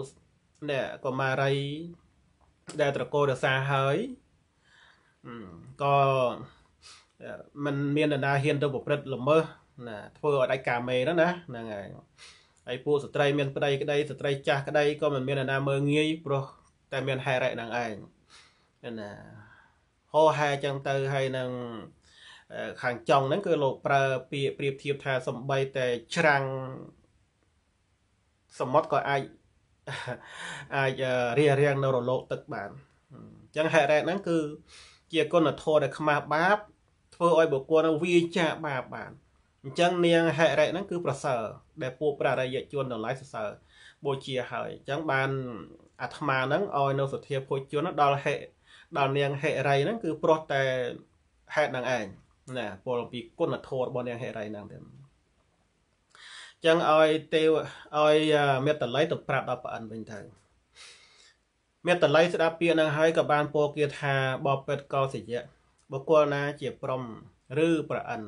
S2: អ្នកកុមារី ដែលត្រកោរសាហើយក៏มันមាននរណាហ៊ានទៅប្រព្រឹត្តល្មើសណា ធ្វើឲ្យដាច់ការមេហ្នឹងណាហ្នឹងហើយហើយពួកស្ត្រីមានប្តីក្តីស្ត្រីចាស់ក្តីក៏មិនមានអ្នកណាមើងងាយព្រោះតែមានហេរៈនឹងឯងណាហោហែចឹងទៅហើយនឹងខាងចុងហ្នឹងគឺលោកប្រើពាក្យប្រៀបធៀបថាសំបីតែច្រាំងសមុទ្រក៏អាចអាចរារាំងនៅរលកទឹកបានអញ្ចឹងហេរ៉េតហ្នឹងគឺ ជាគុណធម៌ដែលខ្មាស់បាប ធ្វើឲ្យបុគ្គលនឹងវាចាបាបបានអញ្ចឹងនាងហេរ៉េតហ្នឹងគឺ ប្រសើរដែលពួកព្រះរិយជនទាំងឡាយសរសើរបូជាហើយអញ្ចឹងបានអាត្មាហ្នឹងឲ្យនៅសទ្ធាភោជនដល់ហេ ដល់នាងហេរីហ្នឹងគឺព្រោះតែហេតុហ្នឹងឯងណាពលពីគុណធម៌របស់នាងហេរីហ្នឹងទេចឹងឲ្យទេវឲ្យមេតល័យទៅប្រាប់ដល់ព្រះអិនវិញទៅមេតល័យស្ដាប់ពាក្យហ្នឹងហើយក៏បានពោលគាថាបបពេតកោសិយៈបុគ្គលណាជាព្រមឬប្រអិន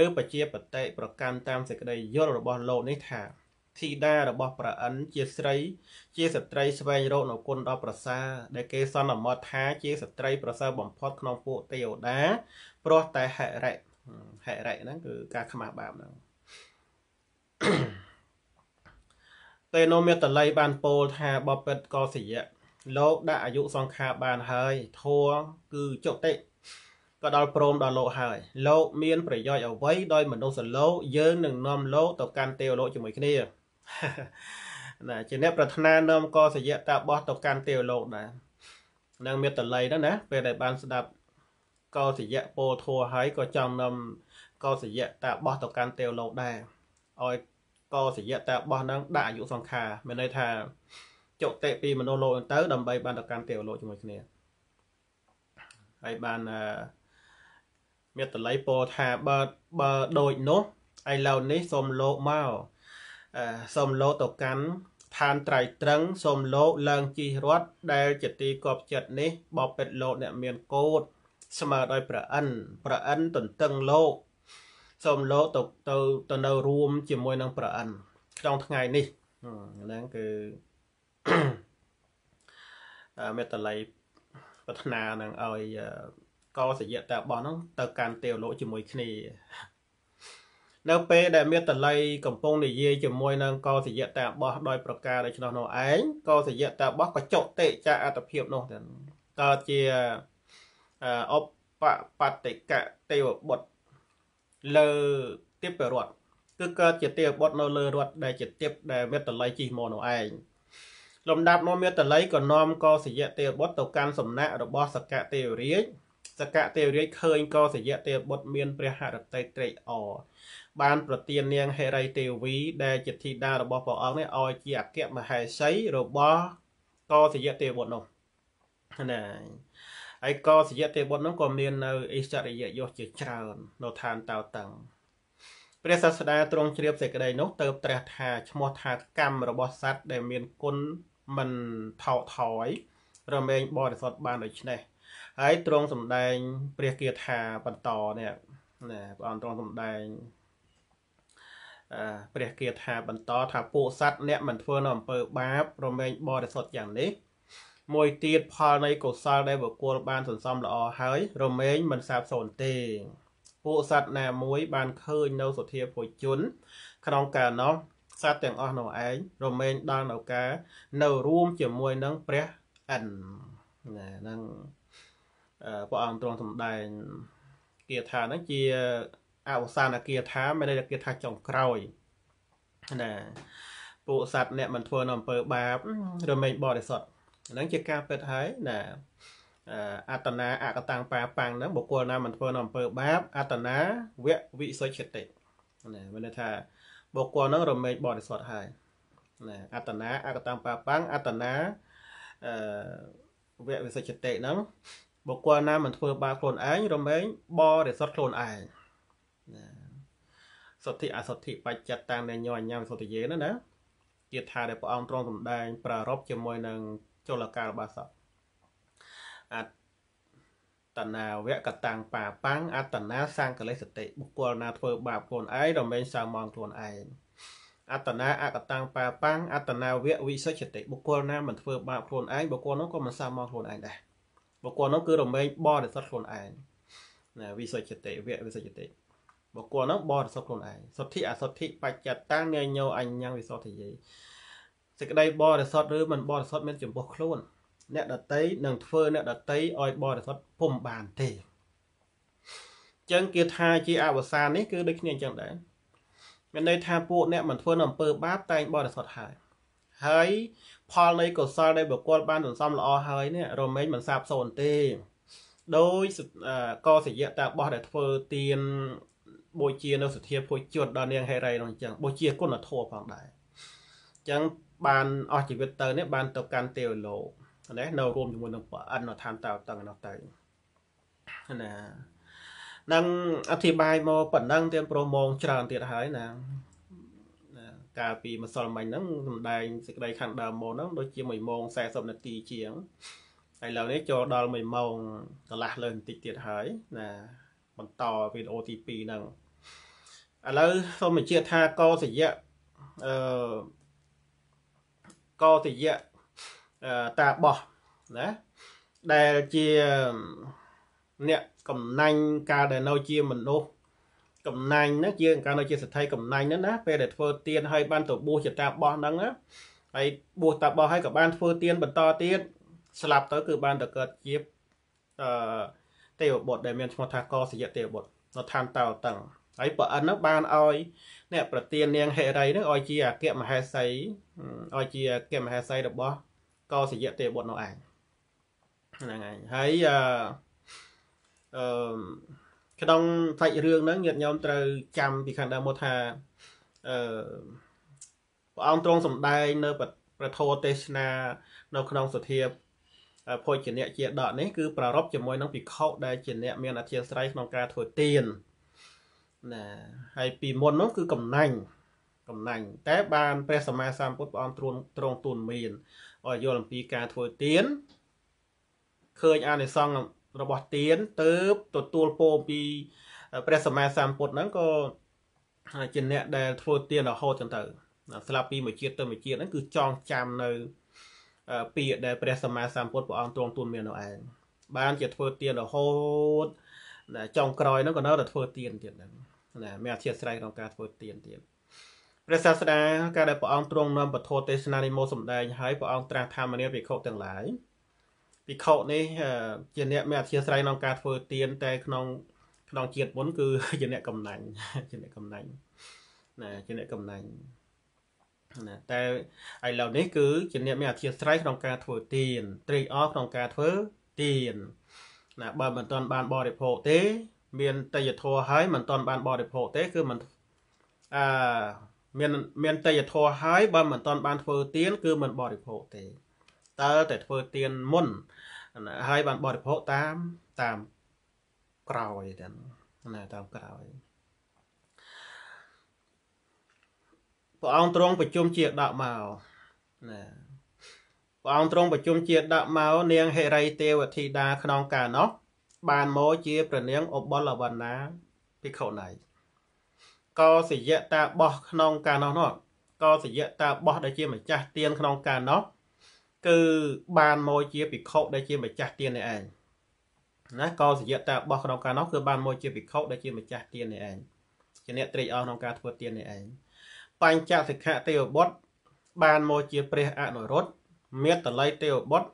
S2: ឬបជាបតិប្រកម្មតាមសេចក្តីយល់របស់លោកនេះថា ធីតារបស់ប្រអិនជាស្រី ជាស្ត្រីស្វែងរកនៅគុណដ៏ប្រសើរដែលគេសន្មតថាជាស្ត្រីប្រសើរបំផុតក្នុងពួកទេវតាព្រោះតែហិរិហិរិហ្នឹងគឺការខ្មាស់បាបហ្នឹងតេណូមេតល័យបានពោលថាបបិទ្ធកោសិយៈលោក ដាក់អាយុសង្ខារបានហើយធัวគឺចុតិក៏ដល់ព្រមដល់លោកហើយលោកមាន ប្រយោជន៍អ្វីដោយមនុស្សលោកយើងនឹងនាំលោកទៅកាន់ទេវលោកជាមួយគ្នាណាជាអ្នកប្រាថ្នានាំកសយៈតាបោះទៅកាន់ទេវលោកដែរនឹងមានតល័យដែរណាពេលដែលបានស្ដាប់កសយៈពោធัวហើយក៏ចង់នាំកសយៈតាបោះទៅកាន់ទេវលោកដែរឲ្យកសយៈតាបោះនឹងដាក់អាយុសង្ខារមានន័យថាចុតិពីមនុស្សលោកទៅដើម្បីបានទៅកាន់ទេវលោកជាមួយគ្នាហើយបានអឺមេតល័យពោថាបើបើដូចនោះឥឡូវនេះសូមលោកមកអឺសូមលោកទៅកាន់ឋានត្រៃត្រឹងសូមលោក ឡើងជីរត់ ដែល ជាទីគប់ចិត្តនេះបបពេតលោកអ្នក មានកោតស្មើដោយប្រអិនប្រអិនទន្ទឹងលោកសូមលោកទៅទៅទៅនៅរួមជាមួយនឹង ប្រអិនក្នុងថ្ងៃនេះហ្នឹងគឺមេតល័យប្រាថ្នានឹងឲ្យក៏សយៈតាបោះហ្នឹងទៅកាន់ទេវលោកជាមួយគ្នានៅពេលដែលមេតល័យកំពុងនិយាយជាមួយនឹងកោសយៈតាបោះដោយប្រការដូច្នោះនោះឯងកោសយៈតាបោះក៏ចុតិចាអត្តភាពនោះទៅកើតជាអបបតិកៈទេវបុត្រលើទេពរដ្ឋគឺកើតជាទេវបុត្រនៅលើរដ្ឋដែលជាទេពដែលមេតល័យជិះមកនោះឯងលំដាប់នោះមេតល័យក៏នាំកោសយៈទេវបុត្រទៅកាន់សំណាក់របស់សកៈទេវរាជសកៈទេវរាជឃើញក៏សយៈទេវបុត្រមានព្រះហឫទ័យត្រេកអរបាន ប្រទាននាងហេរីទេវី ដែលជាធីតារបស់ព្រះអង្គនេះឲ្យជាអគ្គមហេសីរបស់កសយៈទេវបុត្រនោះណាហើយកសយៈទេវបុត្រនោះក៏មាននៅអិសរិយយសជាច្រើននៅឋានតៅតឹងព្រះសាស្តាទ្រង់ជ្រាប សេចក្តី នោះទៅត្រាស់ថាឈ្មោះថាកម្មរបស់សัตว์ដែល មានគុណមិនថោថយរមែងបរិសុទ្ធបានដូច្នេះហើយទ្រង់សម្ដែង ព្រះគាថាបន្តនេះណាព្រះអង្គទ្រង់សម្ដែងព្រះគាថាបន្តថាពួកសត្វអ្នកមិនធ្វើនៅអំពើបាបរមែងបរិសុទ្ធយ៉ាងនេះ មួយទៀតផលនៃកុសលដែលបុគ្គលបានសន្សំល្អហើយ រមែងមិនសាបសូន្យទេពួកសត្វណាមួយ បានឃើញនៅសធាភោជន ក្នុងកាលនោះសត្វទាំងអស់នោះឯងរមែងដល់នៅការនៅរួមជាមួយនឹងព្រះអិនណាហ្នឹងព្រះអង្គទ្រង់សម្ដែងគាថាហ្នឹងជាអវសានគាថាមានន័យថាគាថាចុងក្រោយណាពួកសត្វអ្នកមិនធ្វើនៅអំពើបាបរមែងបរិសុទ្ធហ្នឹងជាការពិតហើយណាអត្តនាអកតាំងបាបាំងហ្នឹងបុគ្គលណាមិនធ្វើនៅអំពើបាបអត្តនាវវិសុទ្ធតិណាមានន័យថាបុគ្គលហ្នឹងរមែងបរិសុទ្ធហើយណាអត្តនាអកតាំងបាបាំងអត្តនាអវវិសុទ្ធតិហ្នឹងបុគ្គលណាមិនធ្វើបាបខ្លួនឯងរមែងបរិសុទ្ធខ្លួនឯងណាសទ្ធិអសទ្ធិបច្ចត្តតាំងដែលញយអញ្ញមសទ្ធិយេណាណាជាថាដែលព្រះអង្គទ្រង់សំដែង ប្រារព្ធជាមួយនឹងចលការបស់សពអត្តនាវកតាំងបាប៉ាំងអត្តនាសង្កលេសតិបុគ្គលណាធ្វើបាបខ្លួនឯងរមែងសាមងខ្លួនឯងអត្តនាអកតាំងបាប៉ាំងអត្តនាវវិសុទ្ធិបុគ្គលណាមិនធ្វើបាបខ្លួនឯងបុគ្គលនោះក៏មិនសាមងខ្លួនឯងដែរបុគ្គលនោះគឺរំលែងបរិសុទ្ធខ្លួនឯងណាវិសុទ្ធចិត្តវៈវិសុទ្ធចិត្តបុគ្គលនោះបរិសុទ្ធខ្លួនឯងសុទ្ធិអសុទ្ធិ បច្ចតាងញញោអញ្ញវិសុទ្ធិយេសេចក្តីបរិសុទ្ធឬមិនបរិសុទ្ធមាន ចំពោះខ្លួនអ្នក ដតីនឹងធ្វើអ្នកដតីឲ្យបរិសុទ្ធពុំបានទេចឹងគេថាជាអវសាននេះគឺដូចគ្នាអញ្ចឹងដែរមានន័យថាពួកអ្នកមិនធ្វើនៅអំពើបាបតែង បរិសុទ្ធហើយហើយផលនៃកុសលដែលបុគ្គលបានសន្សំល្អហើយនេះរមែងមិនសាបសូន្យទេដោយកសិយៈតាបោះដែលធ្វើទៀនបូជានៅសធាភួយជត់ដល់នាងហេរីនោះអញ្ចឹងបូជាគុណធម៌ផងដែរអញ្ចឹងបានអស់ជីវិតទៅនេះបាន ទៅកាន់ទេវលោកណានៅរួមជាមួយនឹងព្រះអិនឋានតៅតឹងនោះទៅណានឹងអធិប្បាយមកប៉ុណ្ណឹងទៀតប្រមងច្រើនទៀតហើយណាកាលពីម្សិលមិញហ្នឹងសម្ដែងសេចក្តីខាងដើមម៉ោងហ្នឹងដូចជា1ម៉ោង40នាទីជាងឥឡូវនេះចូលដល់1ម៉ោងកន្លះលើបន្តិចទៀតហើយណាបន្តវីដេអូទី2ហ្នឹងឥឡូវសូមបញ្ជាក់ថាកោសយៈអឺកោសយៈតាបោះណាដែលជាអ្នកកំណាញ់កាលដែលនៅជាមនុស្សកំណាញ់ហ្នឹងយើងកាលនៅជាសិទ្ធិកំណាញ់ហ្នឹងណាពេលដែលធ្វើទៀនហើយបានទៅបួសជាតាបោះហ្នឹងណាហើយបួសតាបោះហើយក៏បានធ្វើទៀនបន្តទៀតស្លាប់ទៅគឺបានទៅកើតជាអឺទេវបុត្រដែលមានឈ្មោះថាកសយៈទេវបុត្រនៅឋានតោតឹងហើយព្រះអិននោះបានឲ្យអ្នកប្រទាននាងហេរីនោះឲ្យជាអគ្គមហេសីឲ្យជាអគ្គមហេសីរបស់កសយៈទេវបុត្រនោះឯងហ្នឹងហើយហើយអឺអឺក្នុងសាច់រឿងហ្នឹងញាតិញោមត្រូវចាំពីខាងដើមមកថាអឺព្រះអង្គទ្រង់សម្ដែងនៅប្រធោទេសនា នៅក្នុងសធាភោជនៈជាដកនេះគឺប្រារព្ធជាមួយនឹងភិក្ខុដែលជាអ្នកមានអធិស្ឋ័យក្នុងការធ្វើទានណាហើយពីមុននោះគឺកំណាញ់កំណាញ់តែបានព្រះសម្មាសម្ពុទ្ធព្រះអង្គទ្រង់ទ្រង់ទូនមានឲ្យយល់អំពីការធ្វើទានឃើញអានិសង្ឃរបស់ទៀនទៅទទួលពោពីព្រះសម្មាសម្ពុទ្ធហ្នឹងក៏ជាអ្នកដែលធ្វើទៀនរហូតចឹងទៅស្លាប់ពីមួយជាតិទៅមួយជាតិហ្នឹងគឺចងចាំនៅពាក្យដែលព្រះសម្មាសម្ពុទ្ធព្រះអង្គទ្រង់ទូនមាននៅឯងបានជាធ្វើទៀនរហូតចុងក្រោយហ្នឹងក៏នៅតែធ្វើទៀនទៀតហ្នឹងណាមានអធិស្ស្រ័យក្នុងការធ្វើទៀនទៀតព្រះសាស្តាការដែលព្រះអង្គទ្រង់នាំពធទេសនានិមោសម្ដែងហើយព្រះអង្គត្រាស់ថាមនាភិក្ខុទាំងឡាយភិក្ខុនេះជាអ្នក មានអធិស្ស្រ័យក្នុងការធ្វើទានតែក្នុងក្នុងជាតិមុនគឺជាអ្នកកំណាញ់ជាអ្នកកំណាញ់ណាជាអ្នកកំណាញ់ណាតែឥឡូវនេះគឺជាអ្នកមានអធិស្ស្រ័យក្នុងការធ្វើទានត្រេកអរក្នុងការធ្វើទានណាបើមិនទាន់បានបរិភោគទេមានតយធរហើយមិនទាន់បានបរិភោគទេ គឺមិនអឺមាន មានតយធរហើយបើមិនទាន់បានធ្វើទានគឺមិនបរិភោគទេស្ទើរតែធ្វើទៀនមុនហើយបានបរិភោគតាមតាមក្រោយទាំងណាតាមក្រោយព្រះអង្គទ្រង់ប្រជុំជាដកមកណាព្រះអង្គទ្រង់ប្រជុំជាដកមកនាងហិរិទេវធីតាក្នុងកាលនោះ បានមកជាព្រះនាង អបលវណ្ណាភិក្ខុណៃក៏សយៈតាបោះក្នុងកាលនោះនោះក៏សយៈតាបោះដែលជាម្ចាស់ទៀនក្នុងកាលនោះគឺបានមកជាភិក្ខុដែលជាម្ចាស់ទាននេះឯងណាក៏សច្ចៈតារបស់ក្នុងការនោះគឺបានមកជាភិក្ខុដែលជាម្ចាស់ទាននេះឯងជាអ្នកត្រេកអរក្នុងការធ្វើទាននេះឯងបញ្ចសិក្ខទេវបុត្របានមកជាព្រះអនុរុទ្ធមេតល័យទេវបុត្រ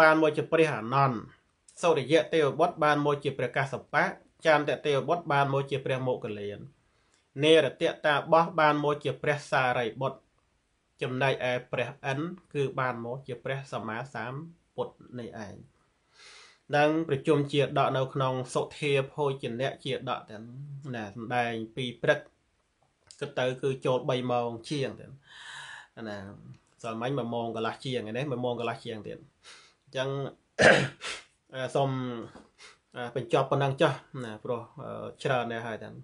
S2: បានមកជាព្រះអានន្ទសូរិយៈទេវបុត្របានមកជាព្រះកាសបៈចាមតទេវបុត្របានមកជាព្រះមោគលាននេរតៈតាបោះបានមកជាព្រះសារីបុត្រចំណែកឯព្រះអិនគឺបានមកជាព្រះសម្មាសម្ពុទ្ធនេះឯងនឹងប្រជុំជាដកនៅក្នុងសុធាភោជនៈជាដកទាំងណាសំដែងពីព្រឹកគិតទៅ គឺចូល3ម៉ោងជាងទៀតណាសល់មាញ់1ម៉ោងកន្លះជាងឯនេះ1ម៉ោងកន្លះជាងទៀតអញ្ចឹងសូមបញ្ចប់ប៉ុណ្ណឹងចុះណាព្រោះច្រើនដែរហើយទាំង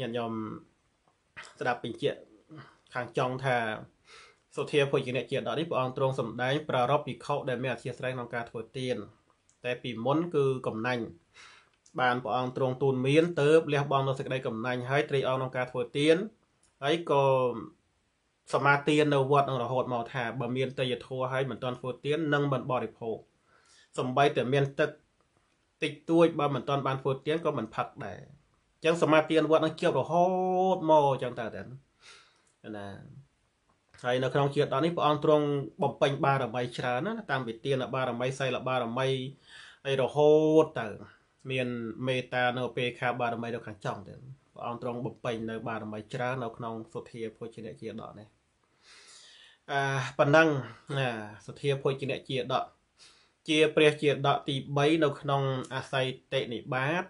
S2: ញាតិញោមស្ដាប់បញ្ជាក់ខាងចុងថាសុធាភោជនៈជាដកនេះព្រះអង្គទ្រង់សម្ដែងប្រារព្ធភិក្ខុដែលមានអធិស្ស្រ័យក្នុងការធ្វើទានតែពីមុនគឺកំណាញ់បានព្រះអង្គទ្រង់ទូនមានទៅលះបង់នៅសេចក្តីកំណាញ់ហើយត្រេកអរក្នុងការធ្វើទានហើយក៏សមាទាន នៅវត្តនឹងរហូតមកថាបើមានតយធัวហើយមិនទាន់ធ្វើទាននឹងមិនបរិភោគសំបីតែមានទឹកតិចតួចបើមិនទាន់បានធ្វើទានក៏មិនផឹកដែរអញ្ចឹងសមាទានវត្តនឹងជាប់រហូតមកអញ្ចឹងតើតែណាហើយនៅក្នុងជាតិដល់នេះព្រះអង្គទ្រង់បំពេញ បារមីច្រើនណាតាមវិទានបារមីសីលបារមីហើយរហូតទៅមានមេត្តានៅ ពេលខាបារមីនៅខាងចំទៅព្រះអង្គទ្រង់បំពេញ នៅ បារមីច្រើននៅក្នុងសុធាភោជនៈជាដកនេះអឺប៉ុណ្ណឹងណាសុធាភោជនៈជាដកជាព្រះជាដកទី3នៅ ក្នុងអាស័យតេនិបាត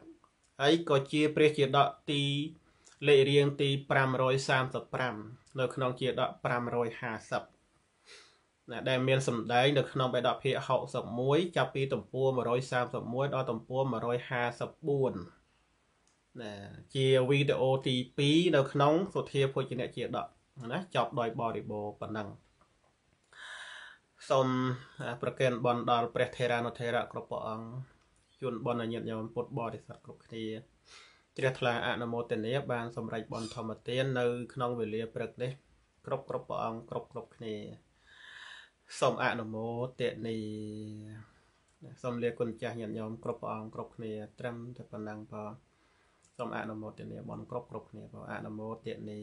S2: ហើយក៏ជាព្រះជាដកទីលេខរៀងទី535នៅក្នុងជាដក550ណាដែលមានសម្ដែង នៅក្នុងបេដកភាគ61ចាប់ពីទំព័រ131ដល់ទំព័រ154ណាជាវីដេអូទី2នៅ ក្នុងសុធាភោជនៈជាដកណា ចប់ ដោយបរិបូរប៉ុណ្ណឹងសូមប្រកេនបន់ដល់ព្រះថេរានុថេរៈគ្រប់ព្រះអង្គជួនបន់អញ្ញាតញោមពុទ្ធបរិស័ទគ្រប់គ្នាជ្រះថ្លាអនុមោទនាបានសម្រេចបនធម្មទាន នៅក្នុងវេលាព្រឹកនេះគ្រប់គ្រប់ព្រះអង្គគ្រប់គ្រប់គ្នាសូមអនុមោទនីសូមលាគុណចាស់ញាតិញោមគ្រប់ព្រះអង្គគ្រប់គ្នាត្រឹមតែប៉ុណ្ណឹងផងសូមអនុមោទនាបនគ្រប់គ្រប់គ្នាផងអនុមោទនី